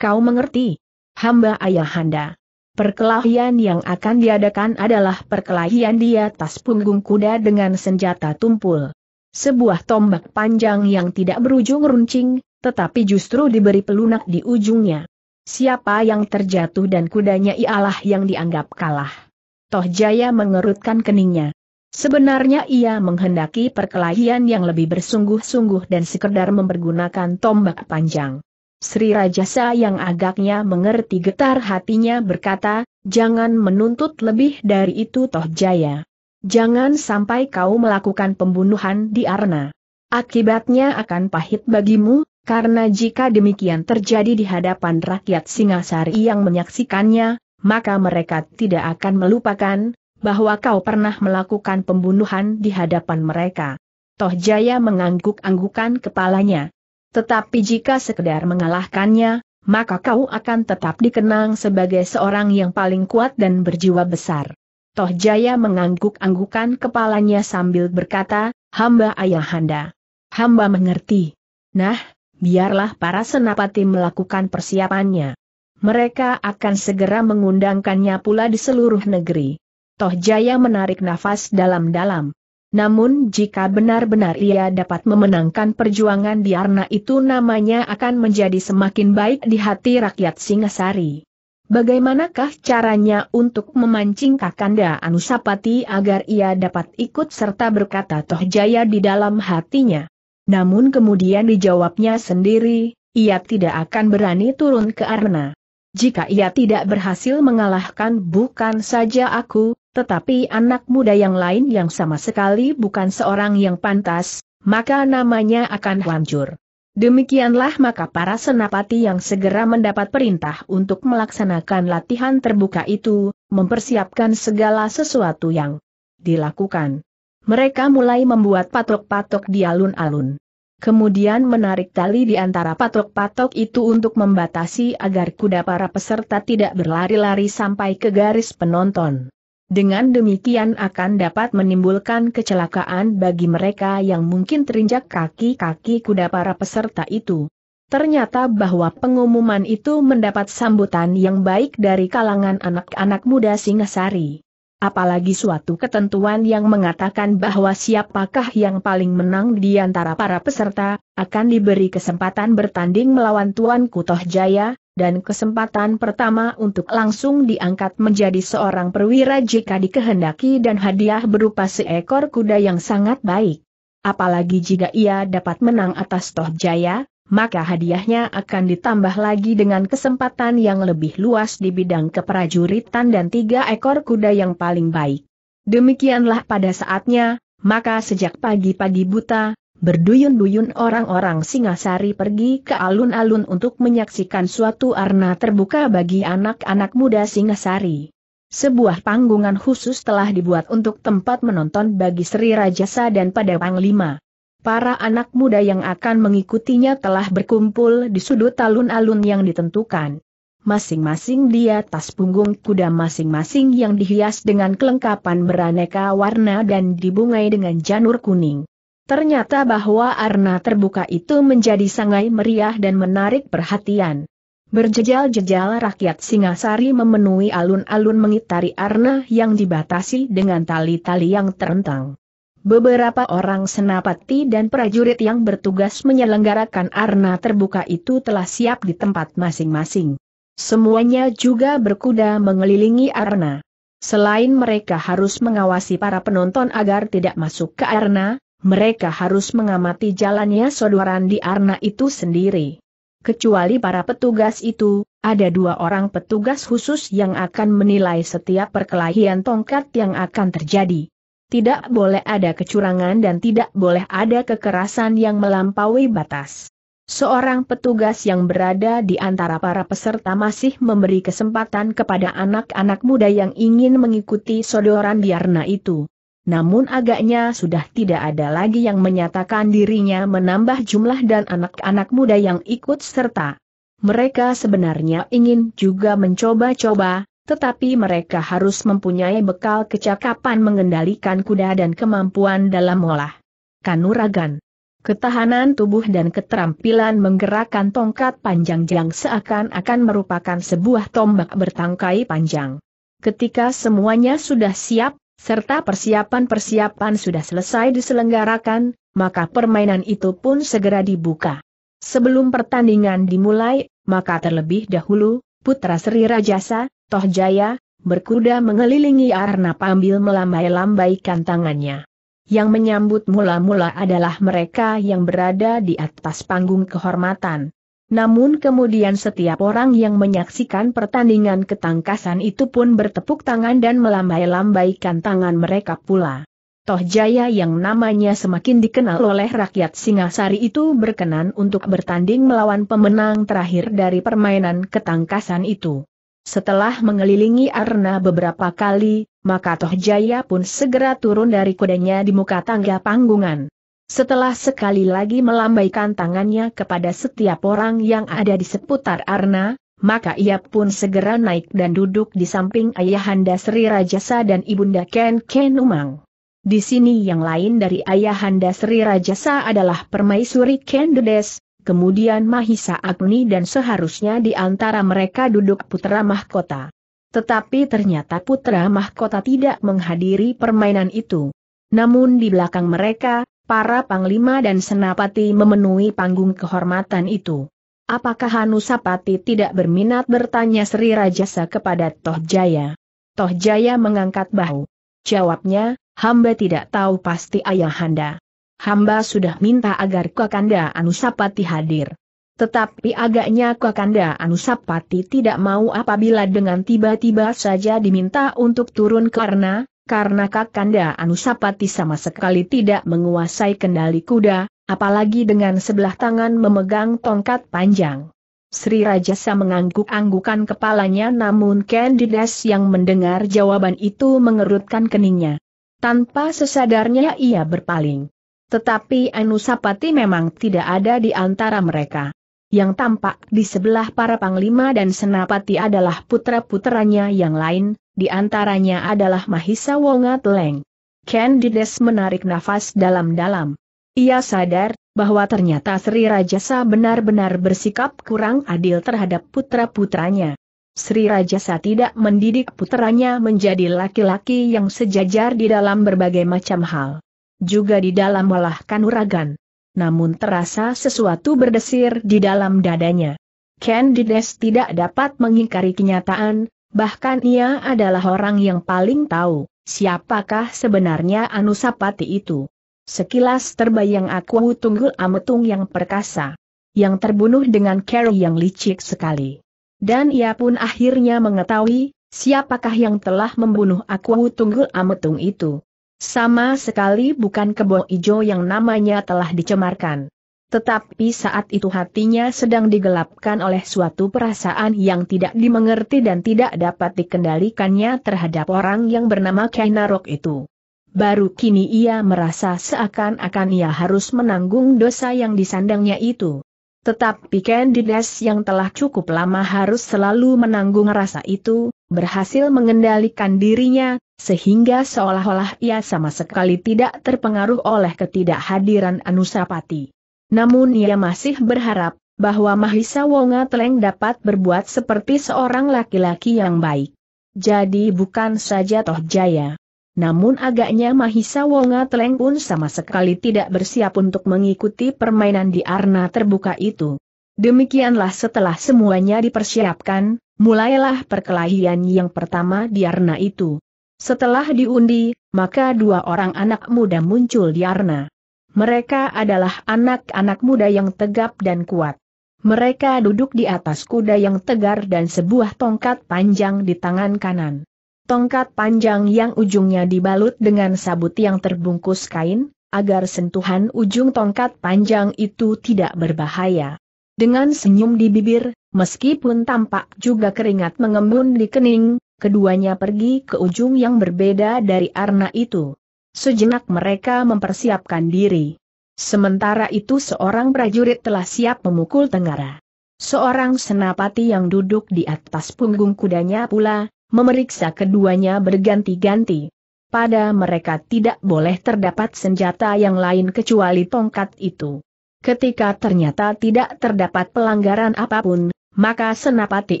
Speaker 1: Kau mengerti? Hamba ayahanda. Perkelahian yang akan diadakan adalah perkelahian di atas punggung kuda dengan senjata tumpul. Sebuah tombak panjang yang tidak berujung runcing, tetapi justru diberi pelunak di ujungnya. Siapa yang terjatuh dan kudanya ialah yang dianggap kalah. Toh Jaya mengerutkan keningnya. Sebenarnya ia menghendaki perkelahian yang lebih bersungguh-sungguh dan sekedar mempergunakan tombak panjang. Sri Rajasa yang agaknya mengerti getar hatinya berkata, jangan menuntut lebih dari itu Toh Jaya. Jangan sampai kau melakukan pembunuhan di Arna. Akibatnya akan pahit bagimu, karena jika demikian terjadi di hadapan rakyat Singasari yang menyaksikannya, maka mereka tidak akan melupakan bahwa kau pernah melakukan pembunuhan di hadapan mereka. Toh Jaya mengangguk-anggukan kepalanya. Tetapi jika sekedar mengalahkannya, maka kau akan tetap dikenang sebagai seorang yang paling kuat dan berjiwa besar. Toh Jaya mengangguk-anggukan kepalanya sambil berkata, hamba ayahanda. Hamba mengerti. Nah, biarlah para senapati melakukan persiapannya mereka akan segera mengundangkannya pula di seluruh negeri. Toh Jaya menarik nafas dalam-dalam. Namun jika benar-benar ia dapat memenangkan perjuangan di arna itu namanya akan menjadi semakin baik di hati rakyat Singasari. Bagaimanakah caranya untuk memancing Kakanda Anusapati agar ia dapat ikut serta berkata Toh Jaya di dalam hatinya? Namun kemudian dijawabnya sendiri, ia tidak akan berani turun ke Arna. Jika ia tidak berhasil mengalahkan bukan saja aku, tetapi anak muda yang lain yang sama sekali bukan seorang yang pantas, maka namanya akan hancur. Demikianlah maka para senapati yang segera mendapat perintah untuk melaksanakan latihan terbuka itu, mempersiapkan segala sesuatu yang dilakukan. Mereka mulai membuat patok-patok di alun-alun kemudian menarik tali di antara patok-patok itu untuk membatasi agar kuda para peserta tidak berlari-lari sampai ke garis penonton. Dengan demikian akan dapat menimbulkan kecelakaan bagi mereka yang mungkin terinjak kaki-kaki kuda para peserta itu. Ternyata bahwa pengumuman itu mendapat sambutan yang baik dari kalangan anak-anak muda Singasari apalagi suatu ketentuan yang mengatakan bahwa siapakah yang paling menang di antara para peserta, akan diberi kesempatan bertanding melawan Tuan Kutoh Jaya, dan kesempatan pertama untuk langsung diangkat menjadi seorang perwira jika dikehendaki dan hadiah berupa seekor kuda yang sangat baik. Apalagi jika ia dapat menang atas Toh Jaya, maka hadiahnya akan ditambah lagi dengan kesempatan yang lebih luas di bidang keprajuritan dan tiga ekor kuda yang paling baik. Demikianlah pada saatnya, maka sejak pagi-pagi buta, berduyun-duyun orang-orang Singasari pergi ke alun-alun untuk menyaksikan suatu arna terbuka bagi anak-anak muda Singasari. Sebuah panggungan khusus telah dibuat untuk tempat menonton bagi Sri Rajasa dan pada Panglima para anak muda yang akan mengikutinya telah berkumpul di sudut alun-alun yang ditentukan. Masing-masing di atas punggung kuda masing-masing yang dihias dengan kelengkapan beraneka warna dan dibungai dengan janur kuning. Ternyata bahwa arna terbuka itu menjadi sangai meriah dan menarik perhatian. Berjejal-jejal rakyat Singasari memenuhi alun-alun mengitari arna yang dibatasi dengan tali-tali yang terentang. Beberapa orang senapati dan prajurit yang bertugas menyelenggarakan arna terbuka itu telah siap di tempat masing-masing. Semuanya juga berkuda mengelilingi arna. Selain mereka harus mengawasi para penonton agar tidak masuk ke arna, mereka harus mengamati jalannya sodoran di arna itu sendiri. Kecuali para petugas itu, ada dua orang petugas khusus yang akan menilai setiap perkelahian tongkat yang akan terjadi tidak boleh ada kecurangan dan tidak boleh ada kekerasan yang melampaui batas. Seorang petugas yang berada di antara para peserta masih memberi kesempatan kepada anak-anak muda yang ingin mengikuti sodoran biarna itu. Namun agaknya sudah tidak ada lagi yang menyatakan dirinya menambah jumlah dan anak-anak muda yang ikut serta. Mereka sebenarnya ingin juga mencoba-coba, tetapi mereka harus mempunyai bekal kecakapan mengendalikan kuda dan kemampuan dalam olah. Kanuragan Ketahanan tubuh dan keterampilan menggerakkan tongkat panjang yang seakan-akan merupakan sebuah tombak bertangkai panjang. Ketika semuanya sudah siap, serta persiapan-persiapan sudah selesai diselenggarakan, maka permainan itu pun segera dibuka. Sebelum pertandingan dimulai, maka terlebih dahulu, Putra Sri Rajasa, Tohjaya berkuda mengelilingi Arna Pambil melambai-lambaikan tangannya. Yang menyambut mula-mula adalah mereka yang berada di atas panggung kehormatan. Namun kemudian setiap orang yang menyaksikan pertandingan ketangkasan itu pun bertepuk tangan dan melambai-lambaikan tangan mereka pula. Tohjaya yang namanya semakin dikenal oleh rakyat Singasari itu berkenan untuk bertanding melawan pemenang terakhir dari permainan ketangkasan itu. Setelah mengelilingi Arna beberapa kali, maka Tohjaya pun segera turun dari kudanya di muka tangga panggungan. Setelah sekali lagi melambaikan tangannya kepada setiap orang yang ada di seputar Arna, maka ia pun segera naik dan duduk di samping Ayahanda Sri Rajasa dan Ibunda Ken Ken Umang. Di sini yang lain dari Ayahanda Sri Rajasa adalah Permaisuri Ken Dedes kemudian Mahisa Agni dan seharusnya di antara mereka duduk Putra Mahkota. Tetapi ternyata Putra Mahkota tidak menghadiri permainan itu. Namun di belakang mereka, para panglima dan senapati memenuhi panggung kehormatan itu. Apakah Hanusapati tidak berminat bertanya Sri Rajasa kepada Tohjaya? Tohjaya mengangkat bahu. Jawabnya, hamba tidak tahu pasti ayahanda hamba sudah minta agar Kakanda Anusapati hadir. Tetapi agaknya Kakanda Anusapati tidak mau apabila dengan tiba-tiba saja diminta untuk turun karena, karena Kakanda Anusapati sama sekali tidak menguasai kendali kuda, apalagi dengan sebelah tangan memegang tongkat panjang. Sri Rajasa mengangguk-anggukan kepalanya namun Candides yang mendengar jawaban itu mengerutkan keningnya. Tanpa sesadarnya ia berpaling. Tetapi Anusapati memang tidak ada di antara mereka. Yang tampak di sebelah para panglima dan senapati adalah putra-putranya yang lain, di antaranya adalah Mahisa Wonga Teleng. Candides menarik nafas dalam-dalam. Ia sadar, bahwa ternyata Sri Rajasa benar-benar bersikap kurang adil terhadap putra-putranya. Sri Rajasa tidak mendidik putranya menjadi laki-laki yang sejajar di dalam berbagai macam hal juga di dalam olah kanuragan. Namun terasa sesuatu berdesir di dalam dadanya. Candides tidak dapat mengingkari kenyataan, bahkan ia adalah orang yang paling tahu, siapakah sebenarnya Anusapati itu. Sekilas terbayang aku tunggul ametung yang perkasa. Yang terbunuh dengan Carol yang licik sekali. Dan ia pun akhirnya mengetahui, siapakah yang telah membunuh aku tunggul ametung itu. Sama sekali bukan kebo ijo yang namanya telah dicemarkan. Tetapi saat itu hatinya sedang digelapkan oleh suatu perasaan yang tidak dimengerti dan tidak dapat dikendalikannya terhadap orang yang bernama Kainarok itu. Baru kini ia merasa seakan-akan ia harus menanggung dosa yang disandangnya itu. Tetapi Candides yang telah cukup lama harus selalu menanggung rasa itu, berhasil mengendalikan dirinya, sehingga seolah-olah ia sama sekali tidak terpengaruh oleh ketidakhadiran Anusapati. Namun ia masih berharap bahwa Mahisa Wonga Teleng dapat berbuat seperti seorang laki-laki yang baik. Jadi bukan saja Toh Jaya. Namun agaknya Mahisa Wonga Teleng pun sama sekali tidak bersiap untuk mengikuti permainan di arna terbuka itu. Demikianlah setelah semuanya dipersiapkan, mulailah perkelahian yang pertama di arna itu. Setelah diundi, maka dua orang anak muda muncul di arena. Mereka adalah anak-anak muda yang tegap dan kuat. Mereka duduk di atas kuda yang tegar dan sebuah tongkat panjang di tangan kanan. Tongkat panjang yang ujungnya dibalut dengan sabut yang terbungkus kain, agar sentuhan ujung tongkat panjang itu tidak berbahaya. Dengan senyum di bibir, meskipun tampak juga keringat mengembun di kening, keduanya pergi ke ujung yang berbeda dari arna itu. Sejenak mereka mempersiapkan diri. Sementara itu seorang prajurit telah siap memukul Tenggara. Seorang senapati yang duduk di atas punggung kudanya pula, memeriksa keduanya berganti-ganti. Pada mereka tidak boleh terdapat senjata yang lain kecuali tongkat itu. Ketika ternyata tidak terdapat pelanggaran apapun, maka senapati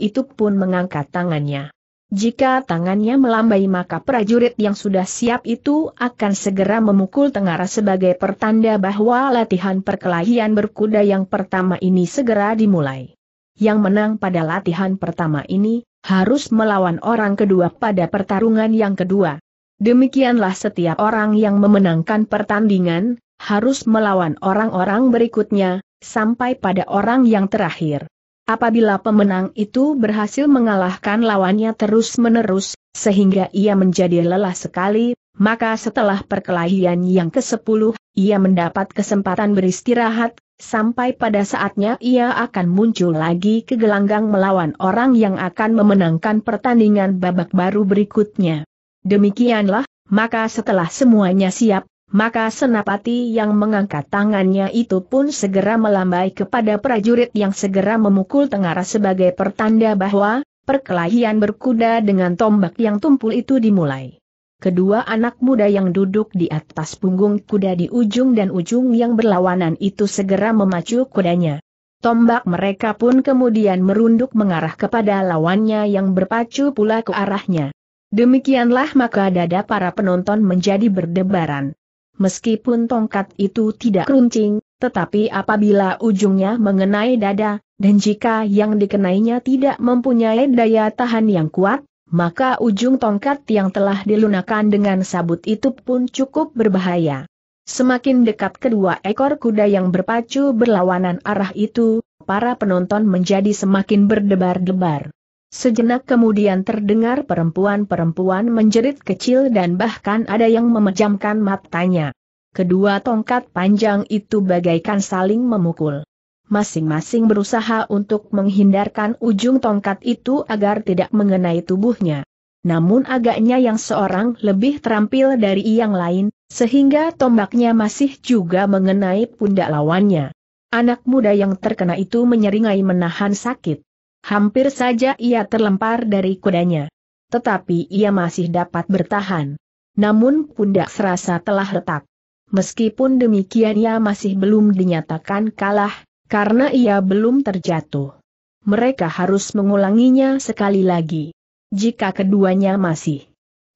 Speaker 1: itu pun mengangkat tangannya. Jika tangannya melambai maka prajurit yang sudah siap itu akan segera memukul tengara sebagai pertanda bahwa latihan perkelahian berkuda yang pertama ini segera dimulai. Yang menang pada latihan pertama ini, harus melawan orang kedua pada pertarungan yang kedua. Demikianlah setiap orang yang memenangkan pertandingan, harus melawan orang-orang berikutnya, sampai pada orang yang terakhir. Apabila pemenang itu berhasil mengalahkan lawannya terus-menerus, sehingga ia menjadi lelah sekali, maka setelah perkelahian yang ke-10, ia mendapat kesempatan beristirahat, sampai pada saatnya ia akan muncul lagi ke gelanggang melawan orang yang akan memenangkan pertandingan babak baru berikutnya. Demikianlah, maka setelah semuanya siap, maka senapati yang mengangkat tangannya itu pun segera melambai kepada prajurit yang segera memukul tengara sebagai pertanda bahwa perkelahian berkuda dengan tombak yang tumpul itu dimulai. Kedua anak muda yang duduk di atas punggung kuda di ujung dan ujung yang berlawanan itu segera memacu kudanya. Tombak mereka pun kemudian merunduk mengarah kepada lawannya yang berpacu pula ke arahnya. Demikianlah maka dada para penonton menjadi berdebaran. Meskipun tongkat itu tidak runcing, tetapi apabila ujungnya mengenai dada, dan jika yang dikenainya tidak mempunyai daya tahan yang kuat, maka ujung tongkat yang telah dilunakan dengan sabut itu pun cukup berbahaya. Semakin dekat kedua ekor kuda yang berpacu berlawanan arah itu, para penonton menjadi semakin berdebar-debar. Sejenak kemudian terdengar perempuan-perempuan menjerit kecil dan bahkan ada yang memejamkan matanya. Kedua tongkat panjang itu bagaikan saling memukul. Masing-masing berusaha untuk menghindarkan ujung tongkat itu agar tidak mengenai tubuhnya. Namun agaknya yang seorang lebih terampil dari yang lain, sehingga tombaknya masih juga mengenai pundak lawannya. Anak muda yang terkena itu menyeringai menahan sakit. Hampir saja ia terlempar dari kudanya. Tetapi ia masih dapat bertahan. Namun pundak serasa telah retak. Meskipun demikian ia masih belum dinyatakan kalah, karena ia belum terjatuh. Mereka harus mengulanginya sekali lagi. Jika keduanya masih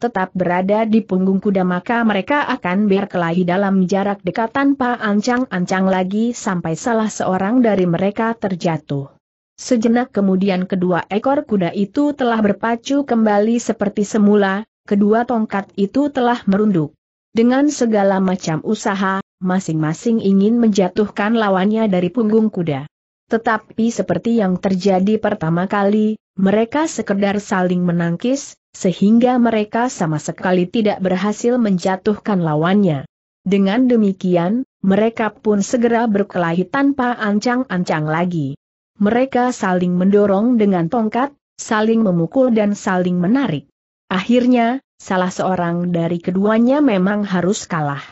Speaker 1: tetap berada di punggung kuda maka mereka akan berkelahi dalam jarak dekat tanpa ancang-ancang lagi sampai salah seorang dari mereka terjatuh. Sejenak kemudian kedua ekor kuda itu telah berpacu kembali seperti semula, kedua tongkat itu telah merunduk. Dengan segala macam usaha, masing-masing ingin menjatuhkan lawannya dari punggung kuda. Tetapi seperti yang terjadi pertama kali, mereka sekedar saling menangkis, sehingga mereka sama sekali tidak berhasil menjatuhkan lawannya. Dengan demikian, mereka pun segera berkelahi tanpa ancang-ancang lagi mereka saling mendorong dengan tongkat, saling memukul dan saling menarik. Akhirnya, salah seorang dari keduanya memang harus kalah.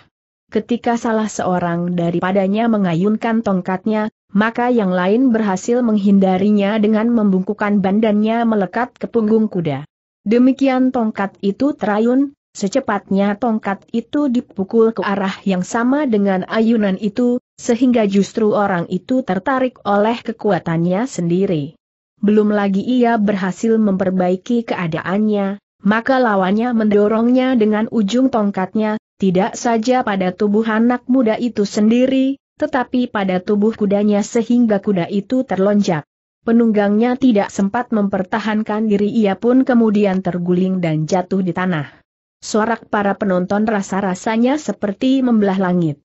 Speaker 1: Ketika salah seorang daripadanya mengayunkan tongkatnya, maka yang lain berhasil menghindarinya dengan membungkukan bandannya melekat ke punggung kuda. Demikian tongkat itu terayun, secepatnya tongkat itu dipukul ke arah yang sama dengan ayunan itu, sehingga justru orang itu tertarik oleh kekuatannya sendiri. Belum lagi ia berhasil memperbaiki keadaannya, maka lawannya mendorongnya dengan ujung tongkatnya, tidak saja pada tubuh anak muda itu sendiri, tetapi pada tubuh kudanya sehingga kuda itu terlonjak. Penunggangnya tidak sempat mempertahankan diri ia pun kemudian terguling dan jatuh di tanah. Sorak para penonton rasa-rasanya seperti membelah langit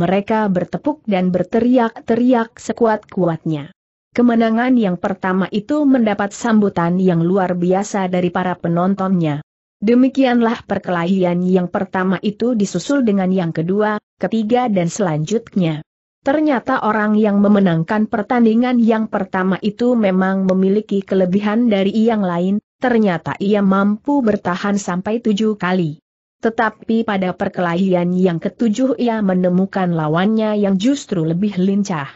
Speaker 1: mereka bertepuk dan berteriak-teriak sekuat-kuatnya. Kemenangan yang pertama itu mendapat sambutan yang luar biasa dari para penontonnya. Demikianlah perkelahian yang pertama itu disusul dengan yang kedua, ketiga dan selanjutnya. Ternyata orang yang memenangkan pertandingan yang pertama itu memang memiliki kelebihan dari yang lain, ternyata ia mampu bertahan sampai tujuh kali. Tetapi pada perkelahian yang ketujuh ia menemukan lawannya yang justru lebih lincah.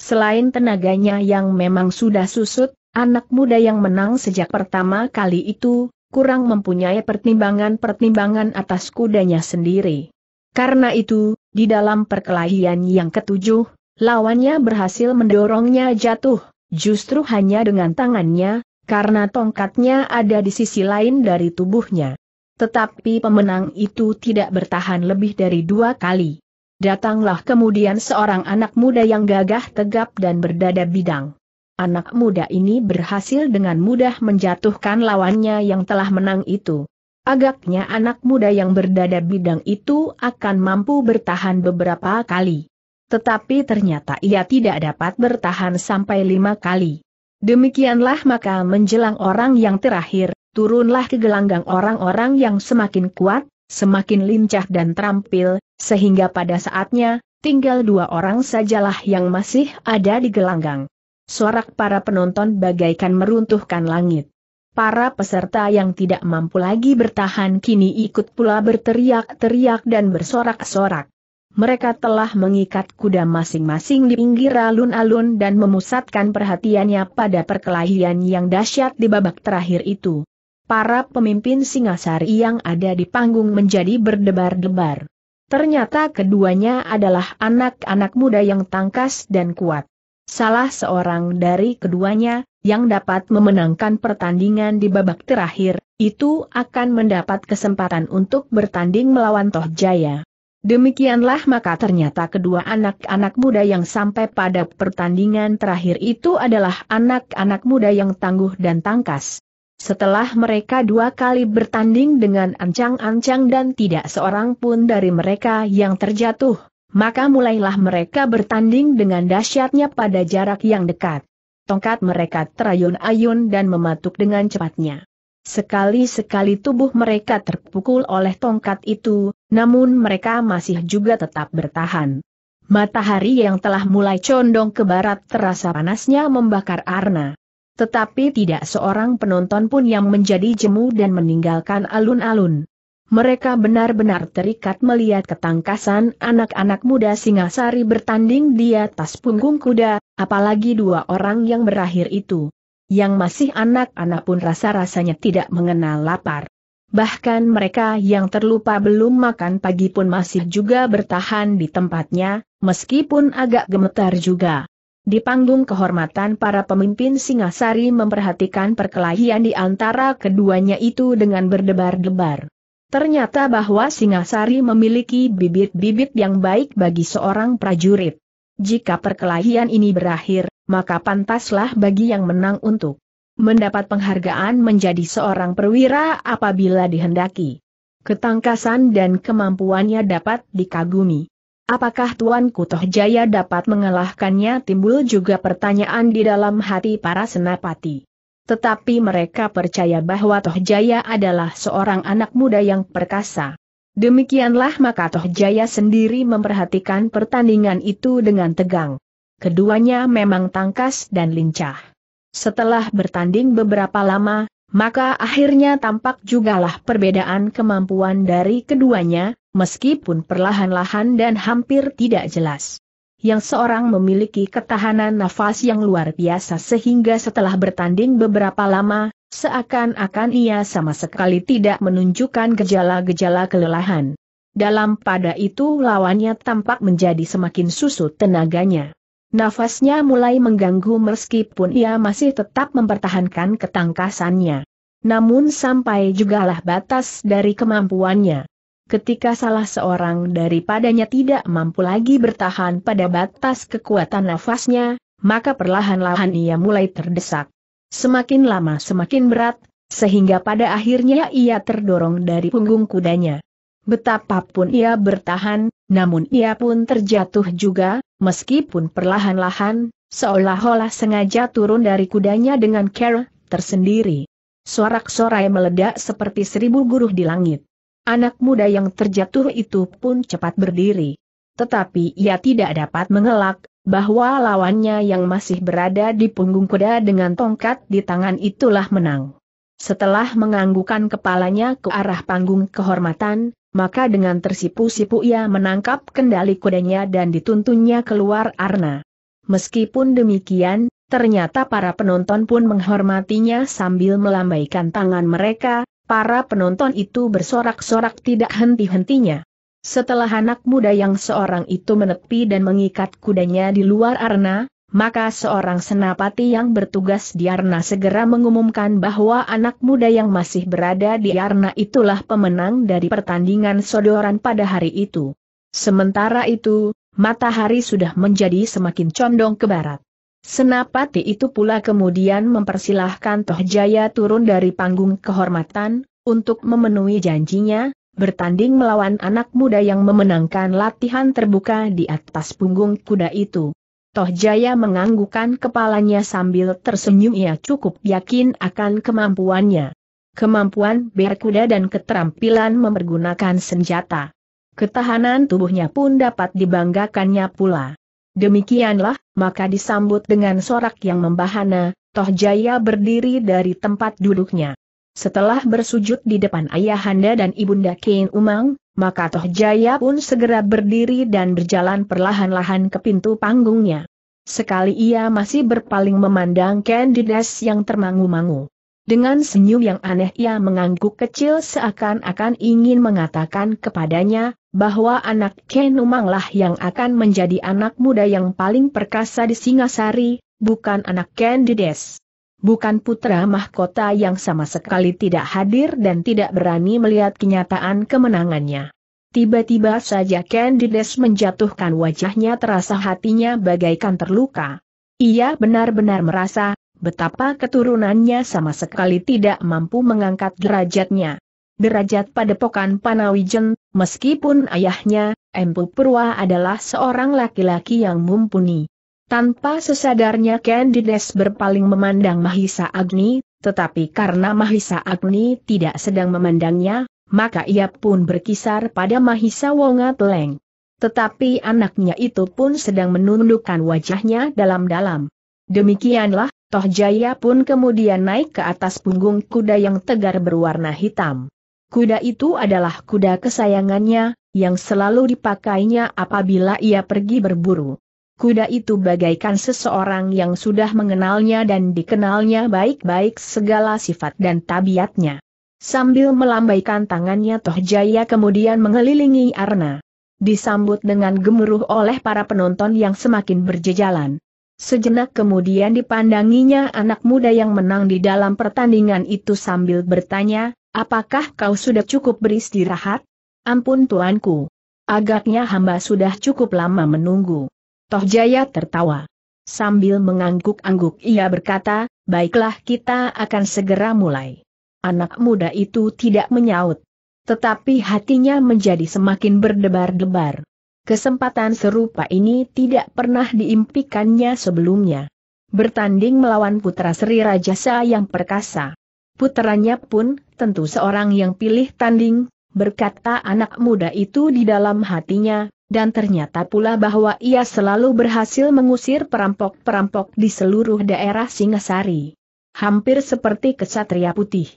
Speaker 1: Selain tenaganya yang memang sudah susut, anak muda yang menang sejak pertama kali itu, kurang mempunyai pertimbangan-pertimbangan atas kudanya sendiri. Karena itu, di dalam perkelahian yang ketujuh, lawannya berhasil mendorongnya jatuh, justru hanya dengan tangannya, karena tongkatnya ada di sisi lain dari tubuhnya. Tetapi pemenang itu tidak bertahan lebih dari dua kali. Datanglah kemudian seorang anak muda yang gagah tegap dan berdada bidang. Anak muda ini berhasil dengan mudah menjatuhkan lawannya yang telah menang itu. Agaknya anak muda yang berdada bidang itu akan mampu bertahan beberapa kali. Tetapi ternyata ia tidak dapat bertahan sampai lima kali. Demikianlah maka menjelang orang yang terakhir, turunlah ke gelanggang orang-orang yang semakin kuat, semakin lincah dan terampil, sehingga pada saatnya, tinggal dua orang sajalah yang masih ada di gelanggang. Sorak para penonton bagaikan meruntuhkan langit. Para peserta yang tidak mampu lagi bertahan kini ikut pula berteriak-teriak dan bersorak-sorak. Mereka telah mengikat kuda masing-masing di pinggir alun-alun dan memusatkan perhatiannya pada perkelahian yang dahsyat di babak terakhir itu para pemimpin Singasari yang ada di panggung menjadi berdebar-debar. Ternyata keduanya adalah anak-anak muda yang tangkas dan kuat. Salah seorang dari keduanya, yang dapat memenangkan pertandingan di babak terakhir, itu akan mendapat kesempatan untuk bertanding melawan Toh Jaya. Demikianlah maka ternyata kedua anak-anak muda yang sampai pada pertandingan terakhir itu adalah anak-anak muda yang tangguh dan tangkas. Setelah mereka dua kali bertanding dengan ancang-ancang dan tidak seorang pun dari mereka yang terjatuh, maka mulailah mereka bertanding dengan dahsyatnya pada jarak yang dekat. Tongkat mereka terayun-ayun dan mematuk dengan cepatnya. Sekali-sekali tubuh mereka terpukul oleh tongkat itu, namun mereka masih juga tetap bertahan. Matahari yang telah mulai condong ke barat terasa panasnya membakar Arna. Tetapi tidak seorang penonton pun yang menjadi jemu dan meninggalkan alun-alun. Mereka benar-benar terikat melihat ketangkasan anak-anak muda Singasari bertanding di atas punggung kuda, apalagi dua orang yang berakhir itu. Yang masih anak-anak pun rasa-rasanya tidak mengenal lapar. Bahkan mereka yang terlupa belum makan pagi pun masih juga bertahan di tempatnya, meskipun agak gemetar juga. Di panggung kehormatan para pemimpin Singasari memperhatikan perkelahian di antara keduanya itu dengan berdebar-debar. Ternyata bahwa Singasari memiliki bibit-bibit yang baik bagi seorang prajurit. Jika perkelahian ini berakhir, maka pantaslah bagi yang menang untuk mendapat penghargaan menjadi seorang perwira apabila dihendaki. Ketangkasan dan kemampuannya dapat dikagumi. Apakah Tuan Kutoh Jaya dapat mengalahkannya timbul juga pertanyaan di dalam hati para senapati. Tetapi mereka percaya bahwa Toh Jaya adalah seorang anak muda yang perkasa. Demikianlah maka Toh Jaya sendiri memperhatikan pertandingan itu dengan tegang. Keduanya memang tangkas dan lincah. Setelah bertanding beberapa lama, maka akhirnya tampak jugalah perbedaan kemampuan dari keduanya, meskipun perlahan-lahan dan hampir tidak jelas. Yang seorang memiliki ketahanan nafas yang luar biasa sehingga setelah bertanding beberapa lama, seakan-akan ia sama sekali tidak menunjukkan gejala-gejala kelelahan. Dalam pada itu lawannya tampak menjadi semakin susut tenaganya. Nafasnya mulai mengganggu meskipun ia masih tetap mempertahankan ketangkasannya. Namun sampai jugalah batas dari kemampuannya ketika salah seorang daripadanya tidak mampu lagi bertahan pada batas kekuatan nafasnya, maka perlahan-lahan ia mulai terdesak. Semakin lama semakin berat, sehingga pada akhirnya ia terdorong dari punggung kudanya. Betapapun ia bertahan, namun ia pun terjatuh juga, meskipun perlahan-lahan, seolah-olah sengaja turun dari kudanya dengan care tersendiri. Sorak-sorai meledak seperti seribu guruh di langit. Anak muda yang terjatuh itu pun cepat berdiri. Tetapi ia tidak dapat mengelak, bahwa lawannya yang masih berada di punggung kuda dengan tongkat di tangan itulah menang. Setelah menganggukkan kepalanya ke arah panggung kehormatan, maka dengan tersipu-sipu ia menangkap kendali kudanya dan dituntunnya keluar arna. Meskipun demikian, Ternyata para penonton pun menghormatinya sambil melambaikan tangan mereka, Para penonton itu bersorak-sorak tidak henti-hentinya. Setelah anak muda yang seorang itu menepi dan mengikat kudanya di luar arena, maka seorang senapati yang bertugas di arena segera mengumumkan bahwa anak muda yang masih berada di arena itulah pemenang dari pertandingan sodoran pada hari itu. Sementara itu, matahari sudah menjadi semakin condong ke barat. Senapati itu pula kemudian mempersilahkan Toh Jaya turun dari panggung kehormatan, untuk memenuhi janjinya, bertanding melawan anak muda yang memenangkan latihan terbuka di atas punggung kuda itu. Toh Jaya menganggukkan kepalanya sambil tersenyum ia cukup yakin akan kemampuannya. Kemampuan berkuda dan keterampilan mempergunakan senjata. Ketahanan tubuhnya pun dapat dibanggakannya pula. Demikianlah, maka disambut dengan sorak yang membahana, Toh Jaya berdiri dari tempat duduknya. Setelah bersujud di depan ayahanda dan ibunda Kain Umang, maka Toh Jaya pun segera berdiri dan berjalan perlahan-lahan ke pintu panggungnya. Sekali ia masih berpaling memandang Candides yang termangu-mangu. Dengan senyum yang aneh ia mengangguk kecil seakan-akan ingin mengatakan kepadanya, bahwa anak Kenumanglah yang akan menjadi anak muda yang paling perkasa di Singasari, bukan anak Ken Dides. Bukan putra mahkota yang sama sekali tidak hadir dan tidak berani melihat kenyataan kemenangannya. Tiba-tiba saja Ken Dides menjatuhkan wajahnya terasa hatinya bagaikan terluka. Ia benar-benar merasa, betapa keturunannya sama sekali tidak mampu mengangkat derajatnya derajat padepokan Panawijen, meskipun ayahnya, Empu Purwa adalah seorang laki-laki yang mumpuni. Tanpa sesadarnya Candides berpaling memandang Mahisa Agni, tetapi karena Mahisa Agni tidak sedang memandangnya, maka ia pun berkisar pada Mahisa Wonga Teleng. Tetapi anaknya itu pun sedang menundukkan wajahnya dalam-dalam. Demikianlah, Toh Jaya pun kemudian naik ke atas punggung kuda yang tegar berwarna hitam. Kuda itu adalah kuda kesayangannya, yang selalu dipakainya apabila ia pergi berburu. Kuda itu bagaikan seseorang yang sudah mengenalnya dan dikenalnya baik-baik segala sifat dan tabiatnya. Sambil melambaikan tangannya Toh Jaya kemudian mengelilingi Arna. Disambut dengan gemuruh oleh para penonton yang semakin berjejalan. Sejenak kemudian dipandanginya anak muda yang menang di dalam pertandingan itu sambil bertanya, Apakah kau sudah cukup beristirahat? Ampun tuanku. Agaknya hamba sudah cukup lama menunggu. Toh Jaya tertawa. Sambil mengangguk-angguk ia berkata, baiklah kita akan segera mulai. Anak muda itu tidak menyaut. Tetapi hatinya menjadi semakin berdebar-debar. Kesempatan serupa ini tidak pernah diimpikannya sebelumnya. Bertanding melawan putra Sri Rajasa yang perkasa. Puteranya pun, tentu seorang yang pilih tanding, berkata anak muda itu di dalam hatinya, dan ternyata pula bahwa ia selalu berhasil mengusir perampok-perampok di seluruh daerah Singasari. Hampir seperti kesatria putih.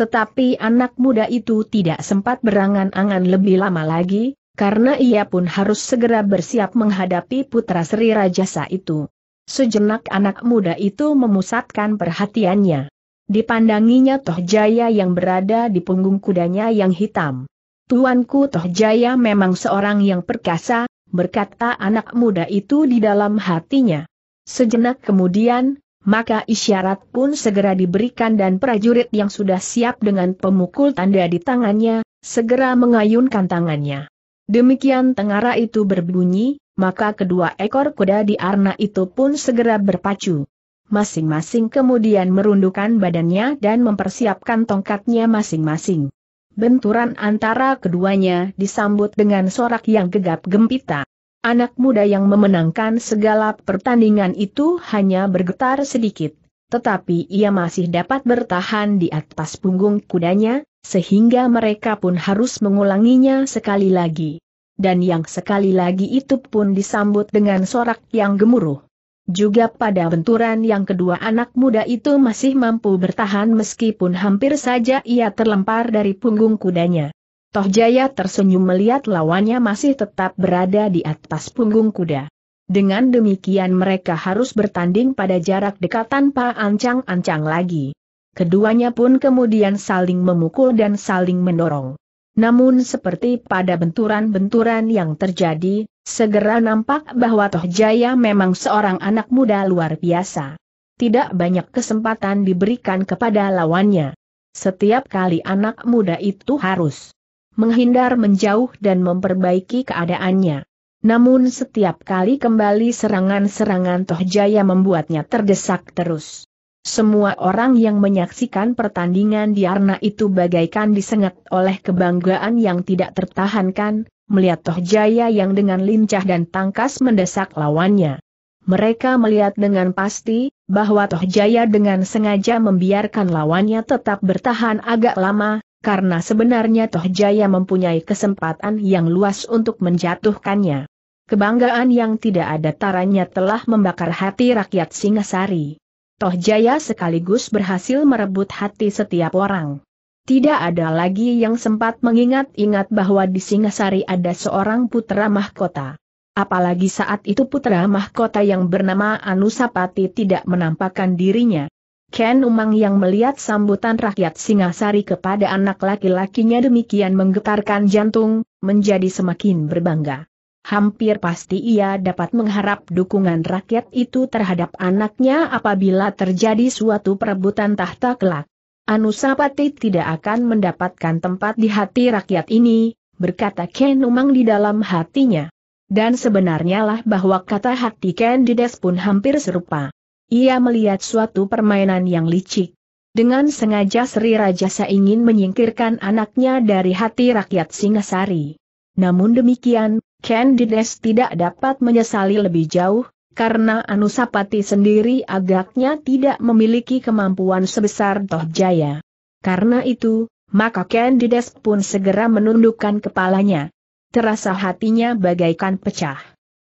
Speaker 1: Tetapi anak muda itu tidak sempat berangan-angan lebih lama lagi, karena ia pun harus segera bersiap menghadapi putra Sri Rajasa itu. Sejenak anak muda itu memusatkan perhatiannya. Dipandanginya Toh Jaya yang berada di punggung kudanya yang hitam. Tuanku Toh Jaya memang seorang yang perkasa, berkata anak muda itu di dalam hatinya. Sejenak kemudian, maka isyarat pun segera diberikan dan prajurit yang sudah siap dengan pemukul tanda di tangannya, segera mengayunkan tangannya. Demikian tengara itu berbunyi, maka kedua ekor kuda di arna itu pun segera berpacu masing-masing kemudian merundukkan badannya dan mempersiapkan tongkatnya masing-masing. Benturan antara keduanya disambut dengan sorak yang gegap gempita. Anak muda yang memenangkan segala pertandingan itu hanya bergetar sedikit, tetapi ia masih dapat bertahan di atas punggung kudanya, sehingga mereka pun harus mengulanginya sekali lagi. Dan yang sekali lagi itu pun disambut dengan sorak yang gemuruh. Juga pada benturan yang kedua anak muda itu masih mampu bertahan meskipun hampir saja ia terlempar dari punggung kudanya. Toh Jaya tersenyum melihat lawannya masih tetap berada di atas punggung kuda. Dengan demikian mereka harus bertanding pada jarak dekat tanpa ancang-ancang lagi. Keduanya pun kemudian saling memukul dan saling mendorong. Namun seperti pada benturan-benturan yang terjadi, segera nampak bahwa Toh Jaya memang seorang anak muda luar biasa. Tidak banyak kesempatan diberikan kepada lawannya. Setiap kali anak muda itu harus menghindar menjauh dan memperbaiki keadaannya. Namun setiap kali kembali serangan-serangan Toh Jaya membuatnya terdesak terus. Semua orang yang menyaksikan pertandingan di arena itu bagaikan disengat oleh kebanggaan yang tidak tertahankan, melihat Toh Jaya yang dengan lincah dan tangkas mendesak lawannya. Mereka melihat dengan pasti, bahwa Toh Jaya dengan sengaja membiarkan lawannya tetap bertahan agak lama, karena sebenarnya Toh Jaya mempunyai kesempatan yang luas untuk menjatuhkannya. Kebanggaan yang tidak ada taranya telah membakar hati rakyat Singasari. Toh Jaya sekaligus berhasil merebut hati setiap orang. Tidak ada lagi yang sempat mengingat-ingat bahwa di Singasari ada seorang putra mahkota. Apalagi saat itu putra mahkota yang bernama Anusapati tidak menampakkan dirinya. Ken Umang yang melihat sambutan rakyat Singasari kepada anak laki-lakinya demikian menggetarkan jantung, menjadi semakin berbangga. Hampir pasti ia dapat mengharap dukungan rakyat itu terhadap anaknya apabila terjadi suatu perebutan tahta kelak. Anusapati tidak akan mendapatkan tempat di hati rakyat ini, berkata Ken Umang di dalam hatinya. Dan sebenarnya lah bahwa kata hati Ken Dides pun hampir serupa. Ia melihat suatu permainan yang licik. Dengan sengaja Sri Rajasa ingin menyingkirkan anaknya dari hati rakyat Singasari. Namun demikian, Candides tidak dapat menyesali lebih jauh, karena Anusapati sendiri agaknya tidak memiliki kemampuan sebesar Toh Jaya. Karena itu, maka Candides pun segera menundukkan kepalanya. Terasa hatinya bagaikan pecah.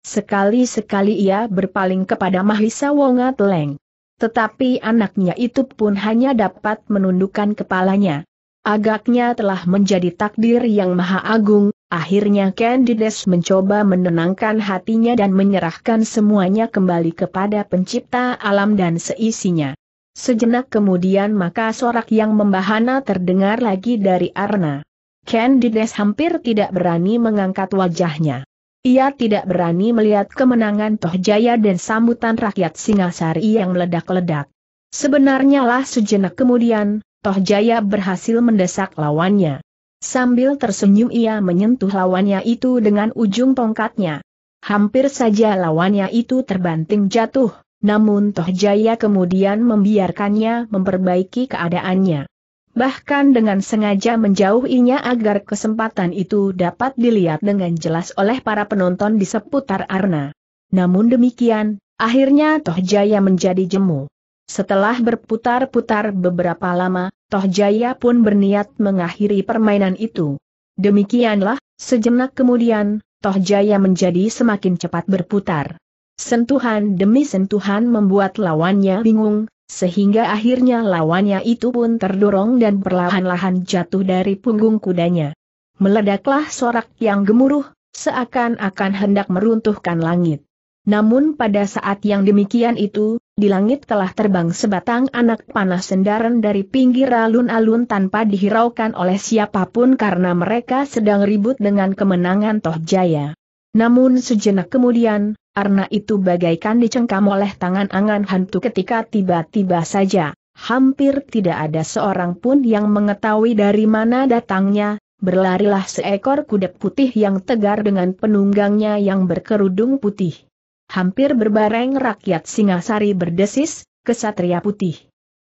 Speaker 1: Sekali-sekali ia berpaling kepada Mahisa Wonga Teleng. Tetapi anaknya itu pun hanya dapat menundukkan kepalanya. Agaknya telah menjadi takdir yang maha agung, Akhirnya Candides mencoba menenangkan hatinya dan menyerahkan semuanya kembali kepada pencipta alam dan seisinya. Sejenak kemudian maka sorak yang membahana terdengar lagi dari Arna. Candides hampir tidak berani mengangkat wajahnya. Ia tidak berani melihat kemenangan Tohjaya dan sambutan rakyat Singasari yang meledak-ledak. Sebenarnya lah sejenak kemudian, Tohjaya berhasil mendesak lawannya. Sambil tersenyum ia menyentuh lawannya itu dengan ujung tongkatnya. Hampir saja lawannya itu terbanting jatuh, namun Toh Jaya kemudian membiarkannya memperbaiki keadaannya. Bahkan dengan sengaja menjauhinya agar kesempatan itu dapat dilihat dengan jelas oleh para penonton di seputar Arna. Namun demikian, akhirnya Toh Jaya menjadi jemu. Setelah berputar-putar beberapa lama, Tohjaya pun berniat mengakhiri permainan itu. Demikianlah, sejenak kemudian, Tohjaya menjadi semakin cepat berputar. Sentuhan demi sentuhan membuat lawannya bingung, sehingga akhirnya lawannya itu pun terdorong dan perlahan-lahan jatuh dari punggung kudanya. Meledaklah sorak yang gemuruh, seakan-akan hendak meruntuhkan langit. Namun pada saat yang demikian itu, di langit telah terbang sebatang anak panah sendaran dari pinggir alun-alun tanpa dihiraukan oleh siapapun karena mereka sedang ribut dengan kemenangan Toh Jaya. Namun sejenak kemudian, Arna itu bagaikan dicengkam oleh tangan angan hantu ketika tiba-tiba saja, hampir tidak ada seorang pun yang mengetahui dari mana datangnya, berlarilah seekor kuda putih yang tegar dengan penunggangnya yang berkerudung putih hampir berbareng rakyat Singasari berdesis, kesatria putih.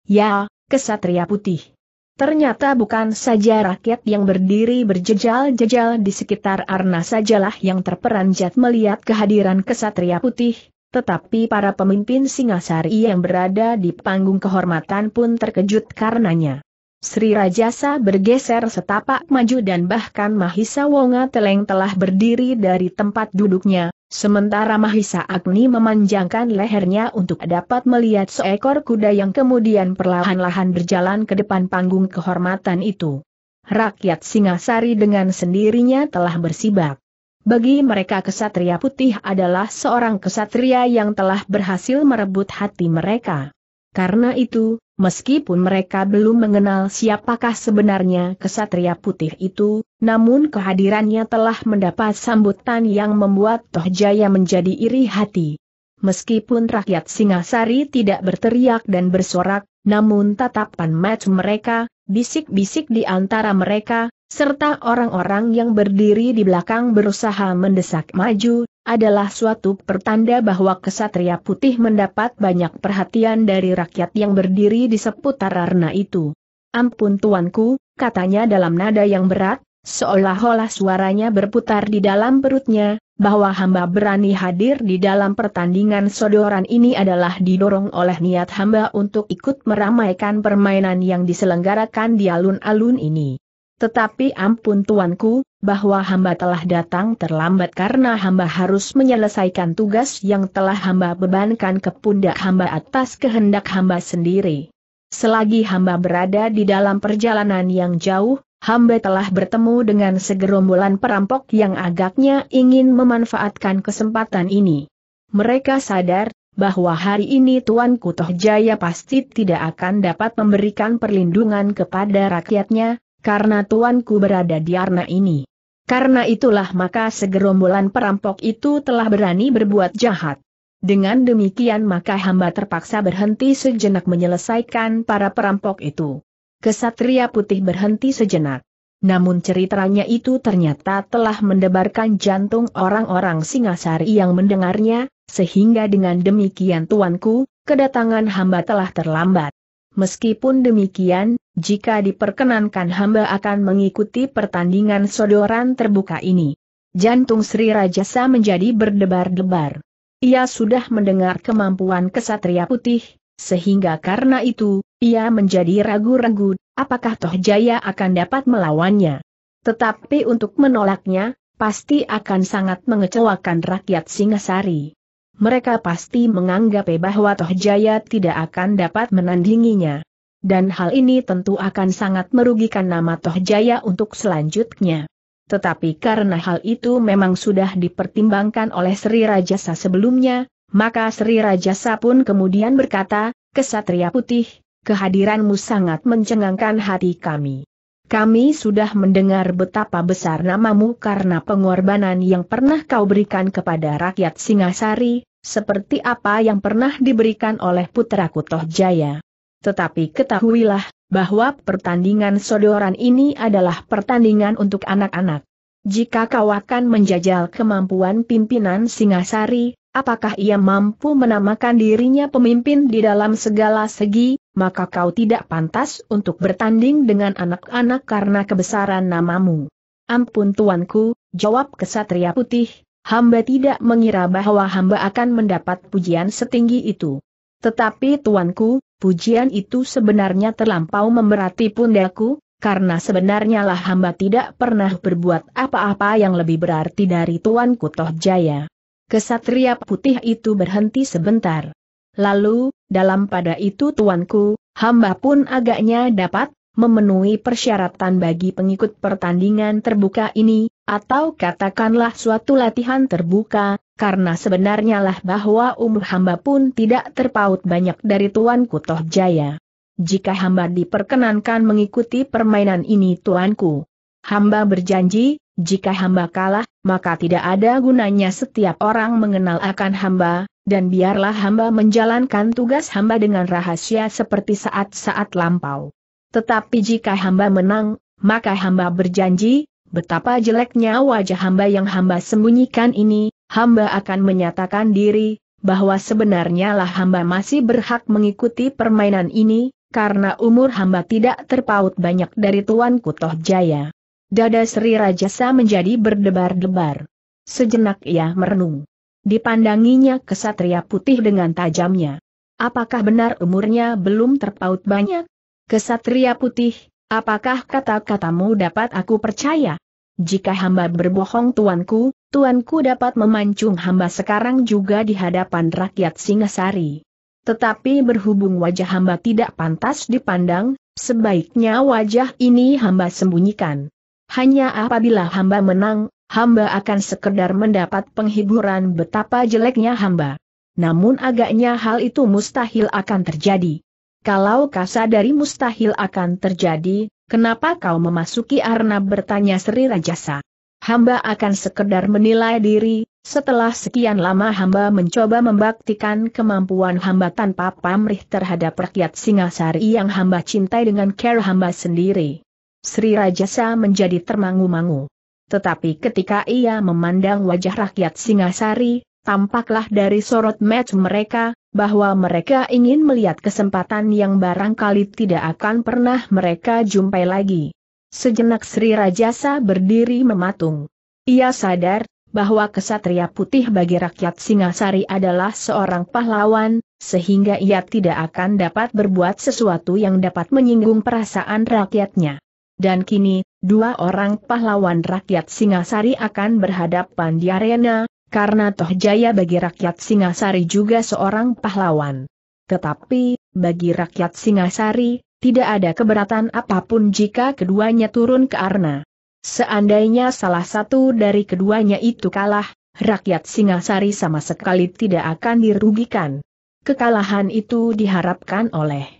Speaker 1: Ya, kesatria putih. Ternyata bukan saja rakyat yang berdiri berjejal-jejal di sekitar Arna sajalah yang terperanjat melihat kehadiran kesatria putih, tetapi para pemimpin Singasari yang berada di panggung kehormatan pun terkejut karenanya. Sri Rajasa bergeser setapak maju dan bahkan Mahisa Wonga Teleng telah berdiri dari tempat duduknya, Sementara Mahisa Agni memanjangkan lehernya untuk dapat melihat seekor kuda yang kemudian perlahan-lahan berjalan ke depan panggung kehormatan itu. Rakyat Singasari dengan sendirinya telah bersibak. Bagi mereka kesatria putih adalah seorang kesatria yang telah berhasil merebut hati mereka. Karena itu, Meskipun mereka belum mengenal siapakah sebenarnya kesatria putih itu, namun kehadirannya telah mendapat sambutan yang membuat Toh Jaya menjadi iri hati. Meskipun rakyat Singasari tidak berteriak dan bersorak, namun tatapan match mereka, bisik-bisik di antara mereka, serta orang-orang yang berdiri di belakang berusaha mendesak maju, adalah suatu pertanda bahwa kesatria putih mendapat banyak perhatian dari rakyat yang berdiri di seputar arna itu. Ampun tuanku, katanya dalam nada yang berat, seolah-olah suaranya berputar di dalam perutnya, bahwa hamba berani hadir di dalam pertandingan sodoran ini adalah didorong oleh niat hamba untuk ikut meramaikan permainan yang diselenggarakan di alun-alun ini. Tetapi ampun tuanku, bahwa hamba telah datang terlambat karena hamba harus menyelesaikan tugas yang telah hamba bebankan ke pundak hamba atas kehendak hamba sendiri. Selagi hamba berada di dalam perjalanan yang jauh, hamba telah bertemu dengan segerombolan perampok yang agaknya ingin memanfaatkan kesempatan ini. Mereka sadar bahwa hari ini Tuan Kutoh Jaya pasti tidak akan dapat memberikan perlindungan kepada rakyatnya, karena tuanku berada di arna ini. Karena itulah maka segerombolan perampok itu telah berani berbuat jahat. Dengan demikian maka hamba terpaksa berhenti sejenak menyelesaikan para perampok itu. Kesatria putih berhenti sejenak. Namun ceritanya itu ternyata telah mendebarkan jantung orang-orang Singasari yang mendengarnya, sehingga dengan demikian tuanku, kedatangan hamba telah terlambat. Meskipun demikian, jika diperkenankan hamba akan mengikuti pertandingan sodoran terbuka ini. Jantung Sri Rajasa menjadi berdebar-debar. Ia sudah mendengar kemampuan kesatria putih, sehingga karena itu, ia menjadi ragu-ragu, apakah Toh Jaya akan dapat melawannya. Tetapi untuk menolaknya, pasti akan sangat mengecewakan rakyat Singasari mereka pasti menganggap bahwa Toh Jaya tidak akan dapat menandinginya. Dan hal ini tentu akan sangat merugikan nama Toh Jaya untuk selanjutnya. Tetapi karena hal itu memang sudah dipertimbangkan oleh Sri Rajasa sebelumnya, maka Sri Rajasa pun kemudian berkata, Kesatria Putih, kehadiranmu sangat mencengangkan hati kami. Kami sudah mendengar betapa besar namamu karena pengorbanan yang pernah kau berikan kepada rakyat Singasari, seperti apa yang pernah diberikan oleh putraku Toh Jaya. Tetapi ketahuilah, bahwa pertandingan sodoran ini adalah pertandingan untuk anak-anak. Jika kau akan menjajal kemampuan pimpinan Singasari, apakah ia mampu menamakan dirinya pemimpin di dalam segala segi, maka kau tidak pantas untuk bertanding dengan anak-anak karena kebesaran namamu. Ampun tuanku, jawab kesatria putih, Hamba tidak mengira bahwa hamba akan mendapat pujian setinggi itu. Tetapi tuanku, pujian itu sebenarnya terlampau memberati pundaku, karena sebenarnya lah hamba tidak pernah berbuat apa-apa yang lebih berarti dari tuanku Toh Jaya. Kesatria putih itu berhenti sebentar. Lalu, dalam pada itu tuanku, hamba pun agaknya dapat memenuhi persyaratan bagi pengikut pertandingan terbuka ini, atau katakanlah suatu latihan terbuka, karena sebenarnya lah bahwa umur hamba pun tidak terpaut banyak dari Tuan Kutoh Jaya. Jika hamba diperkenankan mengikuti permainan ini Tuanku, hamba berjanji, jika hamba kalah, maka tidak ada gunanya setiap orang mengenal akan hamba, dan biarlah hamba menjalankan tugas hamba dengan rahasia seperti saat-saat lampau. Tetapi jika hamba menang, maka hamba berjanji, betapa jeleknya wajah hamba yang hamba sembunyikan ini, hamba akan menyatakan diri, bahwa sebenarnya lah hamba masih berhak mengikuti permainan ini, karena umur hamba tidak terpaut banyak dari Tuan Kutoh Jaya. Dada Sri Rajasa menjadi berdebar-debar. Sejenak ia merenung. Dipandanginya kesatria putih dengan tajamnya. Apakah benar umurnya belum terpaut banyak? Kesatria putih, apakah kata-katamu dapat aku percaya? Jika hamba berbohong tuanku, tuanku dapat memancung hamba sekarang juga di hadapan rakyat Singasari. Tetapi berhubung wajah hamba tidak pantas dipandang, sebaiknya wajah ini hamba sembunyikan. Hanya apabila hamba menang, hamba akan sekedar mendapat penghiburan betapa jeleknya hamba. Namun agaknya hal itu mustahil akan terjadi. Kalau dari mustahil akan terjadi, kenapa kau memasuki arna bertanya Sri Rajasa. Hamba akan sekedar menilai diri, setelah sekian lama hamba mencoba membaktikan kemampuan hamba tanpa pamrih terhadap rakyat Singasari yang hamba cintai dengan care hamba sendiri. Sri Rajasa menjadi termangu-mangu. Tetapi ketika ia memandang wajah rakyat Singasari, tampaklah dari sorot match mereka, bahwa mereka ingin melihat kesempatan yang barangkali tidak akan pernah mereka jumpai lagi. Sejenak Sri Rajasa berdiri mematung. Ia sadar, bahwa kesatria putih bagi rakyat Singasari adalah seorang pahlawan, sehingga ia tidak akan dapat berbuat sesuatu yang dapat menyinggung perasaan rakyatnya. Dan kini, dua orang pahlawan rakyat Singasari akan berhadapan di arena, karena Toh Jaya bagi rakyat Singasari juga seorang pahlawan. Tetapi, bagi rakyat Singasari, tidak ada keberatan apapun jika keduanya turun ke Arna. Seandainya salah satu dari keduanya itu kalah, rakyat Singasari sama sekali tidak akan dirugikan. Kekalahan itu diharapkan oleh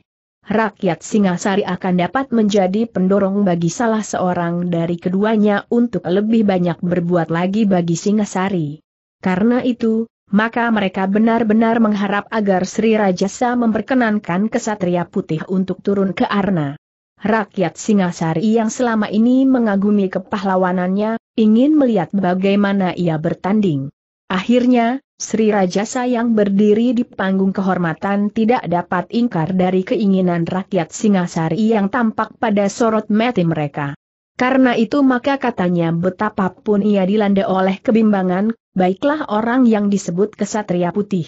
Speaker 1: rakyat Singasari akan dapat menjadi pendorong bagi salah seorang dari keduanya untuk lebih banyak berbuat lagi bagi Singasari. Karena itu, maka mereka benar-benar mengharap agar Sri Rajasa memperkenankan kesatria putih untuk turun ke Arna. Rakyat Singasari yang selama ini mengagumi kepahlawanannya, ingin melihat bagaimana ia bertanding. Akhirnya, Sri Rajasa yang berdiri di panggung kehormatan tidak dapat ingkar dari keinginan rakyat Singasari yang tampak pada sorot mati mereka. Karena itu maka katanya betapapun ia dilanda oleh kebimbangan, baiklah orang yang disebut kesatria putih.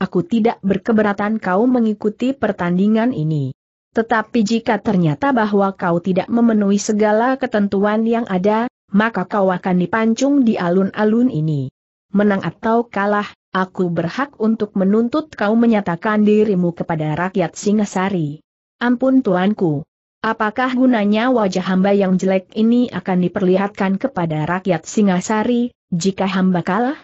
Speaker 1: Aku tidak berkeberatan kau mengikuti pertandingan ini. Tetapi jika ternyata bahwa kau tidak memenuhi segala ketentuan yang ada, maka kau akan dipancung di alun-alun ini. Menang atau kalah, aku berhak untuk menuntut kau menyatakan dirimu kepada rakyat Singasari. Ampun tuanku. Apakah gunanya wajah hamba yang jelek ini akan diperlihatkan kepada rakyat Singasari, jika hamba kalah?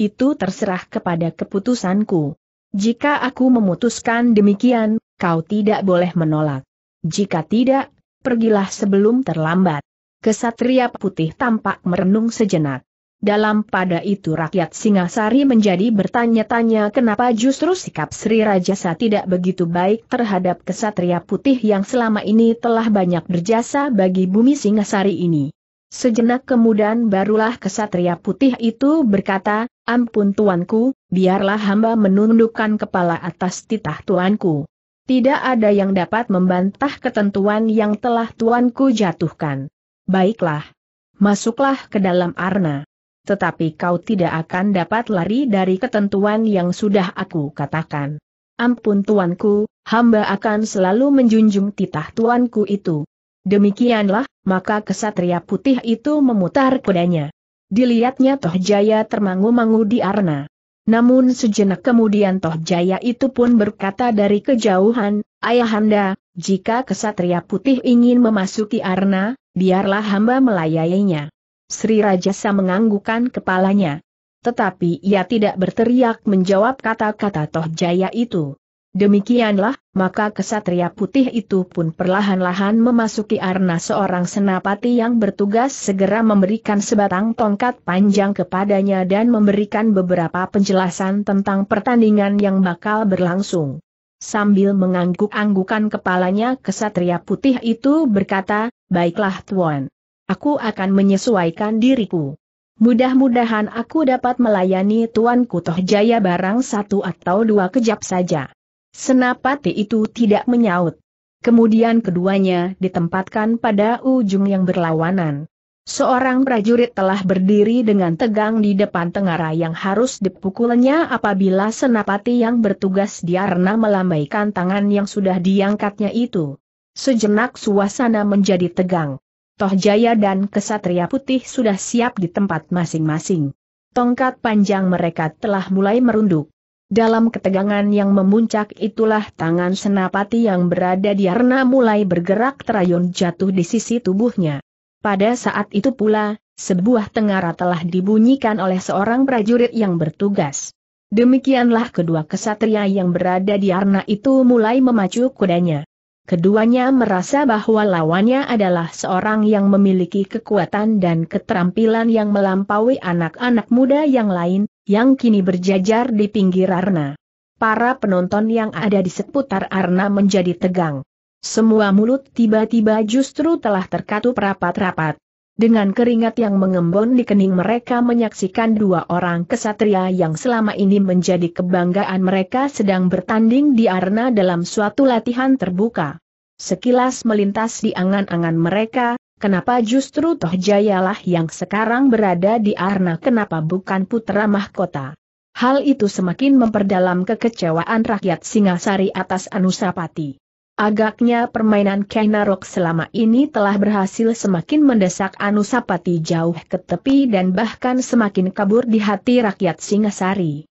Speaker 1: Itu terserah kepada keputusanku. Jika aku memutuskan demikian, kau tidak boleh menolak. Jika tidak, pergilah sebelum terlambat. Kesatria putih tampak merenung sejenak. Dalam pada itu rakyat Singasari menjadi bertanya-tanya kenapa justru sikap Sri Rajasa tidak begitu baik terhadap kesatria putih yang selama ini telah banyak berjasa bagi bumi Singasari ini. Sejenak kemudian barulah kesatria putih itu berkata, Ampun tuanku, biarlah hamba menundukkan kepala atas titah tuanku. Tidak ada yang dapat membantah ketentuan yang telah tuanku jatuhkan. Baiklah. Masuklah ke dalam arna tetapi kau tidak akan dapat lari dari ketentuan yang sudah aku katakan. Ampun tuanku, hamba akan selalu menjunjung titah tuanku itu. Demikianlah, maka kesatria putih itu memutar kudanya. Dilihatnya Toh Jaya termangu-mangu di arna. Namun sejenak kemudian Toh Jaya itu pun berkata dari kejauhan, Ayahanda, jika kesatria putih ingin memasuki arna, biarlah hamba melayainya. Sri Rajasa menganggukkan kepalanya. Tetapi ia tidak berteriak menjawab kata-kata Toh Jaya itu. Demikianlah, maka kesatria putih itu pun perlahan-lahan memasuki arna seorang senapati yang bertugas segera memberikan sebatang tongkat panjang kepadanya dan memberikan beberapa penjelasan tentang pertandingan yang bakal berlangsung. Sambil mengangguk-anggukan kepalanya kesatria putih itu berkata, Baiklah Tuan. Aku akan menyesuaikan diriku. Mudah-mudahan aku dapat melayani Tuan Kutoh Jaya barang satu atau dua kejap saja. Senapati itu tidak menyaut. Kemudian keduanya ditempatkan pada ujung yang berlawanan. Seorang prajurit telah berdiri dengan tegang di depan tengara yang harus dipukulnya apabila senapati yang bertugas diarna melambaikan tangan yang sudah diangkatnya itu. Sejenak suasana menjadi tegang. Toh Jaya dan Kesatria Putih sudah siap di tempat masing-masing. Tongkat panjang mereka telah mulai merunduk. Dalam ketegangan yang memuncak itulah tangan senapati yang berada di arna mulai bergerak terayun jatuh di sisi tubuhnya. Pada saat itu pula, sebuah tengara telah dibunyikan oleh seorang prajurit yang bertugas. Demikianlah kedua kesatria yang berada di arna itu mulai memacu kudanya. Keduanya merasa bahwa lawannya adalah seorang yang memiliki kekuatan dan keterampilan yang melampaui anak-anak muda yang lain, yang kini berjajar di pinggir arna. Para penonton yang ada di seputar arna menjadi tegang. Semua mulut tiba-tiba justru telah terkatup rapat-rapat. Dengan keringat yang mengembon di kening mereka menyaksikan dua orang kesatria yang selama ini menjadi kebanggaan mereka sedang bertanding di arena dalam suatu latihan terbuka. Sekilas melintas di angan-angan mereka, kenapa justru Toh Jayalah yang sekarang berada di arena kenapa bukan putra mahkota. Hal itu semakin memperdalam kekecewaan rakyat Singasari atas Anusapati. Agaknya permainan Kenarok selama ini telah berhasil semakin mendesak Anusapati jauh ke tepi dan bahkan semakin kabur di hati rakyat Singasari.